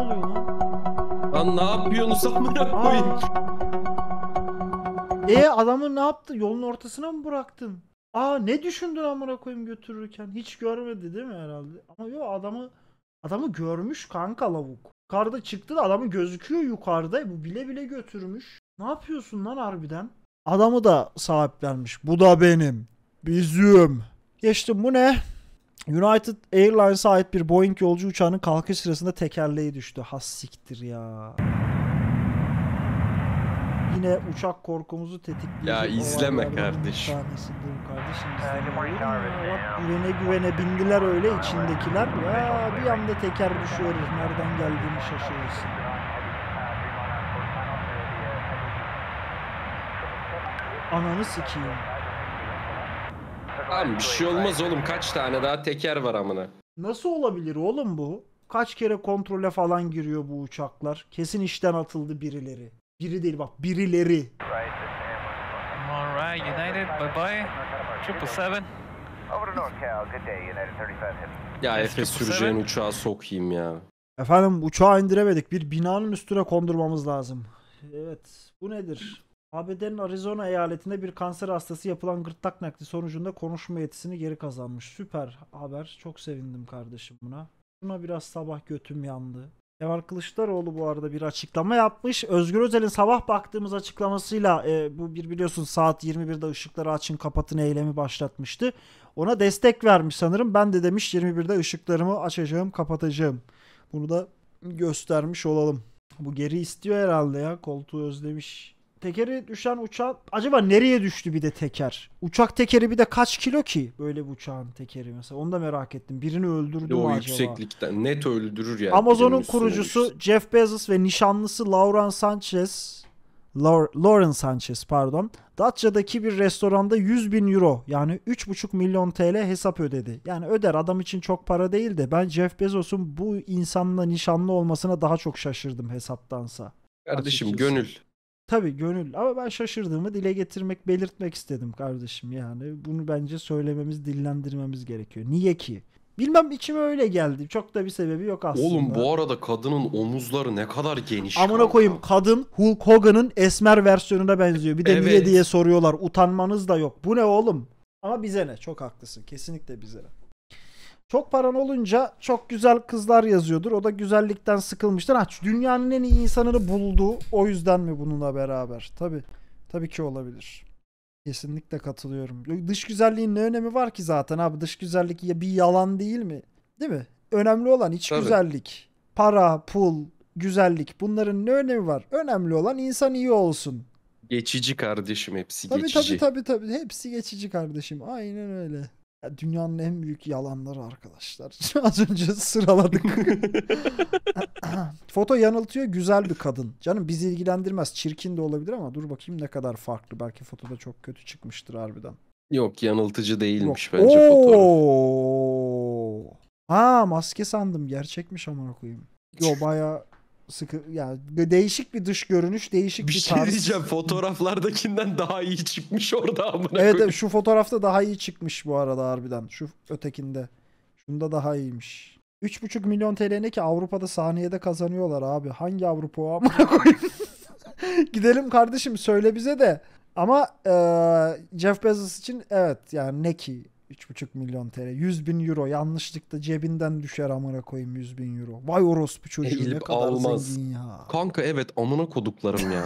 oluyor Lan Lan ne yapıyorsunuz amına koyayım? E adamı ne yaptı? Yolun ortasına mı bıraktın? Aa ne düşündün amına koyayım götürürken? Hiç görmedi değil mi herhalde? Ama yok adamı Adamı görmüş kanka lavuk. Yukarıda çıktı da adamı gözüküyor yukarıda. Bu bile bile götürmüş. Ne yapıyorsun lan harbiden? Adamı da sahiplenmiş. Bu da benim. Bizim. Geçtim bu ne? United Airlines'a ait bir Boeing yolcu uçağının kalkış sırasında tekerleği düştü. Has siktir ya yine uçak korkumuzu tetikleyici. Ya izleme kardeşim. Tanesidir kardeşim. Bak güvene güvene bindiler öyle içindekiler. Ya bir anda teker düşüyoruz. Nereden geldiğini şaşırırsın. Ananı sikeyim. Tamam bir şey olmaz oğlum. Kaç tane daha teker var amına. Nasıl olabilir oğlum bu? Kaç kere kontrole falan giriyor bu uçaklar. Kesin işten atıldı birileri. Biri değil bak birileri. Alright United bye bye. Triple seven. Over to Good day. United Ya Efe süreceğin uçağa sokayım ya. Efendim uçağı indiremedik. Bir binanın üstüne kondurmamız lazım. Evet. Bu nedir? ABD'nin Arizona eyaletinde bir kanser hastası yapılan gırtlak nakli sonucunda konuşma yetisini geri kazanmış. Süper haber. Çok sevindim kardeşim buna. Buna biraz sabah götüm yandı. Kemal Kılıçdaroğlu bu arada bir açıklama yapmış. Özgür Özel'in sabah baktığımız açıklamasıyla e, bu bir biliyorsun saat 21'de ışıkları açın kapatın eylemi başlatmıştı. Ona destek vermiş sanırım. Ben de demiş 21'de ışıklarımı açacağım kapatacağım. Bunu da göstermiş olalım. Bu geri istiyor herhalde ya koltuğu özlemiş tekeri düşen uçak acaba nereye düştü bir de teker? Uçak tekeri bir de kaç kilo ki böyle bir uçağın tekeri mesela onu da merak ettim. Birini öldürdü o, o acaba? yükseklikten net öldürür yani. Amazon'un kurucusu düşsün. Jeff Bezos ve nişanlısı Lauren Sanchez Lauren Sanchez pardon Datça'daki bir restoranda 100 bin euro yani 3,5 milyon TL hesap ödedi. Yani öder adam için çok para değil de ben Jeff Bezos'un bu insanla nişanlı olmasına daha çok şaşırdım hesaptansa. Kardeşim açıkçası. gönül Tabii gönül ama ben şaşırdığımı dile getirmek, belirtmek istedim kardeşim yani. Bunu bence söylememiz, dillendirmemiz gerekiyor. Niye ki? Bilmem içime öyle geldi. Çok da bir sebebi yok aslında. Oğlum bu arada kadının omuzları ne kadar geniş. Amına koyayım kadın Hulk Hogan'ın esmer versiyonuna benziyor. Bir de evet. niye diye soruyorlar. Utanmanız da yok. Bu ne oğlum? Ama bize ne? Çok haklısın. Kesinlikle bize ne. Çok paran olunca çok güzel kızlar yazıyordur. O da güzellikten sıkılmıştır. Ha, dünyanın en iyi insanını buldu. O yüzden mi bununla beraber? Tabi, tabii ki olabilir. Kesinlikle katılıyorum. Dış güzelliğin ne önemi var ki zaten abi? Dış güzellik ya bir yalan değil mi? Değil mi? Önemli olan iç Tabii. güzellik. Para, pul, güzellik bunların ne önemi var? Önemli olan insan iyi olsun. Geçici kardeşim hepsi Tabii geçici. tabii tabii tabii hepsi geçici kardeşim. Aynen öyle. Ya dünyanın en büyük yalanları arkadaşlar. Az önce sıraladık. Foto yanıltıyor güzel bir kadın. Canım bizi ilgilendirmez. Çirkin de olabilir ama dur bakayım ne kadar farklı. Belki fotoda çok kötü çıkmıştır harbiden. Yok yanıltıcı değilmiş Yok. bence Oo. fotoğraf. Ha maske sandım. Gerçekmiş amına koyayım. Yo baya sıkı yani değişik bir dış görünüş, değişik bir, bir şey tarz. diyeceğim. Fotoğraflardakinden daha iyi çıkmış orada amına Evet koyayım. şu fotoğrafta daha iyi çıkmış bu arada harbiden. Şu ötekinde. Şunda daha iyiymiş. 3,5 milyon TL ne ki Avrupa'da saniyede kazanıyorlar abi. Hangi Avrupa o amına koyayım? Gidelim kardeşim söyle bize de. Ama e, Jeff Bezos için evet yani ne ki 3,5 milyon TL. 100 bin euro. Yanlışlıkla cebinden düşer amına koyayım 100 bin euro. Vay orospu çocuğu Eğilip ne kadar almaz. zengin ya. Kanka evet amına koduklarım ya.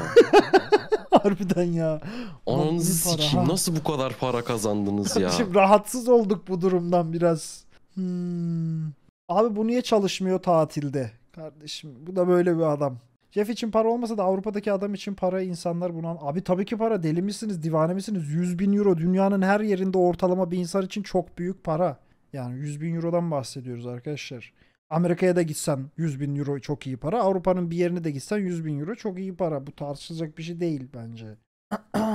Harbiden ya. Ananızı Lan sikeyim nasıl bu kadar para kazandınız ya? Şimdi rahatsız olduk bu durumdan biraz. Hmm. Abi bu niye çalışmıyor tatilde? Kardeşim bu da böyle bir adam. Jeff için para olmasa da Avrupa'daki adam için para insanlar bunu Abi tabii ki para deli misiniz divane misiniz? 100 bin euro dünyanın her yerinde ortalama bir insan için çok büyük para. Yani 100 bin eurodan bahsediyoruz arkadaşlar. Amerika'ya da gitsen 100 bin euro çok iyi para. Avrupa'nın bir yerine de gitsen 100 bin euro çok iyi para. Bu tartışılacak bir şey değil bence.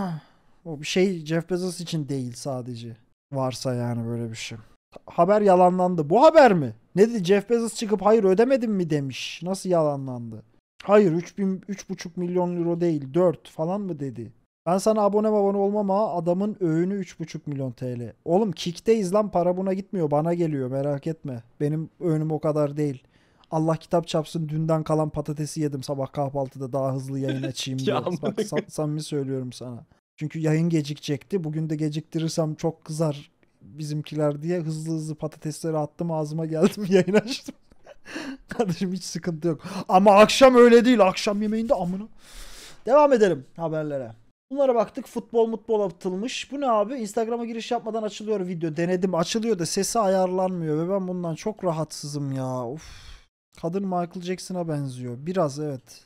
o bir şey Jeff Bezos için değil sadece. Varsa yani böyle bir şey. Haber yalanlandı. Bu haber mi? Ne dedi Jeff Bezos çıkıp hayır ödemedim mi demiş. Nasıl yalanlandı? Hayır 3000 3,5 milyon euro değil 4 falan mı dedi? Ben sana abone abone olmam ha adamın öğünü 3,5 milyon TL. Oğlum Kick'teyiz lan para buna gitmiyor bana geliyor merak etme. Benim öğünüm o kadar değil. Allah kitap çapsın dünden kalan patatesi yedim sabah kahvaltıda daha hızlı yayın açayım diye. Bak sam- samimi söylüyorum sana. Çünkü yayın gecikecekti. Bugün de geciktirirsem çok kızar bizimkiler diye hızlı hızlı patatesleri attım ağzıma geldim yayın açtım. Kardeşim hiç sıkıntı yok. Ama akşam öyle değil. Akşam yemeğinde amına. Devam edelim haberlere. Bunlara baktık futbol mutbol atılmış. Bu ne abi? Instagram'a giriş yapmadan açılıyor video. Denedim açılıyor da sesi ayarlanmıyor ve ben bundan çok rahatsızım ya. Of. Kadın Michael Jackson'a benziyor. Biraz evet.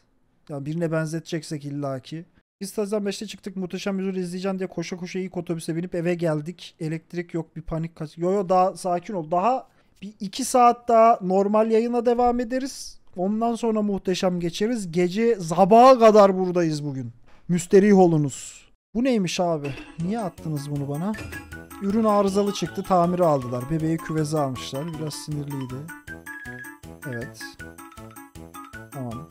Yani birine benzeteceksek illaki. Biz Tazdan 5'te çıktık muhteşem yüzünü izleyeceğim diye koşa koşa ilk otobüse binip eve geldik. Elektrik yok bir panik kaç. Yo yo daha sakin ol. Daha bir iki saat daha normal yayına devam ederiz. Ondan sonra muhteşem geçeriz. Gece sabaha kadar buradayız bugün. Müsterih olunuz. Bu neymiş abi? Niye attınız bunu bana? Ürün arızalı çıktı. Tamiri aldılar. Bebeği küveze almışlar. Biraz sinirliydi. Evet. Tamam.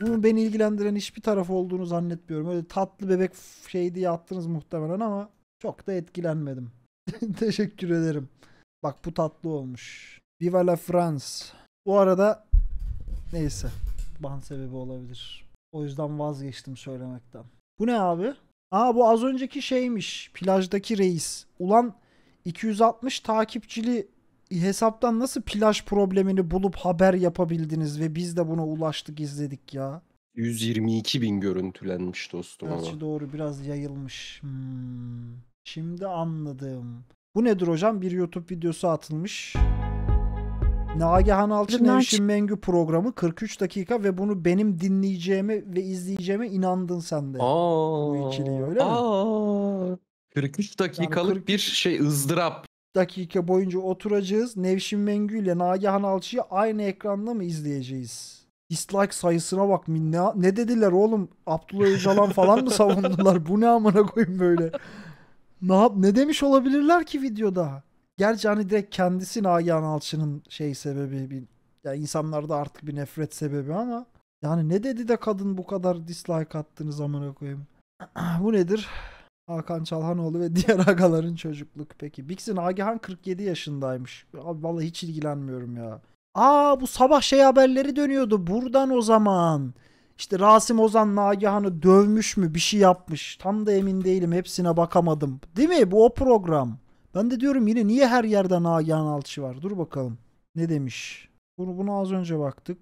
Bunun beni ilgilendiren hiçbir taraf olduğunu zannetmiyorum. Öyle tatlı bebek şey diye attınız muhtemelen ama çok da etkilenmedim. Teşekkür ederim. Bak bu tatlı olmuş. Viva la France. Bu arada neyse ban sebebi olabilir. O yüzden vazgeçtim söylemekten. Bu ne abi? Aa bu az önceki şeymiş. Plajdaki reis. Ulan 260 takipçili hesaptan nasıl plaj problemini bulup haber yapabildiniz ve biz de buna ulaştık izledik ya. 122 bin görüntülenmiş dostum Gerçi doğru biraz yayılmış. Hmm. Şimdi anladım. Bu nedir hocam? Bir YouTube videosu atılmış. Nagihan Alçın Nevşin Mengü programı 43 dakika ve bunu benim dinleyeceğime ve izleyeceğime inandın sen de. Aa, Bu ikili öyle aa, mi? 43 dakikalık yani 40 bir şey ızdırap. Dakika boyunca oturacağız. Nevşin Mengü ile Nagihan Alçı'yı aynı ekranda mı izleyeceğiz? Dislike sayısına bak. Ne, ne dediler oğlum? Abdullah Öcalan falan mı savundular? Bu ne amına koyayım böyle? ne, ne demiş olabilirler ki videoda? Gerçi hani direkt kendisi Nagihan Alçı'nın şey sebebi bir yani insanlarda artık bir nefret sebebi ama yani ne dedi de kadın bu kadar dislike attığını zamana koyayım. bu nedir? Hakan Çalhanoğlu ve diğer agaların çocukluk. Peki Bix'in Agihan 47 yaşındaymış. Abi vallahi hiç ilgilenmiyorum ya. Aa bu sabah şey haberleri dönüyordu. Buradan o zaman. İşte Rasim Ozan Nagihan'ı dövmüş mü bir şey yapmış. Tam da emin değilim hepsine bakamadım. Değil mi bu o program. Ben de diyorum yine niye her yerde Nagihan Alçı var. Dur bakalım ne demiş. Bunu, bunu az önce baktık.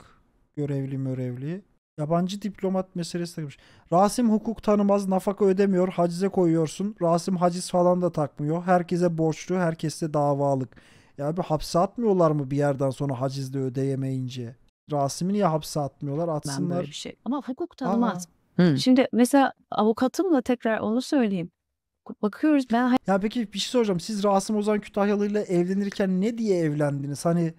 Görevli mörevli. Yabancı diplomat meselesi takmış. Rasim hukuk tanımaz, nafaka ödemiyor, hacize koyuyorsun. Rasim haciz falan da takmıyor. Herkese borçlu, herkeste davalık. Ya bir hapse atmıyorlar mı bir yerden sonra hacizde ödeyemeyince? Rasim'i niye hapse atmıyorlar? Atsınlar. Ben böyle bir şey. Ama hukuk tanımaz. Aa. Şimdi mesela avukatımla tekrar onu söyleyeyim. Bakıyoruz ben... Ya peki bir şey soracağım. Siz Rasim Ozan Kütahyalı ile evlenirken ne diye evlendiniz? Hani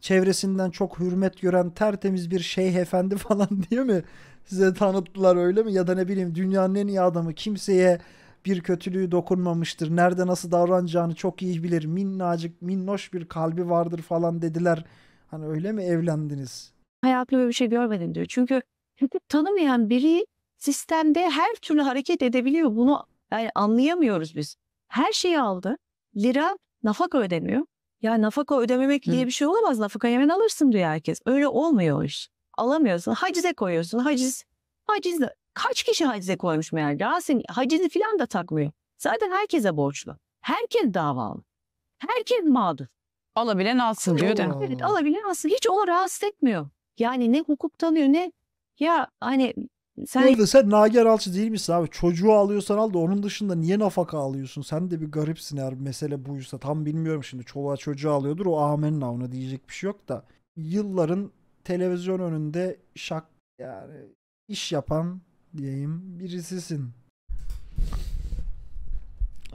çevresinden çok hürmet gören tertemiz bir şeyh efendi falan diye mi size tanıttılar öyle mi? Ya da ne bileyim dünyanın en iyi adamı kimseye bir kötülüğü dokunmamıştır. Nerede nasıl davranacağını çok iyi bilir. Minnacık, minnoş bir kalbi vardır falan dediler. Hani öyle mi evlendiniz? Hayatımda böyle bir şey görmedim diyor. Çünkü tanımayan biri sistemde her türlü hareket edebiliyor. Bunu yani anlayamıyoruz biz. Her şeyi aldı. Lira nafaka ödemiyor. Ya nafaka ödememek Hı. diye bir şey olamaz. Nafaka hemen alırsın diyor herkes. Öyle olmuyor iş. Alamıyorsun. Hacize koyuyorsun. Haciz. Haciz. Kaç kişi hacize koymuş meğer? Rasim hacizi falan da takmıyor. Zaten herkese borçlu. Herkes davalı. Herkes mağdur. Alabilen alsın diyor değil Evet alabilen alsın. Hiç o rahatsız etmiyor. Yani ne hukuk tanıyor ne ya hani sen... Orada sen Nager Alçı değil misin abi? Çocuğu alıyorsan al da onun dışında niye nafaka alıyorsun? Sen de bir garipsin eğer mesele buysa. Tam bilmiyorum şimdi çoluğa çocuğu alıyordur. O amenna ona diyecek bir şey yok da. Yılların televizyon önünde şak yani iş yapan diyeyim birisisin.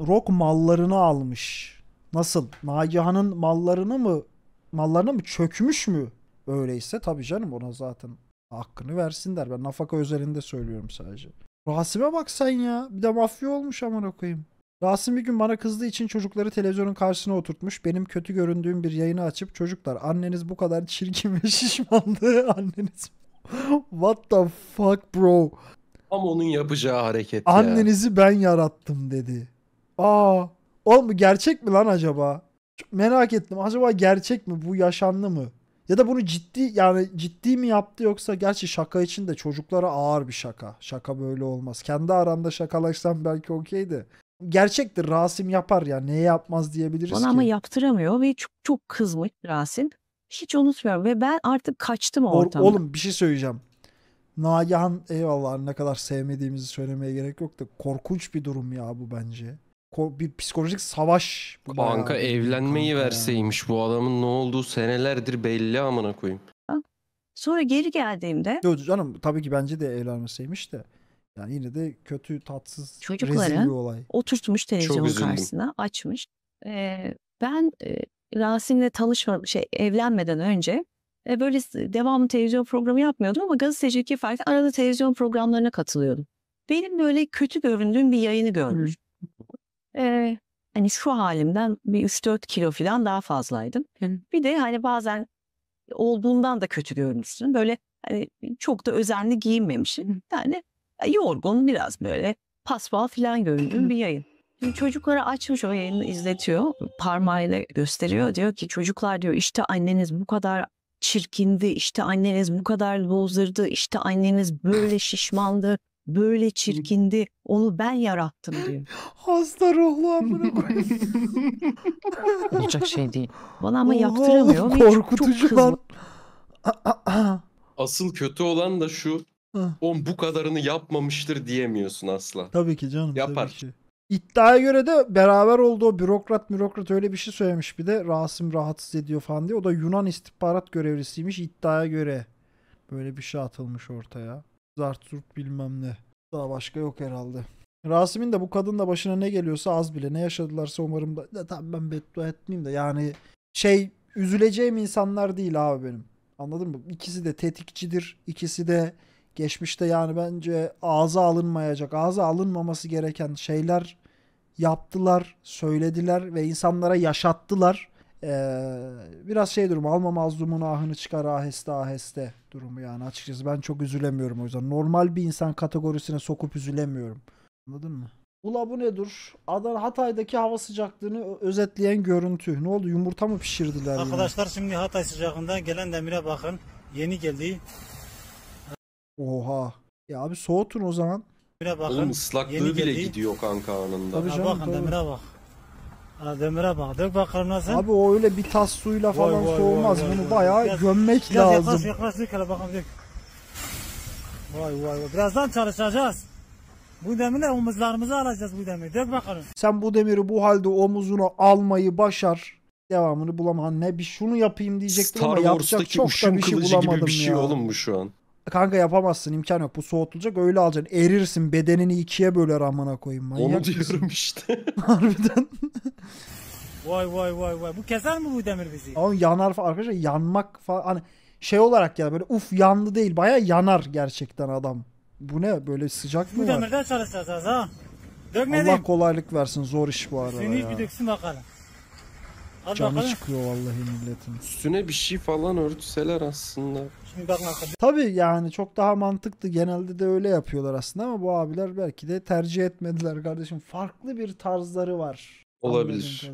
Rock mallarını almış. Nasıl? Nagihan'ın mallarını mı mallarını mı çökmüş mü? Öyleyse tabii canım ona zaten hakkını versinler. Ben nafaka özelinde söylüyorum sadece. Rasim'e bak sen ya. Bir de mafya olmuş amına koyayım. Rasim bir gün bana kızdığı için çocukları televizyonun karşısına oturtmuş. Benim kötü göründüğüm bir yayını açıp çocuklar anneniz bu kadar çirkin ve şişmandı. Anneniz What the fuck bro? Tam onun yapacağı hareket Annenizi ya. ben yarattım dedi. Aa Oğlum bu gerçek mi lan acaba? Çok merak ettim. Acaba gerçek mi? Bu yaşandı mı? Ya da bunu ciddi yani ciddi mi yaptı yoksa gerçi şaka için de çocuklara ağır bir şaka. Şaka böyle olmaz. Kendi aranda şakalaşsam belki okeydi. Gerçektir Rasim yapar ya neye yapmaz diyebiliriz Bana ki. ama yaptıramıyor ve çok, çok kızmış Rasim. Hiç unutmuyorum ve ben artık kaçtım o ortamdan. Oğlum bir şey söyleyeceğim. Nagihan eyvallah ne kadar sevmediğimizi söylemeye gerek yok da korkunç bir durum ya bu bence bir psikolojik savaş. Bu Kanka bayağı. evlenmeyi Kanka verseymiş ya. bu adamın ne olduğu senelerdir belli amına koyayım. Sonra geri geldiğimde... Yok canım tabii ki bence de evlenmeseymiş de. Yani yine de kötü, tatsız, Çocukları rezil bir olay. oturtmuş televizyon karşısına, açmış. Ee, ben e, Rasim'le tanışma, şey, evlenmeden önce e, böyle devamlı televizyon programı yapmıyordum ama gazetecilik farklı arada televizyon programlarına katılıyordum. Benim böyle kötü göründüğüm bir yayını görmüş. Hı. Ee, hani şu halimden bir 3-4 kilo falan daha fazlaydım. Hı. Bir de hani bazen olduğundan da kötü görmüşsün. Böyle hani çok da özenli giyinmemişim. Yani yorgun biraz böyle paspal falan göründüğüm bir yayın. Şimdi çocuklara açmış o yayını izletiyor. Parmağıyla gösteriyor. Diyor ki çocuklar diyor işte anneniz bu kadar çirkindi, işte anneniz bu kadar bozdurdu, işte anneniz böyle şişmandı, böyle çirkindi. Onu ben yarattım diyor. Hasta ruhlu amına koyayım. Olacak şey değil. Bana ama yaptıramıyor. çok- Korkutucu çok lan. Asıl kötü olan da şu. Hah. On bu kadarını yapmamıştır diyemiyorsun asla. Tabii ki canım. Yapar. Tabii ki. İddiaya göre de beraber olduğu bürokrat bürokrat öyle bir şey söylemiş bir de Rasim rahatsız ediyor falan diye. O da Yunan istihbarat görevlisiymiş iddiaya göre. Böyle bir şey atılmış ortaya. Zartürk bilmem ne. Daha başka yok herhalde. Rasim'in de bu kadınla başına ne geliyorsa az bile. Ne yaşadılarsa umarım da ya, tamam ben beddua etmeyeyim de yani şey üzüleceğim insanlar değil abi benim. Anladın mı? İkisi de tetikçidir. İkisi de geçmişte yani bence ağza alınmayacak, ağza alınmaması gereken şeyler yaptılar, söylediler ve insanlara yaşattılar. Ee, biraz şey durumu alma mazlumun ahını çıkar aheste aheste durumu yani açıkçası ben çok üzülemiyorum o yüzden. Normal bir insan kategorisine sokup üzülemiyorum. Anladın mı? Ula bu nedir? Adana Hatay'daki hava sıcaklığını özetleyen görüntü. Ne oldu? Yumurta mı pişirdiler? Arkadaşlar yine? şimdi Hatay sıcaklığından gelen demire bakın. Yeni geldi. Oha. Ya abi soğutun o zaman. Demire bakın. Oğlum ıslaklığı Yeni bile geldi. gidiyor kanka anında. Tabii canım, bakın tabii. demire bak. Ha, demire bak. Dök bakalım nasıl? Abi o öyle bir tas suyla falan vay, soğumaz. Şey vay, vay, Bunu vay, bayağı biraz, gömmek biraz lazım. Yaklaş yaklaş dök hele bakalım dök. Vay vay vay. Birazdan çalışacağız. Bu demiri omuzlarımızı alacağız bu demiri. Dök bakalım. Sen bu demiri bu halde omuzuna almayı başar. Devamını bulamam ne bir şunu yapayım diyecektim Star ama yapacak çok da bir şey bulamadım gibi bir şey ya. oğlum bu şu an. Kanka yapamazsın imkan yok. Bu soğutulacak öyle alacaksın. Erirsin bedenini ikiye böler amına koyayım. Manyak Onu mısın? işte. Harbiden. vay vay vay vay. Bu keser mi bu demir bizi? Ama yanar falan. Arkadaşlar yanmak falan. Hani şey olarak ya böyle uf yandı değil. Baya yanar gerçekten adam. Bu ne böyle sıcak mı bu var? demirden çalışacağız ha. Dökmedim. Allah kolaylık versin. Zor iş bu arada. Seni hiç bir döksün bakalım. Hadi Canı bakalım. çıkıyor vallahi milletin. Üstüne bir şey falan örtseler aslında. Şimdi bak bakalım. Tabii yani çok daha mantıklı. Genelde de öyle yapıyorlar aslında ama bu abiler belki de tercih etmediler kardeşim. Farklı bir tarzları var. Olabilir.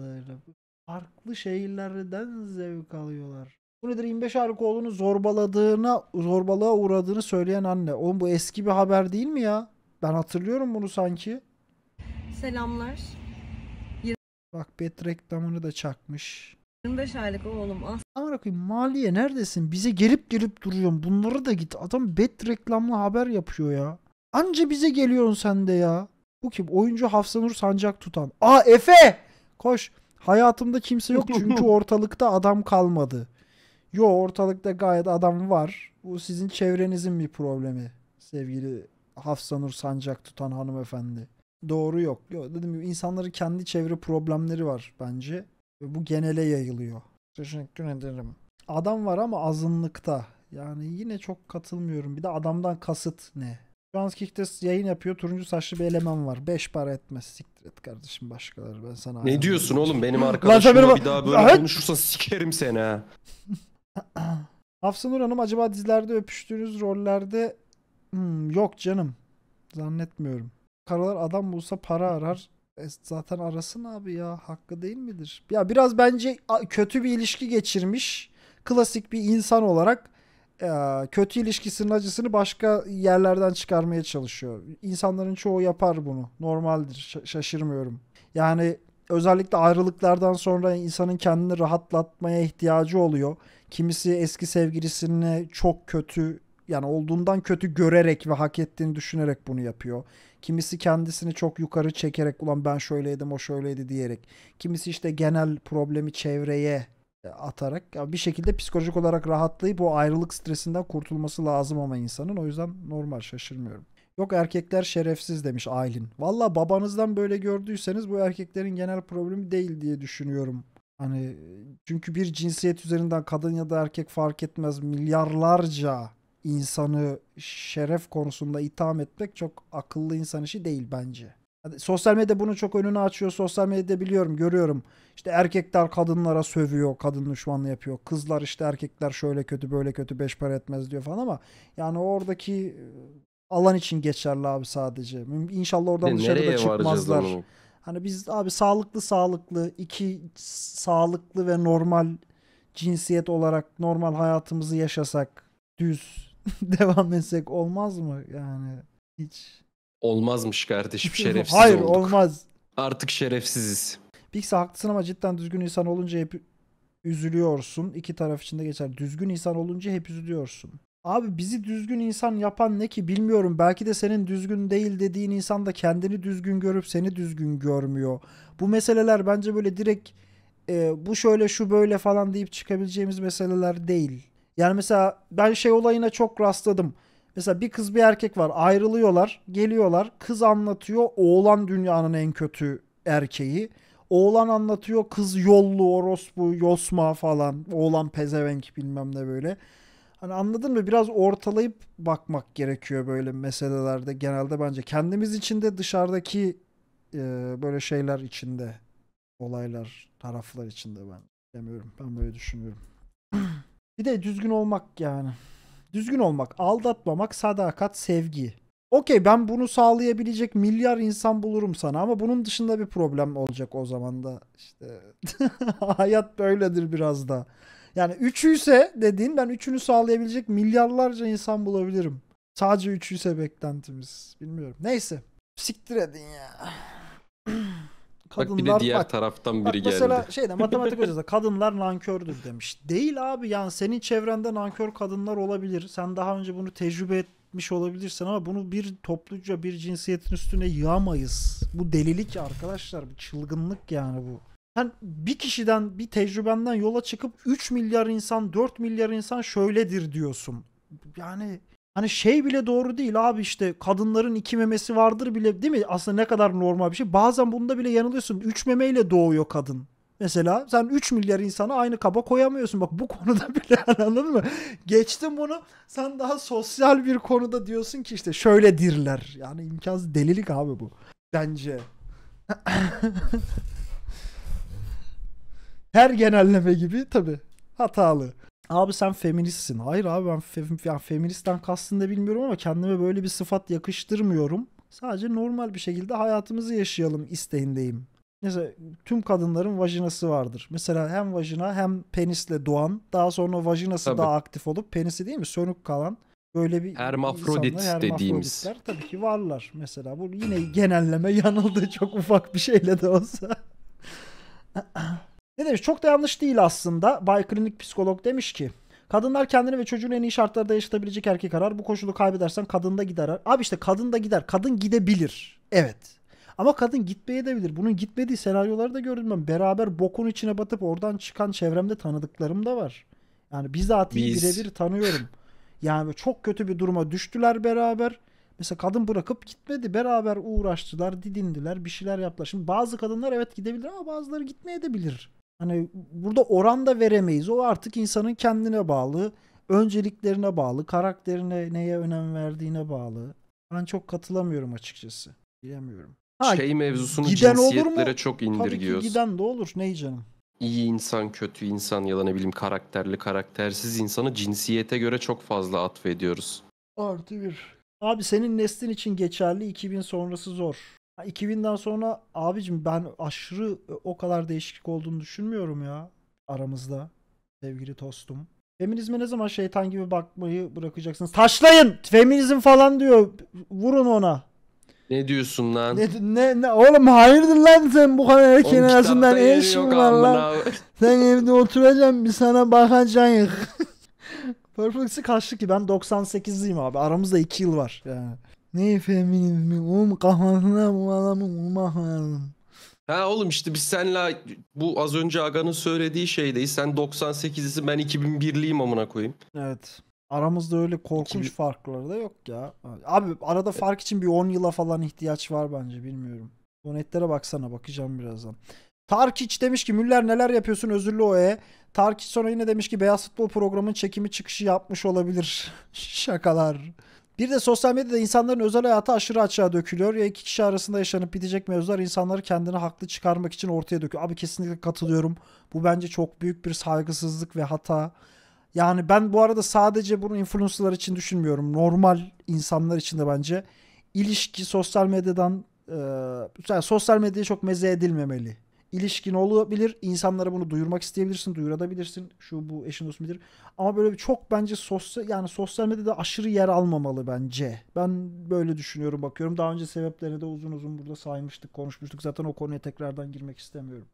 Farklı şehirlerden zevk alıyorlar. Bu nedir 25 Harikoğlu'nu zorbaladığına, zorbalığa uğradığını söyleyen anne. Oğlum bu eski bir haber değil mi ya? Ben hatırlıyorum bunu sanki. Selamlar. Bak bet reklamını da çakmış. 25 aylık oğlum as. Ah. Ama koyayım maliye neredesin? Bize gelip gelip duruyorsun. Bunları da git. Adam bet reklamlı haber yapıyor ya. Anca bize geliyorsun sen de ya. Bu kim? Oyuncu Hafsanur Sancak tutan. Aa Efe! Koş. Hayatımda kimse yok çünkü ortalıkta adam kalmadı. Yo ortalıkta gayet adam var. Bu sizin çevrenizin bir problemi sevgili Hafsanur Sancak tutan hanımefendi doğru yok. Yo, dediğim gibi insanların kendi çevre problemleri var bence. Ve bu genele yayılıyor. Teşekkür ederim. Adam var ama azınlıkta. Yani yine çok katılmıyorum. Bir de adamdan kasıt ne? Şu an Kick'te yayın yapıyor. Turuncu saçlı bir eleman var. Beş para etmez. Siktir et kardeşim başkaları. Ben sana... Ne diyorsun oğlum? Var. Benim arkadaşım. bir daha böyle evet. konuşursan sikerim seni ha. Hafsanur Hanım acaba dizilerde öpüştüğünüz rollerde... Hmm, yok canım. Zannetmiyorum. Karalar adam bulsa para arar. E zaten arasın abi ya. Hakkı değil midir? Ya biraz bence kötü bir ilişki geçirmiş. Klasik bir insan olarak e, kötü ilişkisinin acısını başka yerlerden çıkarmaya çalışıyor. İnsanların çoğu yapar bunu. Normaldir. Şaşırmıyorum. Yani özellikle ayrılıklardan sonra insanın kendini rahatlatmaya ihtiyacı oluyor. Kimisi eski sevgilisini çok kötü yani olduğundan kötü görerek ve hak ettiğini düşünerek bunu yapıyor. Kimisi kendisini çok yukarı çekerek ulan ben şöyleydim o şöyleydi diyerek. Kimisi işte genel problemi çevreye e, atarak ya bir şekilde psikolojik olarak rahatlayıp o ayrılık stresinden kurtulması lazım ama insanın. O yüzden normal şaşırmıyorum. Yok erkekler şerefsiz demiş Aylin. Valla babanızdan böyle gördüyseniz bu erkeklerin genel problemi değil diye düşünüyorum. Hani e, çünkü bir cinsiyet üzerinden kadın ya da erkek fark etmez milyarlarca insanı şeref konusunda itham etmek çok akıllı insan işi değil bence. Sosyal medya bunu çok önünü açıyor. Sosyal medyada biliyorum, görüyorum. İşte erkekler kadınlara sövüyor, kadın düşmanlığı yapıyor. Kızlar işte erkekler şöyle kötü, böyle kötü, beş para etmez diyor falan ama yani oradaki e, alan için geçerli abi sadece. İnşallah oradan dışarıda çıkmazlar. Hani biz abi sağlıklı sağlıklı, iki sağlıklı ve normal cinsiyet olarak normal hayatımızı yaşasak, düz devam etsek olmaz mı yani hiç? Olmazmış kardeşim şerefsiz Hayır olduk. olmaz. Artık şerefsiziz. Pixie haklısın ama cidden düzgün insan olunca hep üzülüyorsun. İki taraf için de geçer. Düzgün insan olunca hep üzülüyorsun. Abi bizi düzgün insan yapan ne ki bilmiyorum. Belki de senin düzgün değil dediğin insan da kendini düzgün görüp seni düzgün görmüyor. Bu meseleler bence böyle direkt e, bu şöyle şu böyle falan deyip çıkabileceğimiz meseleler değil. Yani mesela ben şey olayına çok rastladım. Mesela bir kız bir erkek var ayrılıyorlar geliyorlar kız anlatıyor oğlan dünyanın en kötü erkeği. Oğlan anlatıyor kız yollu orospu yosma falan oğlan pezevenk bilmem ne böyle. Hani anladın mı biraz ortalayıp bakmak gerekiyor böyle meselelerde genelde bence kendimiz içinde dışarıdaki e, böyle şeyler içinde olaylar taraflar içinde ben demiyorum ben böyle düşünüyorum. Bir de düzgün olmak yani. Düzgün olmak, aldatmamak, sadakat, sevgi. Okey ben bunu sağlayabilecek milyar insan bulurum sana ama bunun dışında bir problem olacak o zaman da. İşte hayat böyledir biraz da. Yani üçü dediğin ben üçünü sağlayabilecek milyarlarca insan bulabilirim. Sadece üçü beklentimiz. Bilmiyorum. Neyse. Siktir edin ya kadınlar bak bir de diğer bak, taraftan biri mesela geldi. Mesela şeyde matematik hocası kadınlar nankördür demiş. Değil abi yani senin çevrende nankör kadınlar olabilir. Sen daha önce bunu tecrübe etmiş olabilirsin ama bunu bir topluca bir cinsiyetin üstüne yağmayız. Bu delilik arkadaşlar, bu çılgınlık yani bu. Sen bir kişiden, bir tecrübenden yola çıkıp 3 milyar insan, 4 milyar insan şöyledir diyorsun. Yani Hani şey bile doğru değil abi işte kadınların iki memesi vardır bile değil mi? Aslında ne kadar normal bir şey. Bazen bunda bile yanılıyorsun. Üç memeyle doğuyor kadın. Mesela sen 3 milyar insana aynı kaba koyamıyorsun. Bak bu konuda bile anladın mı? Geçtim bunu. Sen daha sosyal bir konuda diyorsun ki işte şöyle dirler. Yani imkansız delilik abi bu. Bence. Her genelleme gibi tabii hatalı. Abi sen feministsin. Hayır abi ben fe yani feministten kastını da bilmiyorum ama kendime böyle bir sıfat yakıştırmıyorum. Sadece normal bir şekilde hayatımızı yaşayalım isteğindeyim. Mesela tüm kadınların vajinası vardır. Mesela hem vajina hem penisle doğan daha sonra vajinası tabii. daha aktif olup penisi değil mi sönük kalan böyle bir hermafrodit insanlar, dediğimiz. tabii ki varlar mesela. Bu yine genelleme yanıldı çok ufak bir şeyle de olsa. Ne demiş? Çok da yanlış değil aslında. Bay Klinik Psikolog demiş ki Kadınlar kendini ve çocuğunu en iyi şartlarda yaşatabilecek erkek arar. Bu koşulu kaybedersen kadın da gider. Abi işte kadın da gider. Kadın gidebilir. Evet. Ama kadın gitmeye de bilir. Bunun gitmediği senaryoları da gördüm ben. Beraber bokun içine batıp oradan çıkan çevremde tanıdıklarım da var. Yani bizatihi Biz. birebir tanıyorum. Yani çok kötü bir duruma düştüler beraber. Mesela kadın bırakıp gitmedi. Beraber uğraştılar, didindiler, bir şeyler yaptılar. Şimdi bazı kadınlar evet gidebilir ama bazıları gitmeye de bilir. Hani burada oran da veremeyiz. O artık insanın kendine bağlı, önceliklerine bağlı, karakterine neye önem verdiğine bağlı. Ben çok katılamıyorum açıkçası. Bilemiyorum. Ha, şey mevzusunu giden cinsiyetlere olur mu? çok indirgiyoruz. Tabii ki giden de olur. Ney canım? İyi insan, kötü insan ya da ne bileyim karakterli, karaktersiz insanı cinsiyete göre çok fazla atfediyoruz. Artı bir. Abi senin neslin için geçerli 2000 sonrası zor. 2000'den sonra abicim ben aşırı e, o kadar değişiklik olduğunu düşünmüyorum ya aramızda sevgili tostum. Feminizme ne zaman şeytan gibi bakmayı bırakacaksınız? Taşlayın! Feminizm falan diyor. Vurun ona. Ne diyorsun lan? Ne, ne, ne oğlum hayırdır lan sen bu kadar erken Oğlum, arasından kitapta ne lan? Sen evde oturacaksın bir sana bakacaksın. Perfect'i kaçtı ki ben 98'liyim abi. Aramızda 2 yıl var yani. Ne feminizmi? Um kafasına bu adamın vurmak lazım. Ha oğlum işte biz senle bu az önce Aga'nın söylediği şeydeyiz. Sen 98'lisin ben 2001'liyim amına koyayım. Evet. Aramızda öyle korkunç 2000... farkları da yok ya. Abi arada fark için bir 10 yıla falan ihtiyaç var bence bilmiyorum. Donetlere baksana bakacağım birazdan. Tarkiç demiş ki Müller neler yapıyorsun özürlü o e. Tarkiç sonra yine demiş ki Beyaz Futbol programının çekimi çıkışı yapmış olabilir. Şakalar. Bir de sosyal medyada insanların özel hayatı aşırı açığa dökülüyor. Ya iki kişi arasında yaşanıp bitecek mevzular insanları kendini haklı çıkarmak için ortaya döküyor. Abi kesinlikle katılıyorum. Bu bence çok büyük bir saygısızlık ve hata. Yani ben bu arada sadece bunu influencerlar için düşünmüyorum. Normal insanlar için de bence ilişki sosyal medyadan e, yani sosyal medyaya çok meze edilmemeli ilişkin olabilir. İnsanlara bunu duyurmak isteyebilirsin, duyurabilirsin. Şu bu eşin dostun bilir. Ama böyle çok bence sosyal yani sosyal medyada aşırı yer almamalı bence. Ben böyle düşünüyorum, bakıyorum. Daha önce sebeplerini de uzun uzun burada saymıştık, konuşmuştuk. Zaten o konuya tekrardan girmek istemiyorum.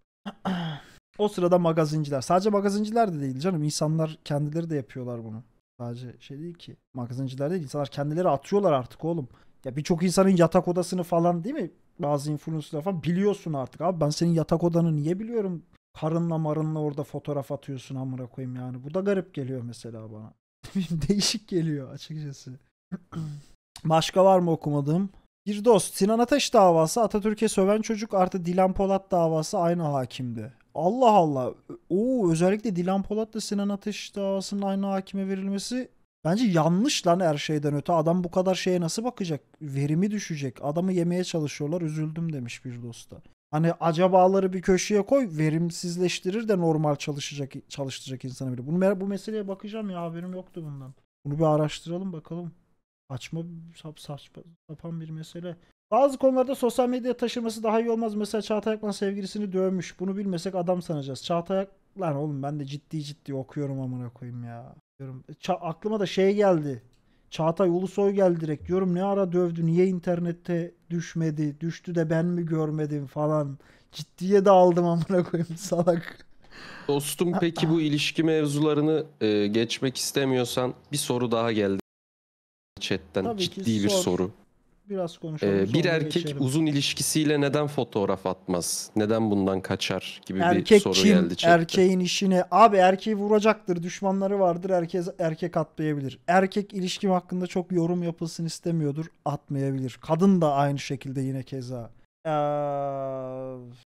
o sırada magazinciler. Sadece magazinciler de değil canım. İnsanlar kendileri de yapıyorlar bunu. Sadece şey değil ki. Magazinciler değil. İnsanlar kendileri atıyorlar artık oğlum. Ya birçok insanın yatak odasını falan değil mi? Bazı influencerlar falan biliyorsun artık. Abi ben senin yatak odanı niye biliyorum? Karınla marınla orada fotoğraf atıyorsun amına koyayım yani. Bu da garip geliyor mesela bana. Değişik geliyor açıkçası. Başka var mı okumadığım? Bir dost Sinan Ateş davası Atatürk'e söven çocuk artı Dilan Polat davası aynı hakimdi. Allah Allah. Oo özellikle Dilan Polat da Sinan Ateş davasının aynı hakime verilmesi Bence yanlış lan her şeyden öte. Adam bu kadar şeye nasıl bakacak? Verimi düşecek. Adamı yemeye çalışıyorlar. Üzüldüm demiş bir dosta. Hani acabaları bir köşeye koy verimsizleştirir de normal çalışacak çalıştıracak insanı bile. Bunu bu meseleye bakacağım ya haberim yoktu bundan. Bunu bir araştıralım bakalım. Açma sap, saçma sapan bir mesele. Bazı konularda sosyal medya taşıması daha iyi olmaz. Mesela Çağatay Akman sevgilisini dövmüş. Bunu bilmesek adam sanacağız. Çağatay Lan oğlum ben de ciddi ciddi okuyorum amına koyayım ya. Diyorum. E, ça- aklıma da şey geldi. Çağatay Ulusoy geldi direkt. Diyorum ne ara dövdü, niye internette düşmedi, düştü de ben mi görmedim falan. Ciddiye de aldım amına koyayım salak. Dostum peki bu ilişki mevzularını e, geçmek istemiyorsan bir soru daha geldi chatten. Tabii ki Ciddi bir sor. soru. Biraz konuşalım. Ee, bir erkek geçelim. uzun ilişkisiyle neden fotoğraf atmaz? Neden bundan kaçar gibi erkek bir soru kim? geldi. Çekti. Erkeğin işine. Abi erkeği vuracaktır. Düşmanları vardır. Herkes erkek atlayabilir. Erkek ilişkim hakkında çok yorum yapılsın istemiyordur. Atmayabilir. Kadın da aynı şekilde yine keza. Ee,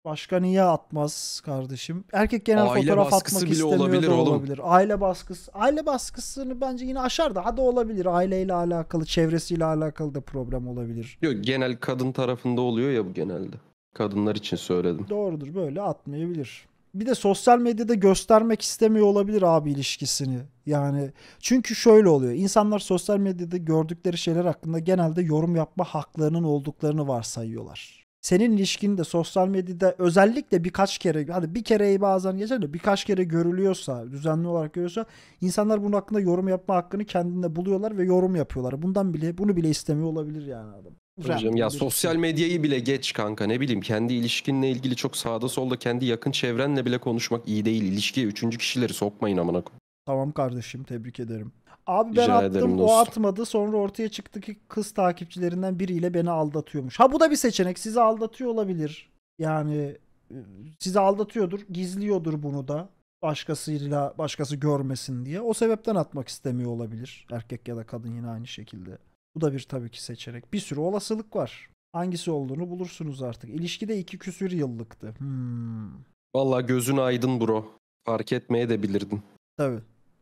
Başka niye atmaz kardeşim? Erkek genel Aile fotoğraf atmak bile istemiyor olabilir da oğlum. olabilir. Aile baskısı. Aile baskısını bence yine aşar da hadi olabilir. Aileyle alakalı, çevresiyle alakalı da problem olabilir. Yok genel kadın tarafında oluyor ya bu genelde. Kadınlar için söyledim. Doğrudur böyle atmayabilir. Bir de sosyal medyada göstermek istemiyor olabilir abi ilişkisini. Yani çünkü şöyle oluyor. İnsanlar sosyal medyada gördükleri şeyler hakkında genelde yorum yapma haklarının olduklarını varsayıyorlar senin ilişkinde sosyal medyada özellikle birkaç kere hadi bir kereyi bazen geçer de birkaç kere görülüyorsa düzenli olarak görüyorsa insanlar bunun hakkında yorum yapma hakkını kendinde buluyorlar ve yorum yapıyorlar. Bundan bile bunu bile istemiyor olabilir yani adam. Hocam ya şey. sosyal medyayı bile geç kanka ne bileyim kendi ilişkinle ilgili çok sağda solda kendi yakın çevrenle bile konuşmak iyi değil. İlişkiye üçüncü kişileri sokmayın amına Tamam kardeşim tebrik ederim. Abi ben Rica attım o olsun. atmadı sonra ortaya çıktı ki kız takipçilerinden biriyle beni aldatıyormuş. Ha bu da bir seçenek sizi aldatıyor olabilir. Yani e, sizi aldatıyordur gizliyordur bunu da başkasıyla başkası görmesin diye. O sebepten atmak istemiyor olabilir. Erkek ya da kadın yine aynı şekilde. Bu da bir tabii ki seçenek. Bir sürü olasılık var. Hangisi olduğunu bulursunuz artık. İlişkide iki küsür yıllıktı. Hmm. Valla gözün aydın bro. Fark etmeye de bilirdin. Tabii.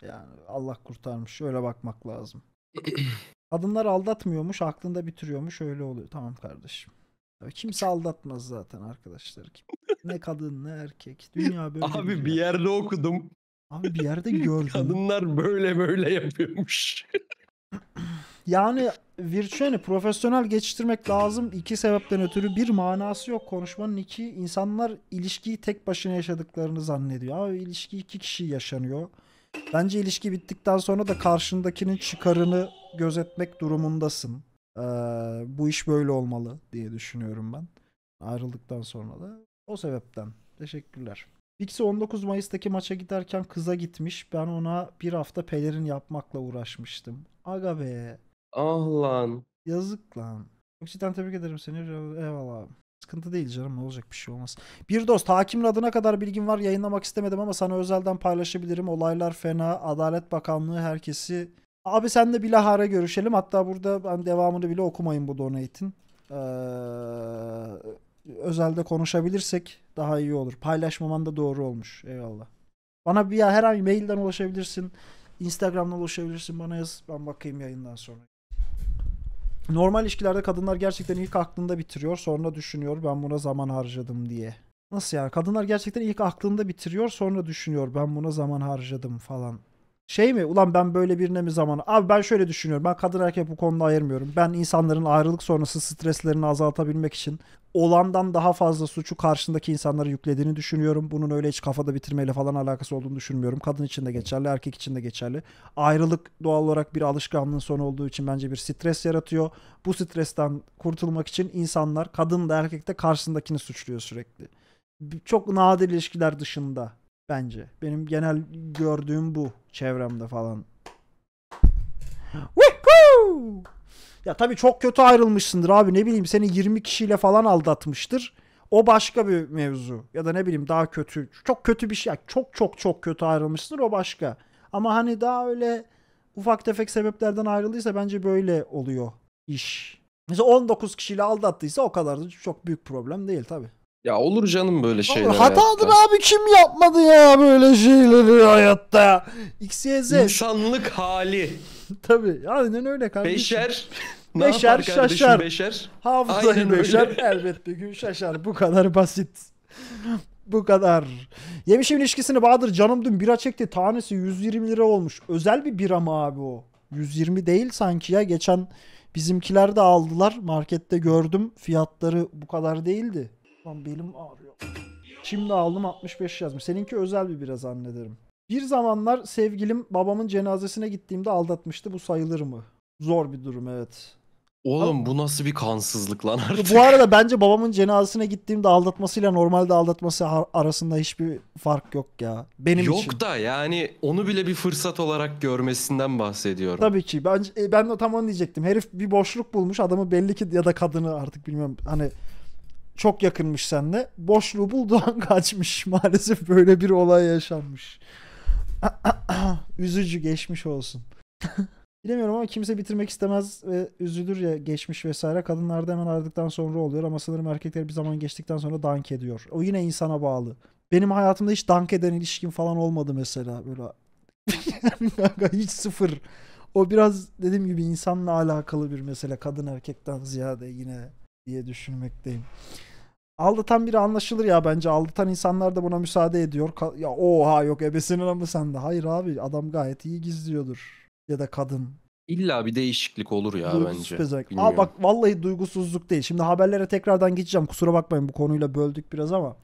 Yani Allah kurtarmış. şöyle bakmak lazım. Kadınlar aldatmıyormuş, aklında bitiriyormuş. Öyle oluyor. Tamam kardeşim. Ya kimse aldatmaz zaten arkadaşlar. kim. Ne kadın ne erkek. Dünya böyle. Abi bir, bir yerde okudum. Abi bir yerde gördüm. Kadınlar böyle böyle yapıyormuş. yani Virtueni profesyonel geçiştirmek lazım. iki sebepten ötürü bir manası yok konuşmanın. iki insanlar ilişkiyi tek başına yaşadıklarını zannediyor. Abi ilişki iki kişi yaşanıyor. Bence ilişki bittikten sonra da karşındakinin çıkarını gözetmek durumundasın. Ee, bu iş böyle olmalı diye düşünüyorum ben. Ayrıldıktan sonra da. O sebepten. Teşekkürler. Bixi 19 Mayıs'taki maça giderken kıza gitmiş. Ben ona bir hafta pelerin yapmakla uğraşmıştım. Aga be. Ah lan. Yazık lan. Çok tebrik ederim seni. Eyvallah. Sıkıntı değil canım olacak bir şey olmaz. Bir dost hakimin adına kadar bilgim var yayınlamak istemedim ama sana özelden paylaşabilirim. Olaylar fena. Adalet Bakanlığı herkesi. Abi sen senle bilahare görüşelim. Hatta burada ben devamını bile okumayın bu donate'in. Ee, özelde konuşabilirsek daha iyi olur. Paylaşmaman da doğru olmuş. Eyvallah. Bana bir herhangi mailden ulaşabilirsin. Instagram'dan ulaşabilirsin. Bana yaz. Ben bakayım yayından sonra. Normal ilişkilerde kadınlar gerçekten ilk aklında bitiriyor sonra düşünüyor ben buna zaman harcadım diye. Nasıl yani kadınlar gerçekten ilk aklında bitiriyor sonra düşünüyor ben buna zaman harcadım falan. Şey mi? Ulan ben böyle birine mi zamanı? Abi ben şöyle düşünüyorum. Ben kadın erkek bu konuda ayırmıyorum. Ben insanların ayrılık sonrası streslerini azaltabilmek için olandan daha fazla suçu karşındaki insanlara yüklediğini düşünüyorum. Bunun öyle hiç kafada bitirmeyle falan alakası olduğunu düşünmüyorum. Kadın için de geçerli, erkek için de geçerli. Ayrılık doğal olarak bir alışkanlığın sonu olduğu için bence bir stres yaratıyor. Bu stresten kurtulmak için insanlar kadın da erkek de karşısındakini suçluyor sürekli. Çok nadir ilişkiler dışında Bence. Benim genel gördüğüm bu çevremde falan. ya tabii çok kötü ayrılmışsındır abi ne bileyim seni 20 kişiyle falan aldatmıştır. O başka bir mevzu ya da ne bileyim daha kötü çok kötü bir şey yani çok çok çok kötü ayrılmışsındır o başka. Ama hani daha öyle ufak tefek sebeplerden ayrıldıysa bence böyle oluyor iş. Mesela 19 kişiyle aldattıysa o kadar da çok büyük problem değil tabii. Ya olur canım böyle şeyler. Hatadır hayatta. abi kim yapmadı ya böyle şeyleri hayatta. XYZ. İnsanlık hali. Tabii aynen öyle kardeşim. Beşer. beşer şaşar. Beşer. Hafızayı beşer öyle. elbet bir gün şaşar. Bu kadar basit. Bu kadar. Yemişim ilişkisini Bahadır canım dün bira çekti. Tanesi 120 lira olmuş. Özel bir bira mı abi o? 120 değil sanki ya. Geçen bizimkiler de aldılar. Markette gördüm. Fiyatları bu kadar değildi. Lan belim ağrıyor. Şimdi aldım 65 yazmış. Seninki özel bir biraz zannederim. Bir zamanlar sevgilim babamın cenazesine gittiğimde aldatmıştı. Bu sayılır mı? Zor bir durum evet. Oğlum Ama... bu nasıl bir kansızlık lan artık. Bu arada bence babamın cenazesine gittiğimde aldatmasıyla normalde aldatması arasında hiçbir fark yok ya. Benim yok için. Yok da yani onu bile bir fırsat olarak görmesinden bahsediyorum. Tabii ki. Ben, e, ben de tam onu diyecektim. Herif bir boşluk bulmuş adamı belli ki ya da kadını artık bilmiyorum. Hani çok yakınmış senle. Boşluğu bulduğun kaçmış. Maalesef böyle bir olay yaşanmış. Üzücü geçmiş olsun. Bilemiyorum ama kimse bitirmek istemez ve üzülür ya geçmiş vesaire. Kadınlarda hemen aradıktan sonra oluyor ama sanırım erkekler bir zaman geçtikten sonra dank ediyor. O yine insana bağlı. Benim hayatımda hiç dank eden ilişkim falan olmadı mesela böyle. hiç sıfır. O biraz dediğim gibi insanla alakalı bir mesele kadın erkekten ziyade yine diye düşünmekteyim. Aldatan biri anlaşılır ya bence. Aldatan insanlar da buna müsaade ediyor. Ka- ya oha yok ebesinin ama de? Hayır abi adam gayet iyi gizliyordur. Ya da kadın. İlla bir değişiklik olur ya Duygusuz bence. Pezevenk. Aa bak vallahi duygusuzluk değil. Şimdi haberlere tekrardan geçeceğim. Kusura bakmayın bu konuyla böldük biraz ama.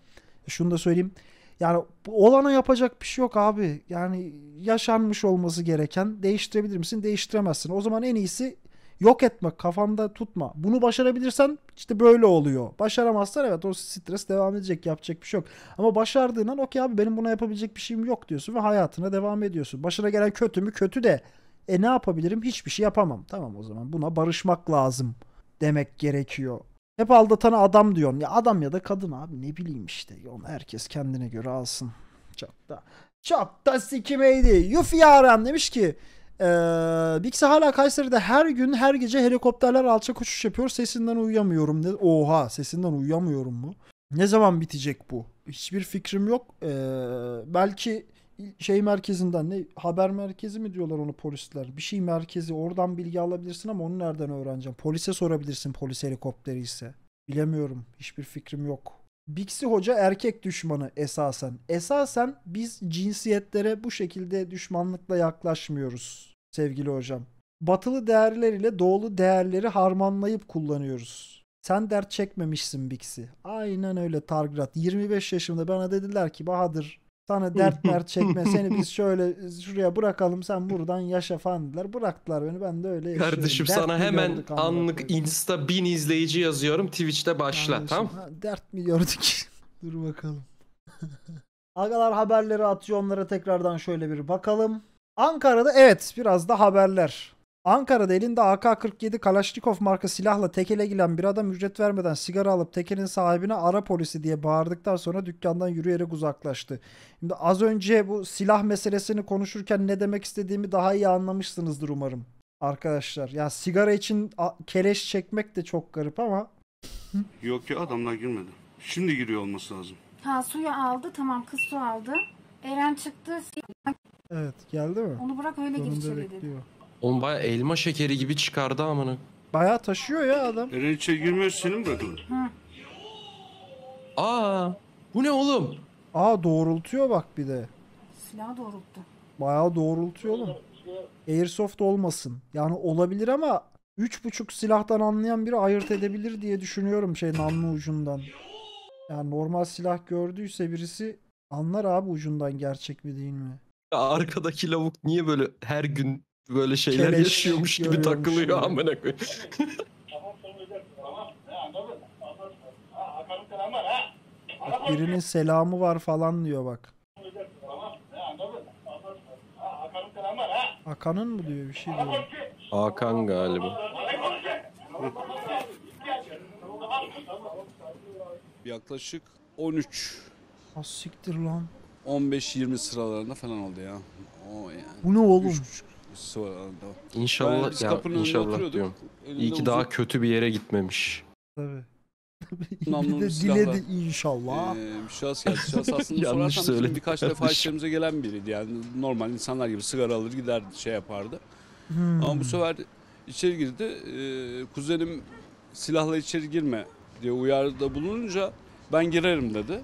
Şunu da söyleyeyim. Yani olana yapacak bir şey yok abi. Yani yaşanmış olması gereken değiştirebilir misin? Değiştiremezsin. O zaman en iyisi yok etme, kafanda tutma. Bunu başarabilirsen işte böyle oluyor. Başaramazsan evet o stres devam edecek, yapacak bir şey yok. Ama başardığın an okey abi benim buna yapabilecek bir şeyim yok diyorsun ve hayatına devam ediyorsun. Başına gelen kötü mü? Kötü de e ne yapabilirim? Hiçbir şey yapamam. Tamam o zaman buna barışmak lazım demek gerekiyor. Hep aldatan adam diyorsun. Ya adam ya da kadın abi ne bileyim işte. Onu herkes kendine göre alsın. Çok da çok da sikimeydi. Yufi Aran demiş ki ee, Bixi hala Kayseri'de her gün her gece helikopterler alçak uçuş yapıyor. Sesinden uyuyamıyorum. Ne, oha sesinden uyuyamıyorum mu? Ne zaman bitecek bu? Hiçbir fikrim yok. Ee, belki şey merkezinden ne haber merkezi mi diyorlar onu polisler? Bir şey merkezi oradan bilgi alabilirsin ama onu nereden öğreneceğim? Polise sorabilirsin polis helikopteri ise. Bilemiyorum. Hiçbir fikrim yok. Bixi Hoca erkek düşmanı esasen. Esasen biz cinsiyetlere bu şekilde düşmanlıkla yaklaşmıyoruz sevgili hocam. Batılı değerler ile doğulu değerleri harmanlayıp kullanıyoruz. Sen dert çekmemişsin Bix'i. Aynen öyle Targrat. 25 yaşımda bana dediler ki Bahadır sana dert dert çekme seni biz şöyle şuraya bırakalım sen buradan yaşa falan dediler. Bıraktılar beni ben de öyle yaşıyorum. Kardeşim dert sana hemen anlık insta bin izleyici yazıyorum Twitch'te başla Kardeşim, tamam. dert mi gördük? Dur bakalım. Agalar haberleri atıyor onlara tekrardan şöyle bir bakalım. Ankara'da evet biraz da haberler. Ankara'da elinde AK-47 Kalashnikov marka silahla tekele giren bir adam ücret vermeden sigara alıp tekelin sahibine ara polisi diye bağırdıktan sonra dükkandan yürüyerek uzaklaştı. Şimdi az önce bu silah meselesini konuşurken ne demek istediğimi daha iyi anlamışsınızdır umarım arkadaşlar. Ya sigara için keleş çekmek de çok garip ama. Yok ya adamlar girmedi. Şimdi giriyor olması lazım. Ha suyu aldı tamam kız su aldı. Eren çıktı. Evet geldi mi? Onu bırak öyle gir Sonunda içeri dedi. Oğlum baya elma şekeri gibi çıkardı amına. Baya taşıyor ya adam. Eren içeri girmiyor seni mi bırakılır? Aa bu ne oğlum? Aa doğrultuyor bak bir de. Silah doğrulttu. Baya doğrultuyor oğlum. Airsoft olmasın. Yani olabilir ama 3.5 silahtan anlayan biri ayırt edebilir diye düşünüyorum şey namlu ucundan. Yani normal silah gördüyse birisi Anlar abi ucundan gerçek mi değil mi? Ya arkadaki lavuk niye böyle her gün böyle şeyler Keleş yaşıyormuş gibi takılıyor gibi. amına koyayım. Bak birinin selamı var falan diyor bak. Akan'ın mı diyor bir şey diyor. Hakan galiba. Yaklaşık 13 Ha siktir lan. 15-20 sıralarında falan oldu ya. O yani. Bu ne oğlum? 3,5 sıralarında. İnşallah ya kapının inşallah diyorum. İyi ki daha kötü bir yere gitmemiş. Tabii. Ee, bir de şey diledi inşallah. eee, bir şahıs geldi. Şahıs aslında Yanlış söyledim birkaç defa kardeşim. işlerimize gelen biriydi. Yani normal insanlar gibi sigara alır gider şey yapardı. Hmm. Ama bu sefer içeri girdi. Eee, kuzenim silahla içeri girme diye uyarıda bulununca ben girerim dedi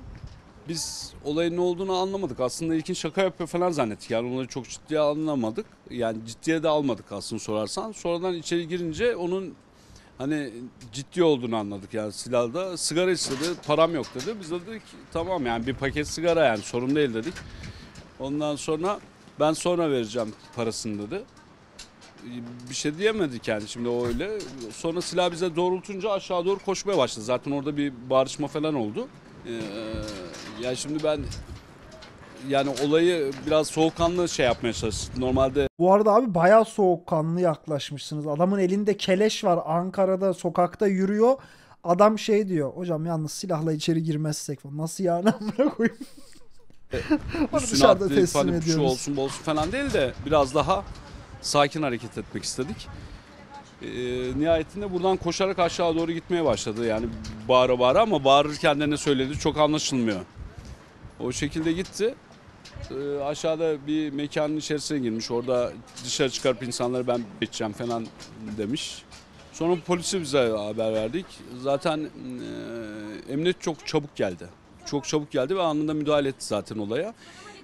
biz olayın ne olduğunu anlamadık. Aslında ilkin şaka yapıyor falan zannettik. Yani onları çok ciddiye anlamadık. Yani ciddiye de almadık aslında sorarsan. Sonradan içeri girince onun hani ciddi olduğunu anladık yani silahda. Sigara istedi, param yok dedi. Biz de dedik tamam yani bir paket sigara yani sorun değil dedik. Ondan sonra ben sonra vereceğim parasını dedi. Bir şey diyemedik yani şimdi o öyle. Sonra silah bize doğrultunca aşağı doğru koşmaya başladı. Zaten orada bir bağırışma falan oldu. Ee, ya şimdi ben yani olayı biraz soğukkanlı şey yapmaya çalıştım. Normalde Bu arada abi bayağı soğukkanlı yaklaşmışsınız. Adamın elinde keleş var Ankara'da sokakta yürüyor. Adam şey diyor. Hocam yalnız silahla içeri girmezsek falan. Nasıl yani amına koyayım? E, Onu üstüne dışarıda attığı teslim ediyoruz. Hani şu şey ediyoruz. olsun bu olsun falan değil de biraz daha sakin hareket etmek istedik e, nihayetinde buradan koşarak aşağı doğru gitmeye başladı. Yani bağıra bağıra ama bağırırken de ne söyledi çok anlaşılmıyor. O şekilde gitti. E, aşağıda bir mekanın içerisine girmiş. Orada dışarı çıkarıp insanları ben geçeceğim falan demiş. Sonra polisi bize haber verdik. Zaten e, emniyet çok çabuk geldi. Çok çabuk geldi ve anında müdahale etti zaten olaya.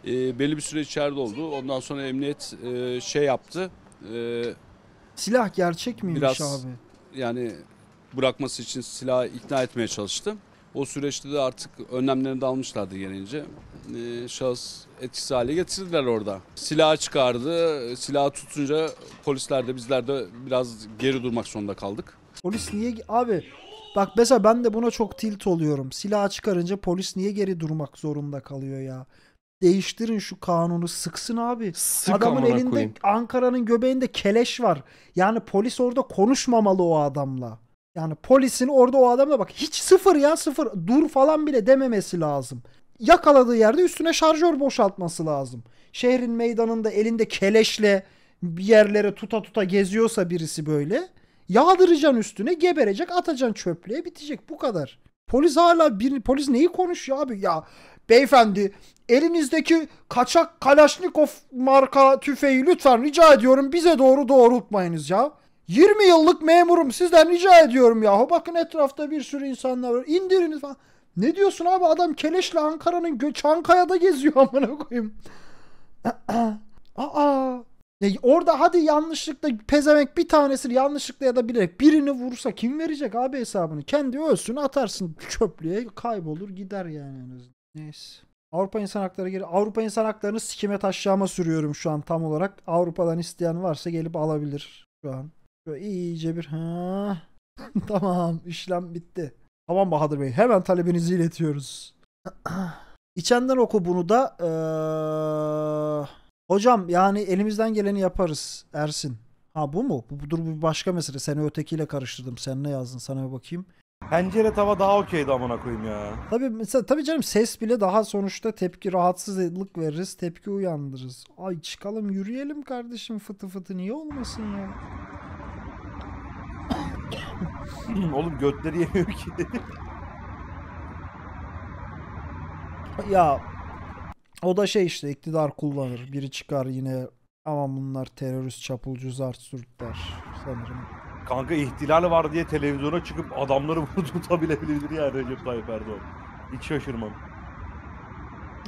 E, belli bir süre içeride oldu. Ondan sonra emniyet e, şey yaptı. E, Silah gerçek miymiş Biraz, abi? Yani bırakması için silahı ikna etmeye çalıştım. O süreçte de artık önlemlerini de almışlardı gelince. Ee, şahıs etkisiz hale getirdiler orada. Silahı çıkardı. Silahı tutunca polisler de bizler de biraz geri durmak zorunda kaldık. Polis niye abi bak mesela ben de buna çok tilt oluyorum. Silahı çıkarınca polis niye geri durmak zorunda kalıyor ya? değiştirin şu kanunu sıksın abi. Sık Adamın elinde koyayım. Ankara'nın göbeğinde keleş var. Yani polis orada konuşmamalı o adamla. Yani polisin orada o adamla bak hiç sıfır ya sıfır dur falan bile dememesi lazım. Yakaladığı yerde üstüne şarjör boşaltması lazım. Şehrin meydanında elinde keleşle bir yerlere tuta tuta geziyorsa birisi böyle yağdıracaksın üstüne geberecek atacaksın çöplüğe bitecek bu kadar. Polis hala bir polis neyi konuşuyor abi ya Beyefendi elinizdeki kaçak Kalashnikov marka tüfeği lütfen rica ediyorum bize doğru doğrultmayınız ya. 20 yıllık memurum sizden rica ediyorum yahu. Bakın etrafta bir sürü insanlar var. Indiriniz. falan. Ne diyorsun abi adam keleşle Ankara'nın Çankaya'da geziyor amına koyayım. Aa. Ya orada hadi yanlışlıkla pezemek bir tanesini yanlışlıkla ya da bilerek birini vursa kim verecek abi hesabını? Kendi ölsün atarsın çöplüğe kaybolur gider yani Neyse. Avrupa İnsan Hakları geri. Avrupa İnsan Hakları'nı sikime taşacağıma sürüyorum şu an tam olarak. Avrupa'dan isteyen varsa gelip alabilir şu an. Böyle iyice bir ha. tamam işlem bitti. Tamam Bahadır Bey hemen talebinizi iletiyoruz. İçenden oku bunu da. Ee... Hocam yani elimizden geleni yaparız Ersin. Ha bu mu? Bu, dur bir başka mesele. Seni ötekiyle karıştırdım. Sen ne yazdın sana bir bakayım. Pencere tava daha okeydi amına koyayım ya. Tabii mesela tabii canım ses bile daha sonuçta tepki rahatsızlık veririz, tepki uyandırırız. Ay çıkalım yürüyelim kardeşim fıtı fıtı niye olmasın ya? Oğlum götleri yemiyor ki. ya o da şey işte iktidar kullanır. Biri çıkar yine ama bunlar terörist çapulcu zart sanırım. Kanka ihtilal var diye televizyona çıkıp adamları bunu tutabilebilir yani Recep Tayyip Erdoğan. Hiç şaşırmam.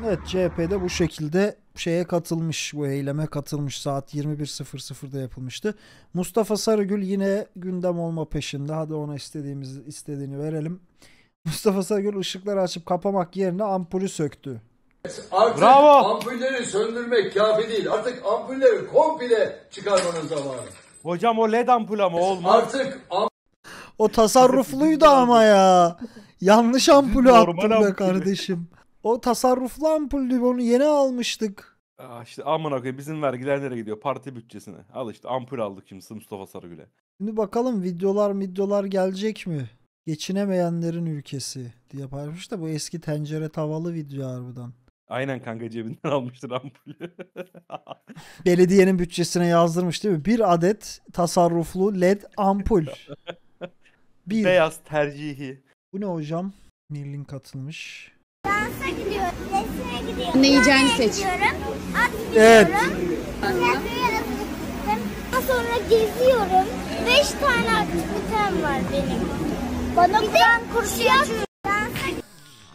Evet CHP'de bu şekilde şeye katılmış, bu eyleme katılmış. Saat 21.00'da yapılmıştı. Mustafa Sarıgül yine gündem olma peşinde. Hadi ona istediğimiz istediğini verelim. Mustafa Sarıgül ışıkları açıp kapamak yerine ampulü söktü. Artık Bravo. ampulleri söndürmek kafi değil. Artık ampulleri komple çıkarmanın zamanı. Hocam o led ampul ama olmaz. Artık O tasarrufluydu ama ya. Yanlış ampulü Normal attım be kardeşim. O tasarruflu ampuldü onu yeni almıştık. Aa, ah işte amına koyayım bizim vergiler nereye gidiyor? Parti bütçesine. Al işte ampul aldık şimdi Mustafa Sarıgül'e. Şimdi bakalım videolar videolar gelecek mi? Geçinemeyenlerin ülkesi diye paylaşmış da bu eski tencere tavalı video harbiden. Aynen kanka cebinden almıştır ampulü. Belediyenin bütçesine yazdırmış değil mi? Bir adet tasarruflu led ampul. Bir. Beyaz tercihi. Bu ne hocam? Mirlin katılmış. Dansa gidiyorum, resme gidiyorum. Ne yiyeceğini seç. Gidiyorum, at Evet. gidiyorum, tekrar Daha sonra geziyorum. Beş tane aktivitem var benim. Bana Kur'an kursu açıyorum. Dansa gidiyorum.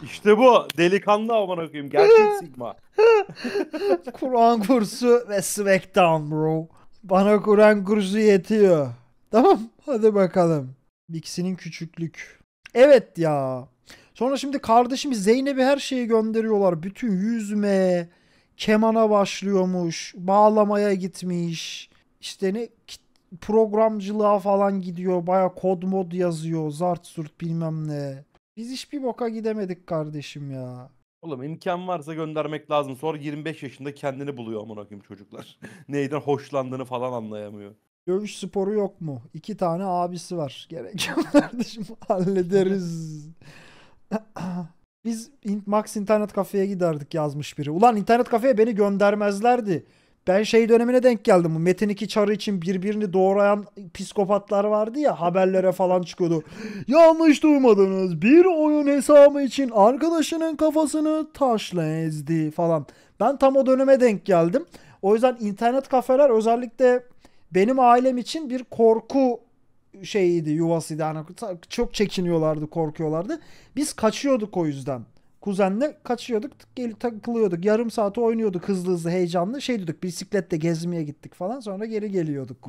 İşte bu delikanlı amına koyayım gerçek Sigma. Kur'an kursu ve Smackdown bro. Bana Kur'an kursu yetiyor. Tamam hadi bakalım. İkisinin küçüklük. Evet ya. Sonra şimdi kardeşim Zeynep'i her şeye gönderiyorlar. Bütün yüzme, kemana başlıyormuş, bağlamaya gitmiş. İşte ne programcılığa falan gidiyor. Baya kod mod yazıyor. Zart surt bilmem ne. Biz hiçbir boka gidemedik kardeşim ya. Oğlum imkan varsa göndermek lazım. Sonra 25 yaşında kendini buluyor amına koyayım çocuklar. Neyden hoşlandığını falan anlayamıyor. Dövüş sporu yok mu? İki tane abisi var. Gerek yok kardeşim. Hallederiz. Biz Max internet kafeye giderdik yazmış biri. Ulan internet kafeye beni göndermezlerdi. Ben şey dönemine denk geldim. Bu Metin 2 çarı için birbirini doğrayan psikopatlar vardı ya haberlere falan çıkıyordu. Yanlış duymadınız. Bir oyun hesabı için arkadaşının kafasını taşla ezdi falan. Ben tam o döneme denk geldim. O yüzden internet kafeler özellikle benim ailem için bir korku şeyiydi, yuvasıydı. Yani çok çekiniyorlardı, korkuyorlardı. Biz kaçıyorduk o yüzden kuzenle kaçıyorduk gel takılıyorduk. Yarım saat oynuyorduk hızlı hızlı heyecanlı. Şey dedik, bisikletle gezmeye gittik falan sonra geri geliyorduk.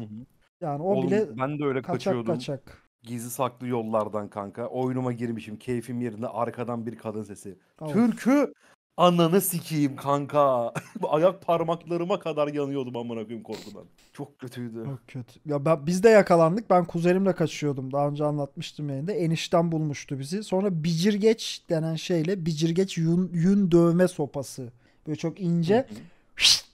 Yani o Oğlum, bile ben de öyle kaçak kaçıyordum. kaçak. Gizli saklı yollardan kanka. Oyunuma girmişim. Keyfim yerinde arkadan bir kadın sesi. Of. Türkü Ananı sikeyim kanka. Ayak parmaklarıma kadar yanıyordum amına koyayım korkudan. Çok kötüydü. Çok kötü. Ya ben, biz de yakalandık. Ben kuzenimle kaçıyordum. Daha önce anlatmıştım yayında. Enişten bulmuştu bizi. Sonra bicirgeç denen şeyle bicirgeç yün, yün dövme sopası. Böyle çok ince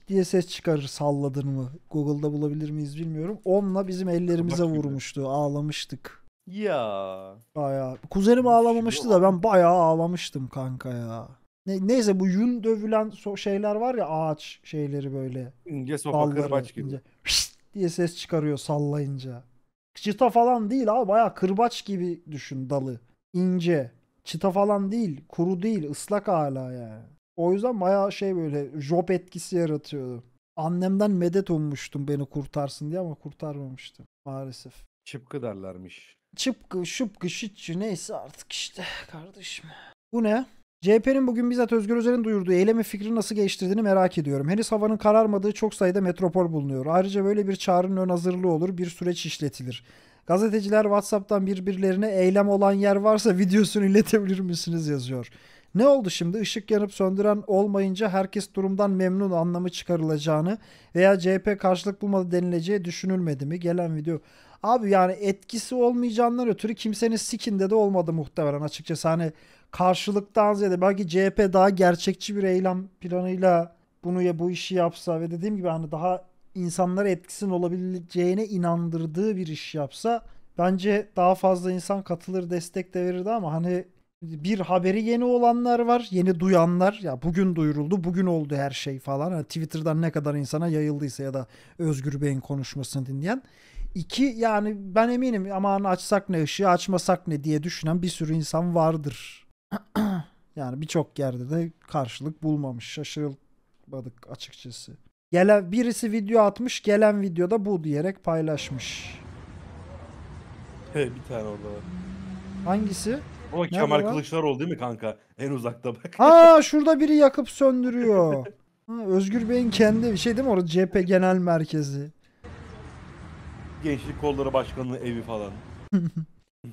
diye ses çıkarır salladın mı? Google'da bulabilir miyiz bilmiyorum. Onunla bizim ellerimize Bak vurmuştu. Gibi. Ağlamıştık. Ya. Bayağı. Kuzenim ağlamamıştı da ben bayağı ağlamıştım kanka ya. Ne, neyse bu yün dövülen so şeyler var ya ağaç şeyleri böyle. İnce sopa kırbaç gibi. Ince, diye ses çıkarıyor sallayınca. Çıta falan değil abi baya kırbaç gibi düşün dalı. İnce. Çıta falan değil. Kuru değil. ıslak hala yani. O yüzden baya şey böyle job etkisi yaratıyordu. Annemden medet ummuştum beni kurtarsın diye ama kurtarmamıştım maalesef. Çıpkı derlermiş. Çıpkı, şıpkı, şıtçı neyse artık işte kardeşim. Bu ne? CHP'nin bugün bizzat Özgür Özel'in duyurduğu eylemi fikri nasıl geliştirdiğini merak ediyorum. Henüz havanın kararmadığı çok sayıda metropol bulunuyor. Ayrıca böyle bir çağrının ön hazırlığı olur, bir süreç işletilir. Gazeteciler WhatsApp'tan birbirlerine eylem olan yer varsa videosunu iletebilir misiniz yazıyor. Ne oldu şimdi? Işık yanıp söndüren olmayınca herkes durumdan memnun anlamı çıkarılacağını veya CHP karşılık bulmadı denileceği düşünülmedi mi? Gelen video. Abi yani etkisi olmayacağından ötürü kimsenin sikinde de olmadı muhtemelen açıkçası. Hani karşılıktan ziyade belki CHP daha gerçekçi bir eylem planıyla bunu ya bu işi yapsa ve dediğim gibi hani daha insanlara etkisinin olabileceğine inandırdığı bir iş yapsa bence daha fazla insan katılır destek de verirdi ama hani bir haberi yeni olanlar var, yeni duyanlar. Ya bugün duyuruldu, bugün oldu her şey falan. Yani Twitter'dan ne kadar insana yayıldıysa ya da Özgür Bey'in konuşmasını dinleyen. iki yani ben eminim aman açsak ne ışığı açmasak ne diye düşünen bir sürü insan vardır. yani birçok yerde de karşılık bulmamış. şaşırmadık açıkçası. Gelen birisi video atmış, gelen videoda bu diyerek paylaşmış. He bir tane orada var. Hangisi? O Nerede Kemal var? Kılıçdaroğlu değil mi kanka? En uzakta bak. Ha şurada biri yakıp söndürüyor. ha, Özgür Bey'in kendi şey değil mi orada CHP Genel Merkezi. Gençlik Kolları Başkanı'nın evi falan.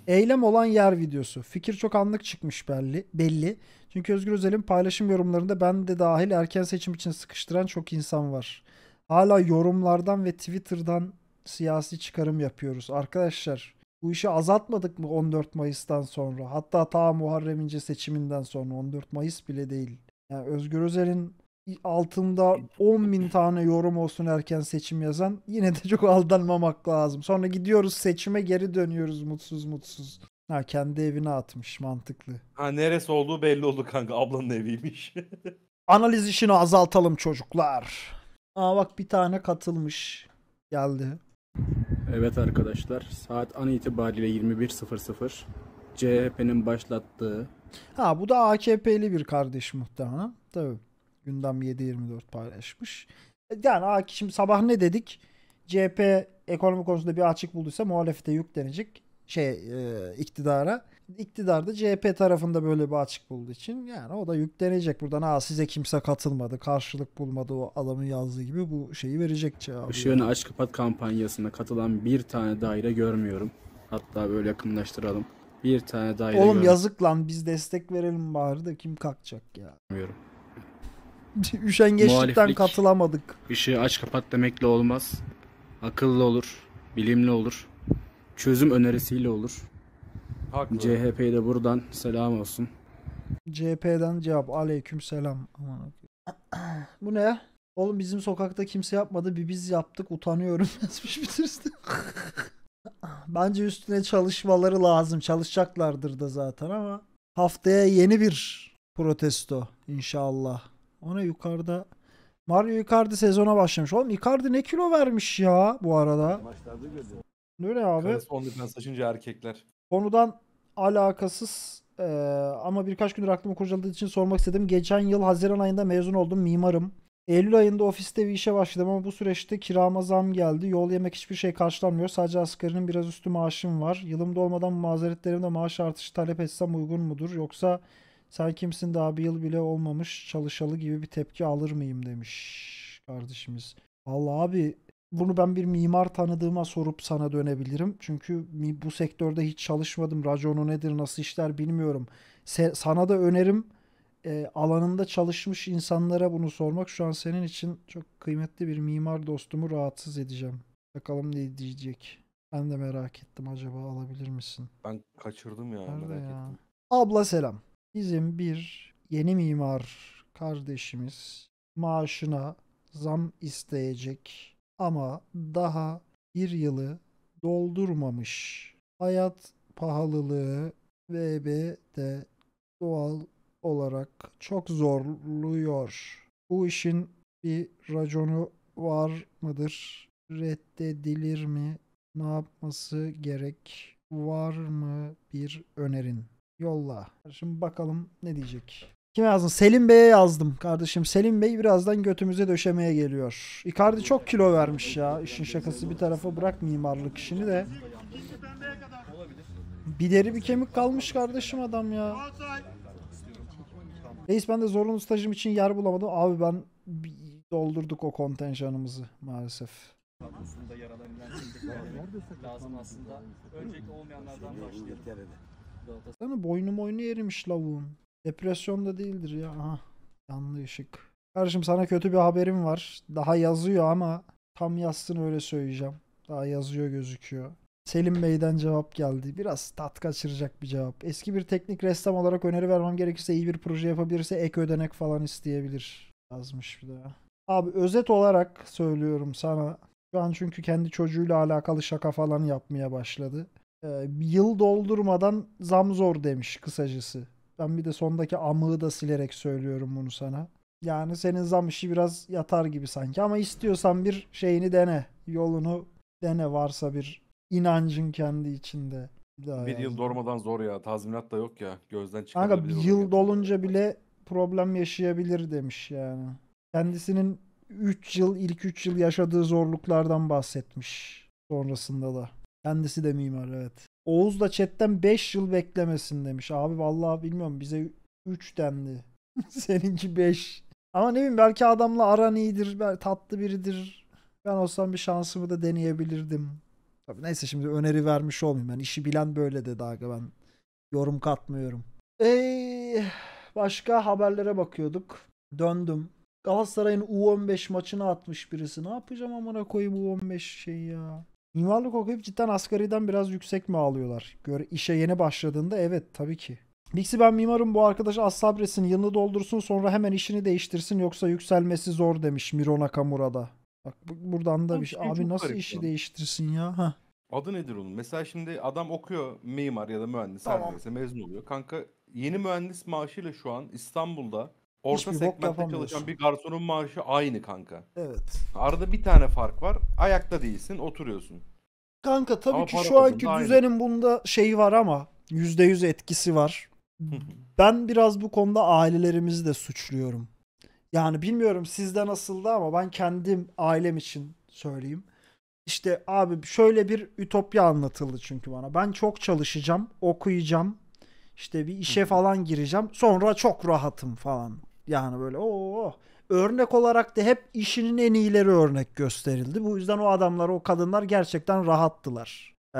Eylem olan yer videosu. Fikir çok anlık çıkmış belli. belli. Çünkü Özgür Özel'in paylaşım yorumlarında ben de dahil erken seçim için sıkıştıran çok insan var. Hala yorumlardan ve Twitter'dan siyasi çıkarım yapıyoruz. Arkadaşlar bu işi azaltmadık mı 14 Mayıs'tan sonra? Hatta ta Muharrem İnce seçiminden sonra 14 Mayıs bile değil. Yani Özgür Özel'in altında 10 bin tane yorum olsun erken seçim yazan yine de çok aldanmamak lazım. Sonra gidiyoruz seçime geri dönüyoruz mutsuz mutsuz. Ha kendi evine atmış mantıklı. Ha neresi olduğu belli oldu kanka ablanın eviymiş. Analiz işini azaltalım çocuklar. Aa bak bir tane katılmış geldi. Evet arkadaşlar saat an itibariyle 21.00 CHP'nin başlattığı. Ha bu da AKP'li bir kardeş muhtemelen. Tabii. Gündem 7.24 paylaşmış. Yani A, şimdi sabah ne dedik? CHP ekonomi konusunda bir açık bulduysa muhalefete yüklenecek şey e, iktidara. İktidar da CHP tarafında böyle bir açık bulduğu için yani o da yüklenecek. Buradan ha size kimse katılmadı, karşılık bulmadı o adamın yazdığı gibi bu şeyi verecek cevabı. Işığını aç kapat kampanyasında katılan bir tane daire görmüyorum. Hatta böyle yakınlaştıralım. Bir tane daire Oğlum görmüyorum. yazık lan biz destek verelim bari de kim kalkacak ya. Bilmiyorum. üşengeçlikten Muhaliflik, katılamadık. Işığı aç kapat demekle olmaz. Akıllı olur, bilimli olur. Çözüm önerisiyle olur. Haklı. CHP'ye de buradan selam olsun. CHP'den cevap aleyküm selam. Aman Bu ne Oğlum bizim sokakta kimse yapmadı bir biz yaptık utanıyorum yazmış bir Bence üstüne çalışmaları lazım. Çalışacaklardır da zaten ama haftaya yeni bir protesto inşallah. Ona yukarıda Mario Icardi sezona başlamış. Oğlum Icardi ne kilo vermiş ya bu arada. Maçlarda görüyorum. Öyle abi. Karısı onluktan saçınca erkekler. Konudan alakasız ee, ama birkaç gündür aklımı kurcaladığı için sormak istedim. Geçen yıl Haziran ayında mezun oldum mimarım. Eylül ayında ofiste bir işe başladım ama bu süreçte kirama zam geldi. Yol yemek hiçbir şey karşılanmıyor. Sadece asgarinin biraz üstü maaşım var. Yılımda olmadan mazeretlerimde maaş artışı talep etsem uygun mudur? Yoksa sen kimsin daha bir yıl bile olmamış çalışalı gibi bir tepki alır mıyım demiş kardeşimiz. Vallahi abi bunu ben bir mimar tanıdığıma sorup sana dönebilirim. Çünkü bu sektörde hiç çalışmadım. Raconu nedir, nasıl işler bilmiyorum. Se- sana da önerim e, alanında çalışmış insanlara bunu sormak. Şu an senin için çok kıymetli bir mimar dostumu rahatsız edeceğim. Bakalım ne diyecek. Ben de merak ettim acaba alabilir misin? Ben kaçırdım ya Nerede merak ya? ettim. Abla selam. Bizim bir yeni mimar kardeşimiz maaşına zam isteyecek ama daha bir yılı doldurmamış. Hayat pahalılığı VB de doğal olarak çok zorluyor. Bu işin bir raconu var mıdır? Reddedilir mi? Ne yapması gerek? Var mı bir önerin? Yolla. Şimdi bakalım ne diyecek. Kim yazdım? Selim Bey'e yazdım kardeşim. Selim Bey birazdan götümüze döşemeye geliyor. Icardi çok kilo vermiş ya. İşin şakası bir tarafa bırak mimarlık işini de. Bir deri bir kemik kalmış kardeşim adam ya. Reis ben de zorunlu stajım için yer bulamadım. Abi ben doldurduk o kontenjanımızı maalesef. lazım aslında. Öncelikle olmayanlardan başlayalım. Sana boynum oyunu erimiş lavuğun. Depresyonda değildir ya. Aha. Yanlı ışık. Kardeşim sana kötü bir haberim var. Daha yazıyor ama tam yazsın öyle söyleyeceğim. Daha yazıyor gözüküyor. Selim Bey'den cevap geldi. Biraz tat kaçıracak bir cevap. Eski bir teknik ressam olarak öneri vermem gerekirse iyi bir proje yapabilirse ek ödenek falan isteyebilir. Yazmış bir daha. Abi özet olarak söylüyorum sana. Şu an çünkü kendi çocuğuyla alakalı şaka falan yapmaya başladı. Ee, yıl doldurmadan zam zor demiş kısacası. Ben bir de sondaki amığı da silerek söylüyorum bunu sana. Yani senin zam işi biraz yatar gibi sanki ama istiyorsan bir şeyini dene. Yolunu dene varsa bir inancın kendi içinde. Daha bir yani. yıl dolmadan zor ya. Tazminat da yok ya. Gözden çıkarılabilir. Kanka bir yıl dolunca bile problem yaşayabilir demiş yani. Kendisinin 3 yıl ilk 3 yıl yaşadığı zorluklardan bahsetmiş sonrasında da. Kendisi de mimar evet. Oğuz da chatten 5 yıl beklemesin demiş. Abi vallahi bilmiyorum bize 3 dendi. Seninki 5. Ama ne bileyim belki adamla aran iyidir, tatlı biridir. Ben olsam bir şansımı da deneyebilirdim. Tabii neyse şimdi öneri vermiş olmayayım. Ben işi bilen böyle dedi aga ben yorum katmıyorum. Ee, başka haberlere bakıyorduk. Döndüm. Galatasaray'ın U15 maçını atmış birisi. Ne yapacağım amına koyayım U15 şey ya. Mimarlık okuyup cidden asgariden biraz yüksek mi alıyorlar? Göre işe yeni başladığında evet tabii ki. Bixi ben mimarım bu arkadaş az sabretsin yılını doldursun sonra hemen işini değiştirsin yoksa yükselmesi zor demiş Mirona Kamurada. Bak buradan da bir şey. şey abi nasıl işi lan. değiştirsin ya? Hah. Adı nedir onun? Mesela şimdi adam okuyor mimar ya da mühendis her Tamam. mezun oluyor. Kanka yeni mühendis maaşıyla şu an İstanbul'da Orta Hiçbir bok çalışan bir garsonun maaşı aynı kanka. Evet. Arada bir tane fark var. Ayakta değilsin, oturuyorsun. Kanka tabii Ama ki şu bazında anki aynı. bunda şeyi var ama %100 etkisi var. Ben biraz bu konuda ailelerimizi de suçluyorum. Yani bilmiyorum sizde nasıldı ama ben kendim ailem için söyleyeyim. İşte abi şöyle bir ütopya anlatıldı çünkü bana. Ben çok çalışacağım, okuyacağım, işte bir işe falan gireceğim. Sonra çok rahatım falan. Yani böyle o örnek olarak da hep işinin en iyileri örnek gösterildi. Bu yüzden o adamlar, o kadınlar gerçekten rahattılar. Ee,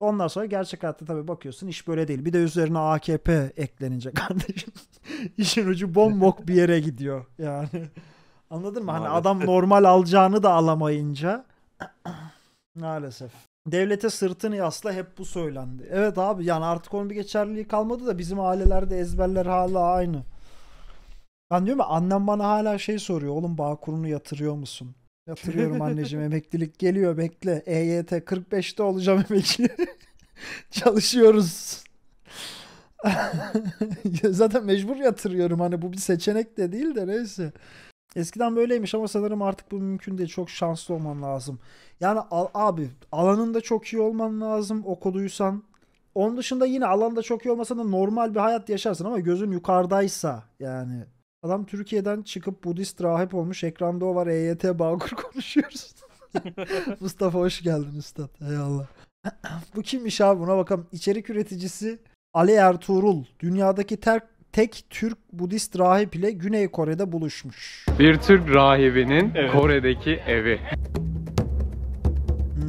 ondan sonra gerçek hayatta tabii bakıyorsun iş böyle değil. Bir de üzerine AKP eklenince kardeşim. işin ucu bombok bir yere gidiyor yani. Anladın mı? Hani adam normal alacağını da alamayınca maalesef. Devlete sırtını yasla hep bu söylendi. Evet abi yani artık onun bir geçerliliği kalmadı da bizim ailelerde ezberler hala aynı. Ben diyorum ya annem bana hala şey soruyor. Oğlum Bağkur'unu yatırıyor musun? Yatırıyorum anneciğim emeklilik geliyor bekle. EYT 45'te olacağım emekli. Çalışıyoruz. Zaten mecbur yatırıyorum hani bu bir seçenek de değil de neyse. Eskiden böyleymiş ama sanırım artık bu mümkün değil. Çok şanslı olman lazım. Yani al, abi alanında çok iyi olman lazım okuduysan. Onun dışında yine alanda çok iyi olmasa da normal bir hayat yaşarsın ama gözün yukarıdaysa yani Adam Türkiye'den çıkıp Budist rahip olmuş. Ekranda o var. EYT Bağkur konuşuyoruz. Mustafa hoş geldin üstad. Eyvallah. Bu kimmiş abi buna bakalım. İçerik üreticisi Ali Ertuğrul. Dünyadaki ter tek Türk Budist rahip ile Güney Kore'de buluşmuş. Bir Türk rahibinin evet. Kore'deki evi.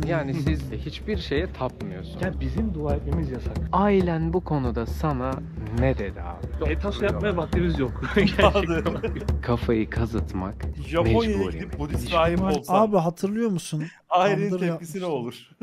Yani siz hiçbir şeye tapmıyorsunuz. Ya bizim dua etmemiz yasak. Ailen bu konuda sana ne dedi abi? E yapmaya vaktimiz yok. Kafayı kazıtmak Japonya'ya mecburi. gidip Budist rahip olsan. Abi hatırlıyor musun? Ailenin tepkisi ne olur?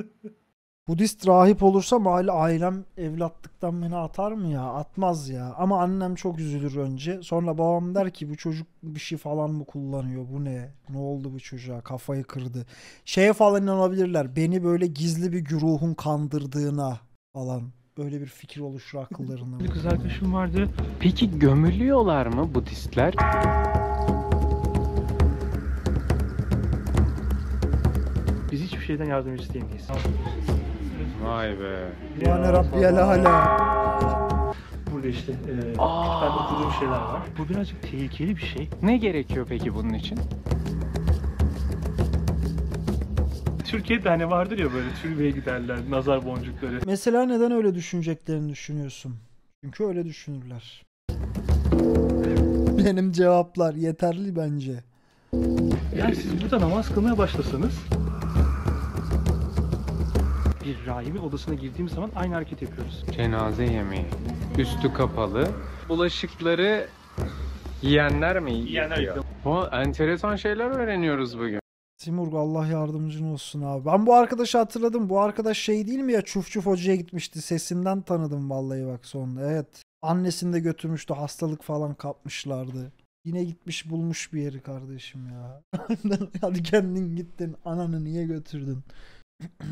Budist rahip olursam ailem evlatlıktan beni atar mı ya? Atmaz ya. Ama annem çok üzülür önce. Sonra babam der ki bu çocuk bir şey falan mı kullanıyor? Bu ne? Ne oldu bu çocuğa? Kafayı kırdı. Şeye falan inanabilirler. Beni böyle gizli bir güruhun kandırdığına falan. Böyle bir fikir oluşur akıllarına. Bir kız arkadaşım vardı. Peki gömülüyorlar mı Budistler? Biz hiçbir şeyden yardım isteyemeyiz. Vay be. Yani Rabbiyel hala. Burada işte e, kitaplarda okuduğum şeyler var. Bu birazcık tehlikeli bir şey. Ne gerekiyor peki bunun için? Türkiye'de hani vardır ya böyle türbeye giderler, nazar boncukları. Mesela neden öyle düşüneceklerini düşünüyorsun? Çünkü öyle düşünürler. Benim cevaplar yeterli bence. Yani siz burada namaz kılmaya başlasanız bir rahibin odasına girdiğim zaman aynı hareket yapıyoruz. Cenaze yemeği. Üstü kapalı. Bulaşıkları yiyenler mi yiyenler yiyor? Bu enteresan şeyler öğreniyoruz bugün. Timur Allah yardımcın olsun abi. Ben bu arkadaşı hatırladım. Bu arkadaş şey değil mi ya Çuf Çuf Hoca'ya gitmişti. Sesinden tanıdım vallahi bak sonunda. Evet. Annesini de götürmüştü. Hastalık falan kapmışlardı. Yine gitmiş bulmuş bir yeri kardeşim ya. Hadi kendin gittin. Ananı niye götürdün?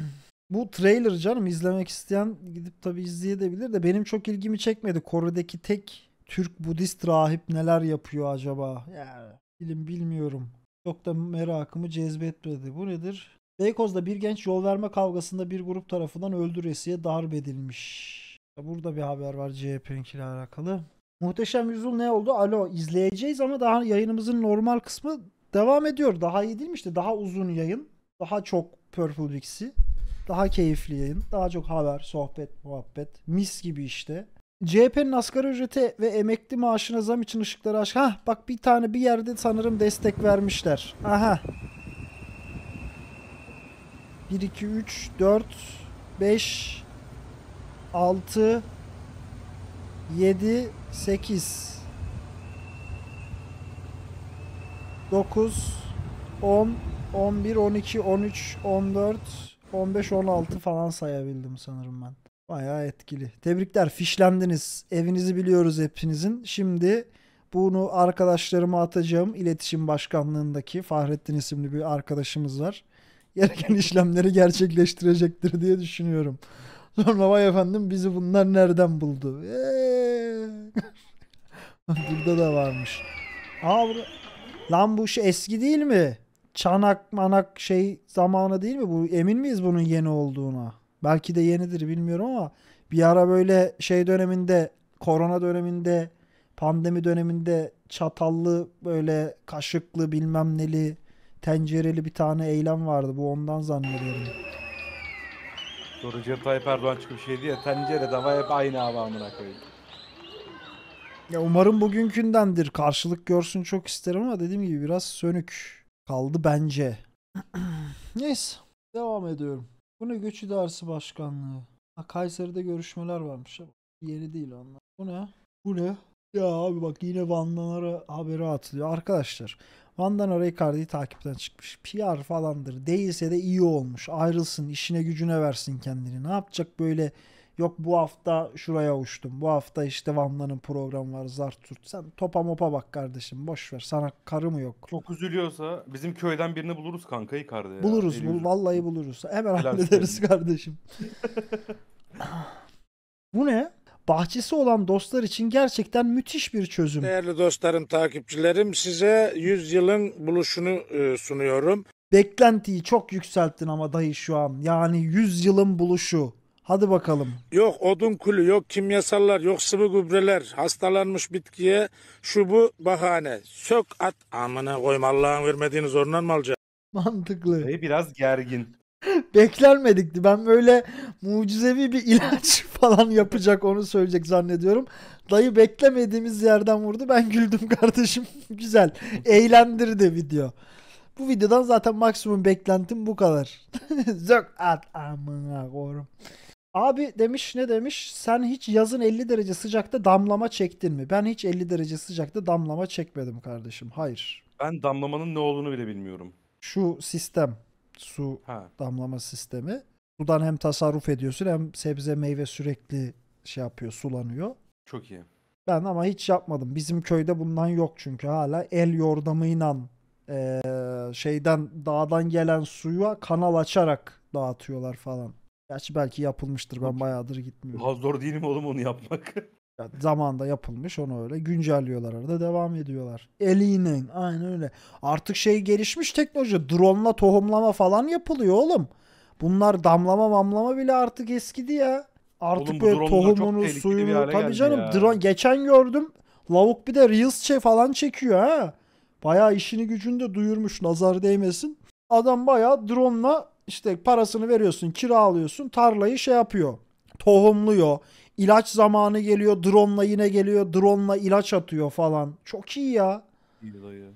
Bu trailer canım izlemek isteyen gidip tabi izleyebilir de benim çok ilgimi çekmedi. Kore'deki tek Türk Budist rahip neler yapıyor acaba? Yani bilim bilmiyorum. Çok da merakımı cezbetmedi. Bu nedir? Beykoz'da bir genç yol verme kavgasında bir grup tarafından öldüresiye darp edilmiş. Burada bir haber var CHP'ninkiyle alakalı. Muhteşem Yüzyıl ne oldu? Alo izleyeceğiz ama daha yayınımızın normal kısmı devam ediyor. Daha iyi değil mi işte daha uzun yayın. Daha çok Purple Bix'i. Daha keyifli yayın. Daha çok haber, sohbet, muhabbet. Mis gibi işte. CHP'nin asgari ücreti ve emekli maaşına zam için ışıkları aç. Hah bak bir tane bir yerde sanırım destek vermişler. Aha. 1, 2, 3, 4, 5, 6, 7, 8, 9, 10, 11, 12, 13, 14, 15-16 falan sayabildim sanırım ben. Bayağı etkili. Tebrikler fişlendiniz. Evinizi biliyoruz hepinizin. Şimdi bunu arkadaşlarıma atacağım. İletişim Başkanlığındaki Fahrettin isimli bir arkadaşımız var. Gereken işlemleri gerçekleştirecektir diye düşünüyorum. Sonra vay efendim bizi bunlar nereden buldu? Eee. Burada da varmış. Aa, bura... Lan bu şu şey eski değil mi? çanak manak şey zamanı değil mi? Bu emin miyiz bunun yeni olduğuna? Belki de yenidir bilmiyorum ama bir ara böyle şey döneminde, korona döneminde, pandemi döneminde çatallı böyle kaşıklı bilmem neli tencereli bir tane eylem vardı. Bu ondan zannediyorum. Doğru Recep Tayyip Erdoğan çıkıp şey diye tencere dava hep aynı hava amına Ya umarım bugünkündendir. Karşılık görsün çok isterim ama dediğim gibi biraz sönük kaldı bence. Neyse devam ediyorum. Bu ne göç idaresi başkanlığı? Ha, Kayseri'de görüşmeler varmış ama yeri değil onlar. Bu ne? Bu ne? Ya abi bak yine Vandanara haberi atılıyor. Arkadaşlar Vandanara Icardi'yi takipten çıkmış. PR falandır. Değilse de iyi olmuş. Ayrılsın işine gücüne versin kendini. Ne yapacak böyle Yok bu hafta şuraya uçtum. Bu hafta işte Vanla'nın programı var Zartürk. Sen topa mopa bak kardeşim. Boş ver. Sana karı mı yok? Çok üzülüyorsa bizim köyden birini buluruz kanka'yı yıkardı Buluruz. Bul, vallahi buluruz. Hemen Helal hallederiz söyleyeyim. kardeşim. bu ne? bahçesi olan dostlar için gerçekten müthiş bir çözüm. Değerli dostlarım, takipçilerim size 100 yılın buluşunu e, sunuyorum. Beklentiyi çok yükselttin ama dayı şu an. Yani 100 yılın buluşu. Hadi bakalım. Yok odun külü, yok kimyasallar, yok sıvı gübreler, hastalanmış bitkiye şu bu bahane. Sök at amına koyma Allah'ın vermediğini zorundan mı alacak? Mantıklı. Ve biraz gergin. Beklenmedikti. Ben böyle mucizevi bir ilaç falan yapacak onu söyleyecek zannediyorum. Dayı beklemediğimiz yerden vurdu. Ben güldüm kardeşim. Güzel. Eğlendirdi video. Bu videodan zaten maksimum beklentim bu kadar. Zök at amına korum. Abi demiş ne demiş? Sen hiç yazın 50 derece sıcakta damlama çektin mi? Ben hiç 50 derece sıcakta damlama çekmedim kardeşim. Hayır. Ben damlamanın ne olduğunu bile bilmiyorum. Şu sistem, su Ha. damlama sistemi. Sudan hem tasarruf ediyorsun hem sebze meyve sürekli şey yapıyor, sulanıyor. Çok iyi. Ben ama hiç yapmadım. Bizim köyde bundan yok çünkü hala el yordamıyla eee, şeyden dağdan gelen suya kanal açarak dağıtıyorlar falan. Gerçi belki yapılmıştır. Ben bayağıdır gitmiyorum. Daha zor değil oğlum onu yapmak? Ya, zamanda yapılmış onu öyle güncelliyorlar arada devam ediyorlar. Elinin aynı öyle. Artık şey gelişmiş teknoloji. Drone'la tohumlama falan yapılıyor oğlum. Bunlar damlama mamlama bile artık eskidi ya. Artık oğlum, böyle tohumunu, suyunu. Tabii canım ya. drone geçen gördüm. Lavuk bir de Reels şey falan çekiyor ha. Bayağı işini gücünde duyurmuş nazar değmesin. Adam bayağı drone'la işte parasını veriyorsun, kira alıyorsun, tarlayı şey yapıyor. Tohumluyor. İlaç zamanı geliyor, drone'la yine geliyor, drone'la ilaç atıyor falan. Çok iyi ya. İyi dayı.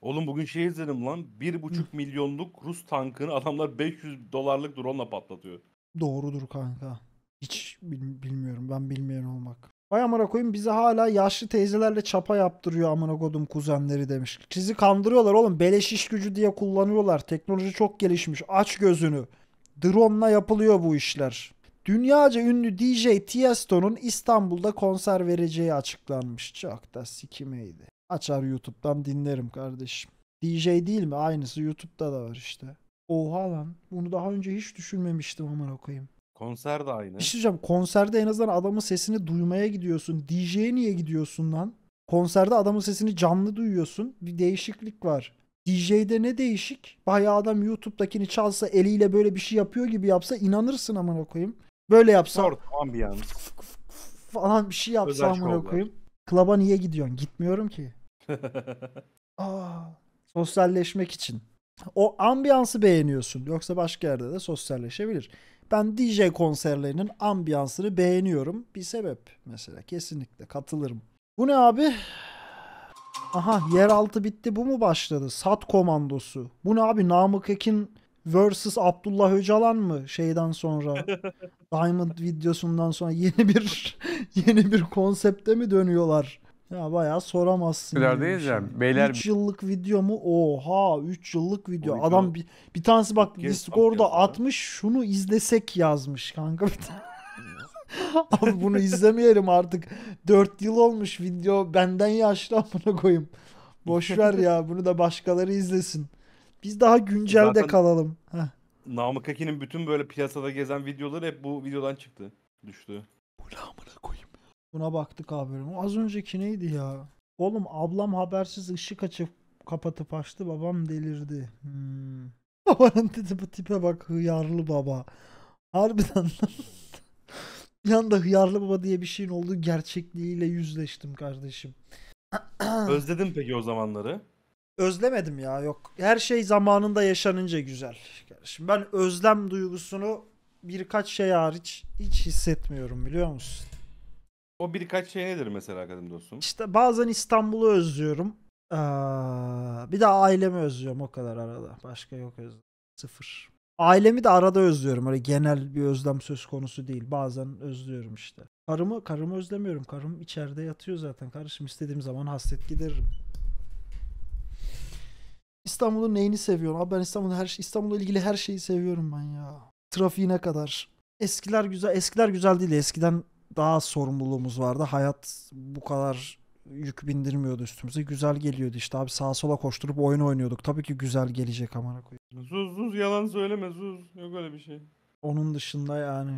Oğlum bugün şey izledim lan. 1,5 milyonluk Rus tankını adamlar 500 dolarlık drone'la patlatıyor. Doğrudur kanka. Hiç bilmiyorum. Ben bilmeyen olmak. Vay amına koyayım bize hala yaşlı teyzelerle çapa yaptırıyor amına kodum kuzenleri demiş. Sizi kandırıyorlar oğlum. Beleş iş gücü diye kullanıyorlar. Teknoloji çok gelişmiş. Aç gözünü. Drone'la yapılıyor bu işler. Dünyaca ünlü DJ Tiesto'nun İstanbul'da konser vereceği açıklanmış. Çok da sikimeydi. Açar YouTube'dan dinlerim kardeşim. DJ değil mi? Aynısı YouTube'da da var işte. Oha lan. Bunu daha önce hiç düşünmemiştim amına koyayım. Konser de aynı. Bir şey Konserde en azından adamın sesini duymaya gidiyorsun. DJ'ye niye gidiyorsun lan? Konserde adamın sesini canlı duyuyorsun. Bir değişiklik var. DJ'de ne değişik? Bayağı adam YouTube'dakini çalsa eliyle böyle bir şey yapıyor gibi yapsa inanırsın amına koyayım. Böyle yapsa Sort, ambiyans. falan bir şey yapsa Özel amına şovlar. koyayım. Klaba niye gidiyorsun? Gitmiyorum ki. Aa, sosyalleşmek için. O ambiyansı beğeniyorsun. Yoksa başka yerde de sosyalleşebilir. Ben DJ konserlerinin ambiyansını beğeniyorum. Bir sebep mesela kesinlikle katılırım. Bu ne abi? Aha yeraltı bitti bu mu başladı? Sat komandosu. Bu ne abi Namık Ekin versus Abdullah Öcalan mı şeyden sonra? Diamond videosundan sonra yeni bir yeni bir konsepte mi dönüyorlar? Ya bayağı soramazsın. Kadar değil yani. Şey. Beyler 3 yıllık video mu? Oha 3 yıllık video. 12 Adam bir, bir tanesi bak Discord'da atmış şunu izlesek yazmış kanka. Bir Abi bunu izlemeyelim artık. 4 yıl olmuş video benden yaşlı amına koyayım. Boş ver ya bunu da başkaları izlesin. Biz daha güncelde Zaten kalalım. Heh. Namık Akin'in bütün böyle piyasada gezen videoları hep bu videodan çıktı. Düştü. Ulan amına koyayım. Buna baktık abi. Az önceki neydi ya? Oğlum ablam habersiz ışık açıp kapatıp açtı. Babam delirdi. Hmm. Babanın dedi bu tipe bak hıyarlı baba. Harbiden bir anda hıyarlı baba diye bir şeyin olduğu gerçekliğiyle yüzleştim kardeşim. Özledin peki o zamanları? Özlemedim ya yok. Her şey zamanında yaşanınca güzel. Kardeşim, ben özlem duygusunu birkaç şey hariç hiç hissetmiyorum biliyor musun? O birkaç şey nedir mesela kadim dostum? İşte bazen İstanbul'u özlüyorum. Ee, bir de ailemi özlüyorum o kadar arada. Başka yok özlüyorum. Sıfır. Ailemi de arada özlüyorum. Öyle genel bir özlem söz konusu değil. Bazen özlüyorum işte. Karımı, karımı özlemiyorum. Karım içeride yatıyor zaten. Karışım istediğim zaman hasret giderim. İstanbul'un neyini seviyorum? Abi ben İstanbul'un her şey, İstanbul'la ilgili her şeyi seviyorum ben ya. Trafiğine kadar. Eskiler güzel, eskiler güzel değil. Eskiden daha sorumluluğumuz vardı. Hayat bu kadar yük bindirmiyordu üstümüze. Güzel geliyordu işte abi sağa sola koşturup oyun oynuyorduk. Tabii ki güzel gelecek amına koyayım. Zuz zuz yalan söyleme zuz. Yok öyle bir şey. Onun dışında yani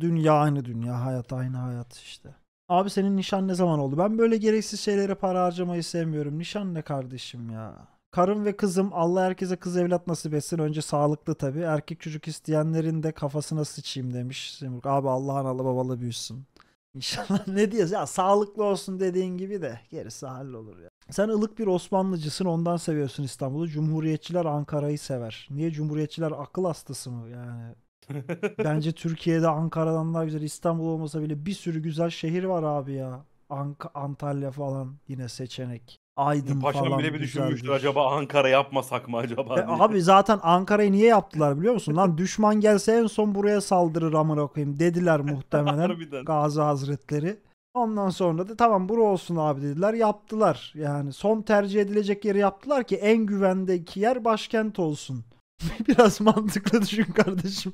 dünya aynı dünya hayat aynı hayat işte. Abi senin nişan ne zaman oldu? Ben böyle gereksiz şeylere para harcamayı sevmiyorum. Nişan ne kardeşim ya? Karım ve kızım Allah herkese kız evlat nasip etsin. Önce sağlıklı tabii. Erkek çocuk isteyenlerin de kafasına sıçayım demiş. Semruk abi Allah analı babalı büyüsün. İnşallah ne diyoruz ya sağlıklı olsun dediğin gibi de gerisi hallolur ya. Sen ılık bir Osmanlıcısın ondan seviyorsun İstanbul'u. Cumhuriyetçiler Ankara'yı sever. Niye Cumhuriyetçiler akıl hastası mı yani? Bence Türkiye'de Ankara'dan daha güzel İstanbul olmasa bile bir sürü güzel şehir var abi ya. Ank Antalya falan yine seçenek. Aydın Paşam falan. bile bir güzeldir. düşünmüştür acaba Ankara yapmasak mı acaba? E, diye. abi zaten Ankara'yı niye yaptılar biliyor musun? Lan düşman gelse en son buraya saldırır amına koyayım dediler muhtemelen Harbiden. Gazi Hazretleri. Ondan sonra da tamam bura olsun abi dediler yaptılar. Yani son tercih edilecek yeri yaptılar ki en güvendeki yer başkent olsun. Biraz mantıklı düşün kardeşim.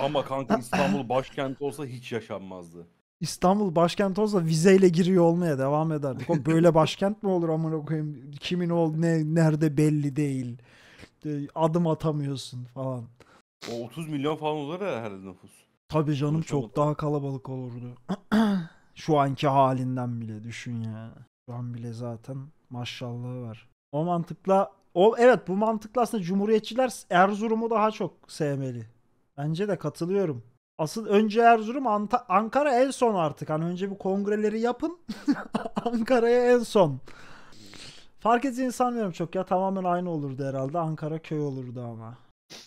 Ama kanka İstanbul başkent olsa hiç yaşanmazdı. İstanbul başkent olsa vizeyle giriyor olmaya devam ederdik. O böyle başkent mi olur amına koyayım? Kimin ol ne nerede belli değil. E, adım atamıyorsun falan. O 30 milyon falan olur ya her nüfus. Tabii canım Konuşma çok olur. daha kalabalık olurdu. Şu anki halinden bile düşün ya. Şu an bile zaten maşallahı var. O mantıkla o evet bu mantıkla aslında cumhuriyetçiler Erzurum'u daha çok sevmeli. Bence de katılıyorum. Asıl önce Erzurum, Ant- Ankara en son artık. Hani önce bu kongreleri yapın. Ankara'ya en son. Fark edeceğini sanmıyorum çok ya. Tamamen aynı olurdu herhalde. Ankara köy olurdu ama.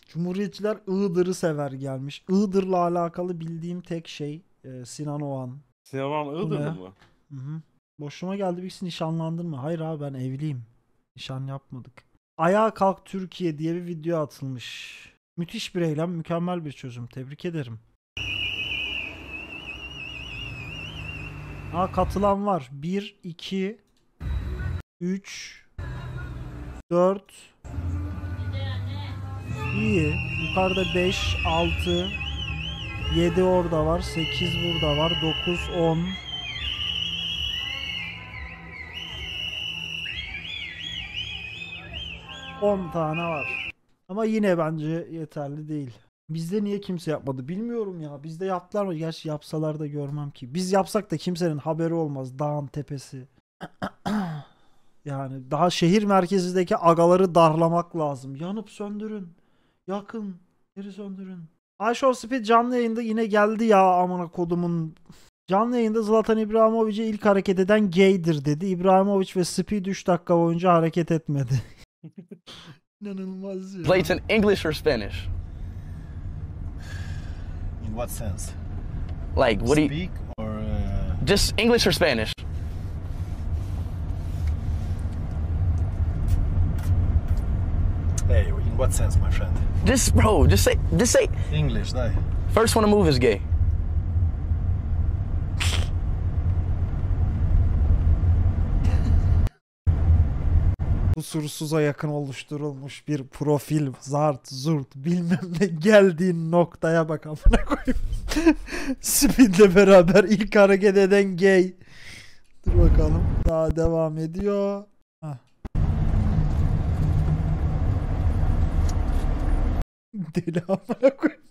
Cumhuriyetçiler Iğdır'ı sever gelmiş. Iğdır'la alakalı bildiğim tek şey e, Sinan Oğan. Sinan Oğan Iğdır'lı mı? Hı hı. Boşuma geldi birisi nişanlandın mı? Hayır abi ben evliyim. Nişan yapmadık. Ayağa Kalk Türkiye diye bir video atılmış. Müthiş bir eylem, mükemmel bir çözüm. Tebrik ederim. Ha katılan var. 1, 2, 3, 4, iyi. Yukarıda 5, 6, 7 orada var. 8 burada var. 9, 10, On tane var. Ama yine bence yeterli değil. Bizde niye kimse yapmadı bilmiyorum ya. Bizde yaptılar mı? Gerçi yapsalar da görmem ki. Biz yapsak da kimsenin haberi olmaz. Dağın tepesi. yani daha şehir merkezindeki agaları darlamak lazım. Yanıp söndürün. Yakın. Geri söndürün. Ayşe Speed canlı yayında yine geldi ya amına kodumun. Canlı yayında Zlatan İbrahimovic'e ilk hareket eden gaydir dedi. İbrahimovic ve Speed 3 dakika boyunca hareket etmedi. İnanılmaz ya. Blatant English or Spanish? what sense? Like, what Speak do you speak or uh... just English or Spanish? Hey, in what sense, my friend? Just bro, just say, just say English. Die. First one to move is gay. kusursuza yakın oluşturulmuş bir profil zart zurt bilmem ne geldiğin noktaya bak amına koyayım. Speed'le beraber ilk hareket eden gay. Dur bakalım. Daha devam ediyor. Heh. Deli amına koyayım.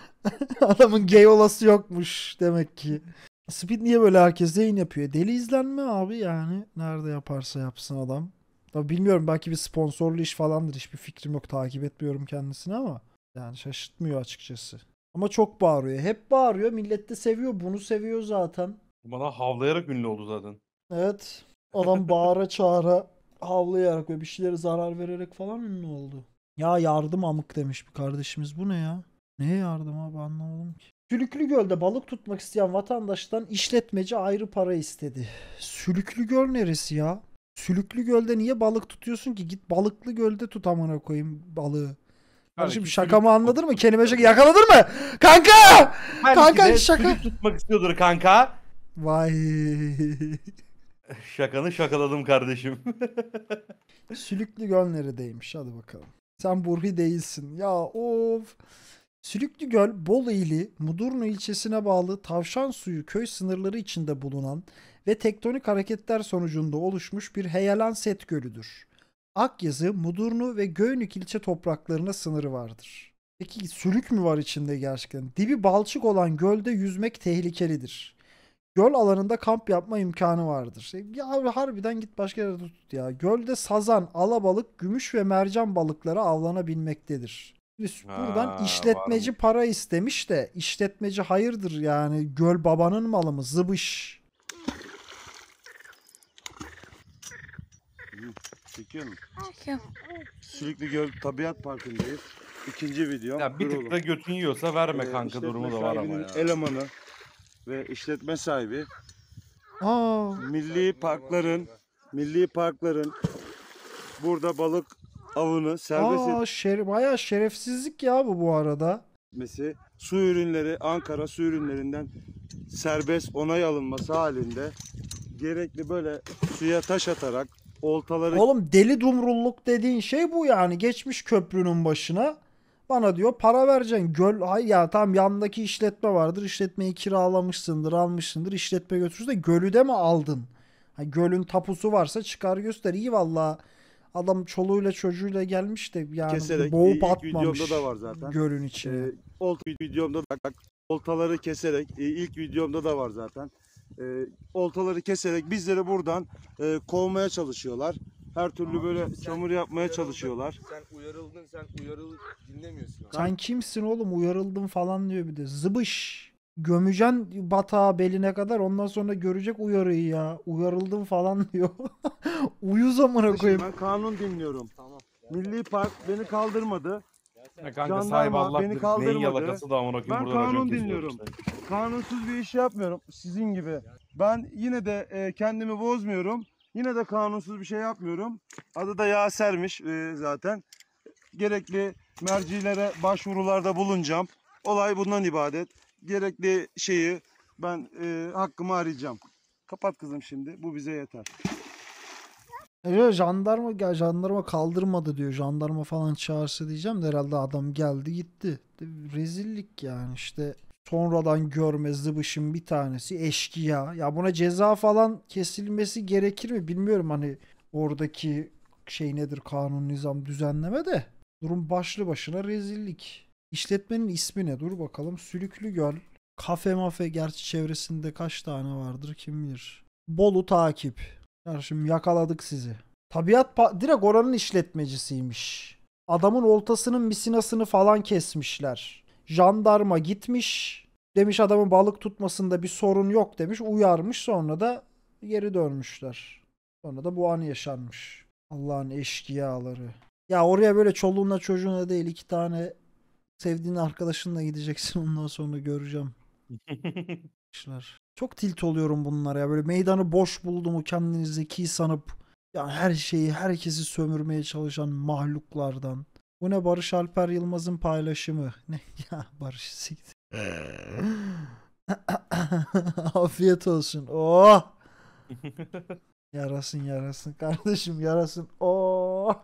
Adamın gay olası yokmuş demek ki. Speed niye böyle herkes yayın yapıyor? Deli izlenme abi yani. Nerede yaparsa yapsın adam. Tabii bilmiyorum belki bir sponsorlu iş falandır. Hiçbir fikrim yok. Takip etmiyorum kendisini ama yani şaşırtmıyor açıkçası. Ama çok bağırıyor. Hep bağırıyor. Millet de seviyor. Bunu seviyor zaten. Bana havlayarak ünlü oldu zaten. Evet. Adam bağıra çağıra havlayarak ve bir şeylere zarar vererek falan ünlü oldu. Ya yardım amık demiş bir kardeşimiz. Bu ne ya? Neye yardım abi anlamadım ki. Sülüklü Göl'de balık tutmak isteyen vatandaştan işletmeci ayrı para istedi. Sülüklü Göl neresi ya? Sülüklü gölde niye balık tutuyorsun ki? Git balıklı gölde tut amına koyayım balığı. Kardeşim şakamı anladın mı? Kelime şaka yakaladın mı? Kanka! Her kanka şaka. tutmak istiyordur kanka. Vay. Şakanı şakaladım kardeşim. Sülüklü göl neredeymiş? Hadi bakalım. Sen Burhi değilsin. Ya of. Sülüklü Göl, Bolu ili Mudurnu ilçesine bağlı Tavşan Suyu köy sınırları içinde bulunan ve tektonik hareketler sonucunda oluşmuş bir heyelan set gölüdür. Akyazı, Mudurnu ve Göynük ilçe topraklarına sınırı vardır. Peki sülük mü var içinde gerçekten? Dibi balçık olan gölde yüzmek tehlikelidir. Göl alanında kamp yapma imkanı vardır. E, ya harbiden git başka yerde tut ya. Gölde sazan, alabalık, gümüş ve mercan balıkları avlanabilmektedir. Buradan ha, işletmeci varmış. para istemiş de işletmeci hayırdır yani göl babanın malı mı zıbış. Çekiyor mu? Sürüklü Göl Tabiat Parkı'ndayız. İkinci video. Ya bir tık da götün yiyorsa verme ee, kanka durumu da var ama sahibinin ya. elemanı ve işletme sahibi Aa, milli parkların milli parkların burada balık avını serbest aa şer, bayağı şerefsizlik ya bu bu arada. Mesela su ürünleri Ankara su ürünlerinden serbest onay alınması halinde gerekli böyle suya taş atarak oltaları... Oğlum deli dumrulluk dediğin şey bu yani. Geçmiş köprünün başına. Bana diyor para vereceksin. Göl ay ya tam yandaki işletme vardır. İşletmeyi kiralamışsındır, almışsındır. İşletme götürürsün de gölü de mi aldın? Ha, gölün tapusu varsa çıkar göster. İyi valla. Adam çoluğuyla çocuğuyla gelmiş de yani keserek, boğup e, ilk atmamış. videomda da var zaten. Gölün içine. Ee, olt videomda da oltaları keserek e, ilk videomda da var zaten e, oltaları keserek bizleri buradan e, kovmaya çalışıyorlar. Her türlü Abi, böyle çamur yapmaya uyarıldın, çalışıyorlar. Sen uyarıldın, sen uyarıldın, dinlemiyorsun. Sen kimsin oğlum uyarıldım falan diyor bir de. Zıbış. Gömücen batağı beline kadar ondan sonra görecek uyarıyı ya. Uyarıldım falan diyor. Uyuz amına koyayım. Ben kanun dinliyorum. Tamam. Milli Park beni kaldırmadı. Ya kanka sahip Jandarma Allah beni bilir. Neyin yalakası da amına Ben koyayım buradan kanun dinliyorum. işte. Kanunsuz bir iş yapmıyorum sizin gibi. Ben yine de e, kendimi bozmuyorum. Yine de kanunsuz bir şey yapmıyorum. Adı da Yaser'miş e, zaten. Gerekli mercilere başvurularda bulunacağım. Olay bundan ibadet Gerekli şeyi ben e, hakkımı arayacağım. Kapat kızım şimdi. Bu bize yeter. Evet jandarma gel jandarma kaldırmadı diyor. Jandarma falan çağırsa diyeceğim de herhalde adam geldi gitti. Rezillik yani işte sonradan görme zıbışın bir tanesi eşkıya. Ya buna ceza falan kesilmesi gerekir mi bilmiyorum hani oradaki şey nedir kanun nizam düzenleme de. Durum başlı başına rezillik. İşletmenin ismi ne? Dur bakalım. Sülüklü Göl. Kafe mafe gerçi çevresinde kaç tane vardır kim bilir. Bolu takip. Şimdi yakaladık sizi. Tabiat direkt oranın işletmecisiymiş. Adamın oltasının misinasını falan kesmişler. Jandarma gitmiş. Demiş adamın balık tutmasında bir sorun yok demiş. Uyarmış sonra da geri dönmüşler. Sonra da bu an yaşanmış. Allah'ın eşkıyaları. Ya oraya böyle çoluğuna çocuğuna değil iki tane sevdiğin arkadaşınla gideceksin ondan sonra göreceğim. işler. Çok tilt oluyorum bunlara ya. Böyle meydanı boş bulduğumu kendini zeki sanıp yani her şeyi herkesi sömürmeye çalışan mahluklardan. Bu ne Barış Alper Yılmaz'ın paylaşımı? Ne ya Barış siktir. Ee? Afiyet olsun. Oh! yarasın yarasın kardeşim yarasın. Oh!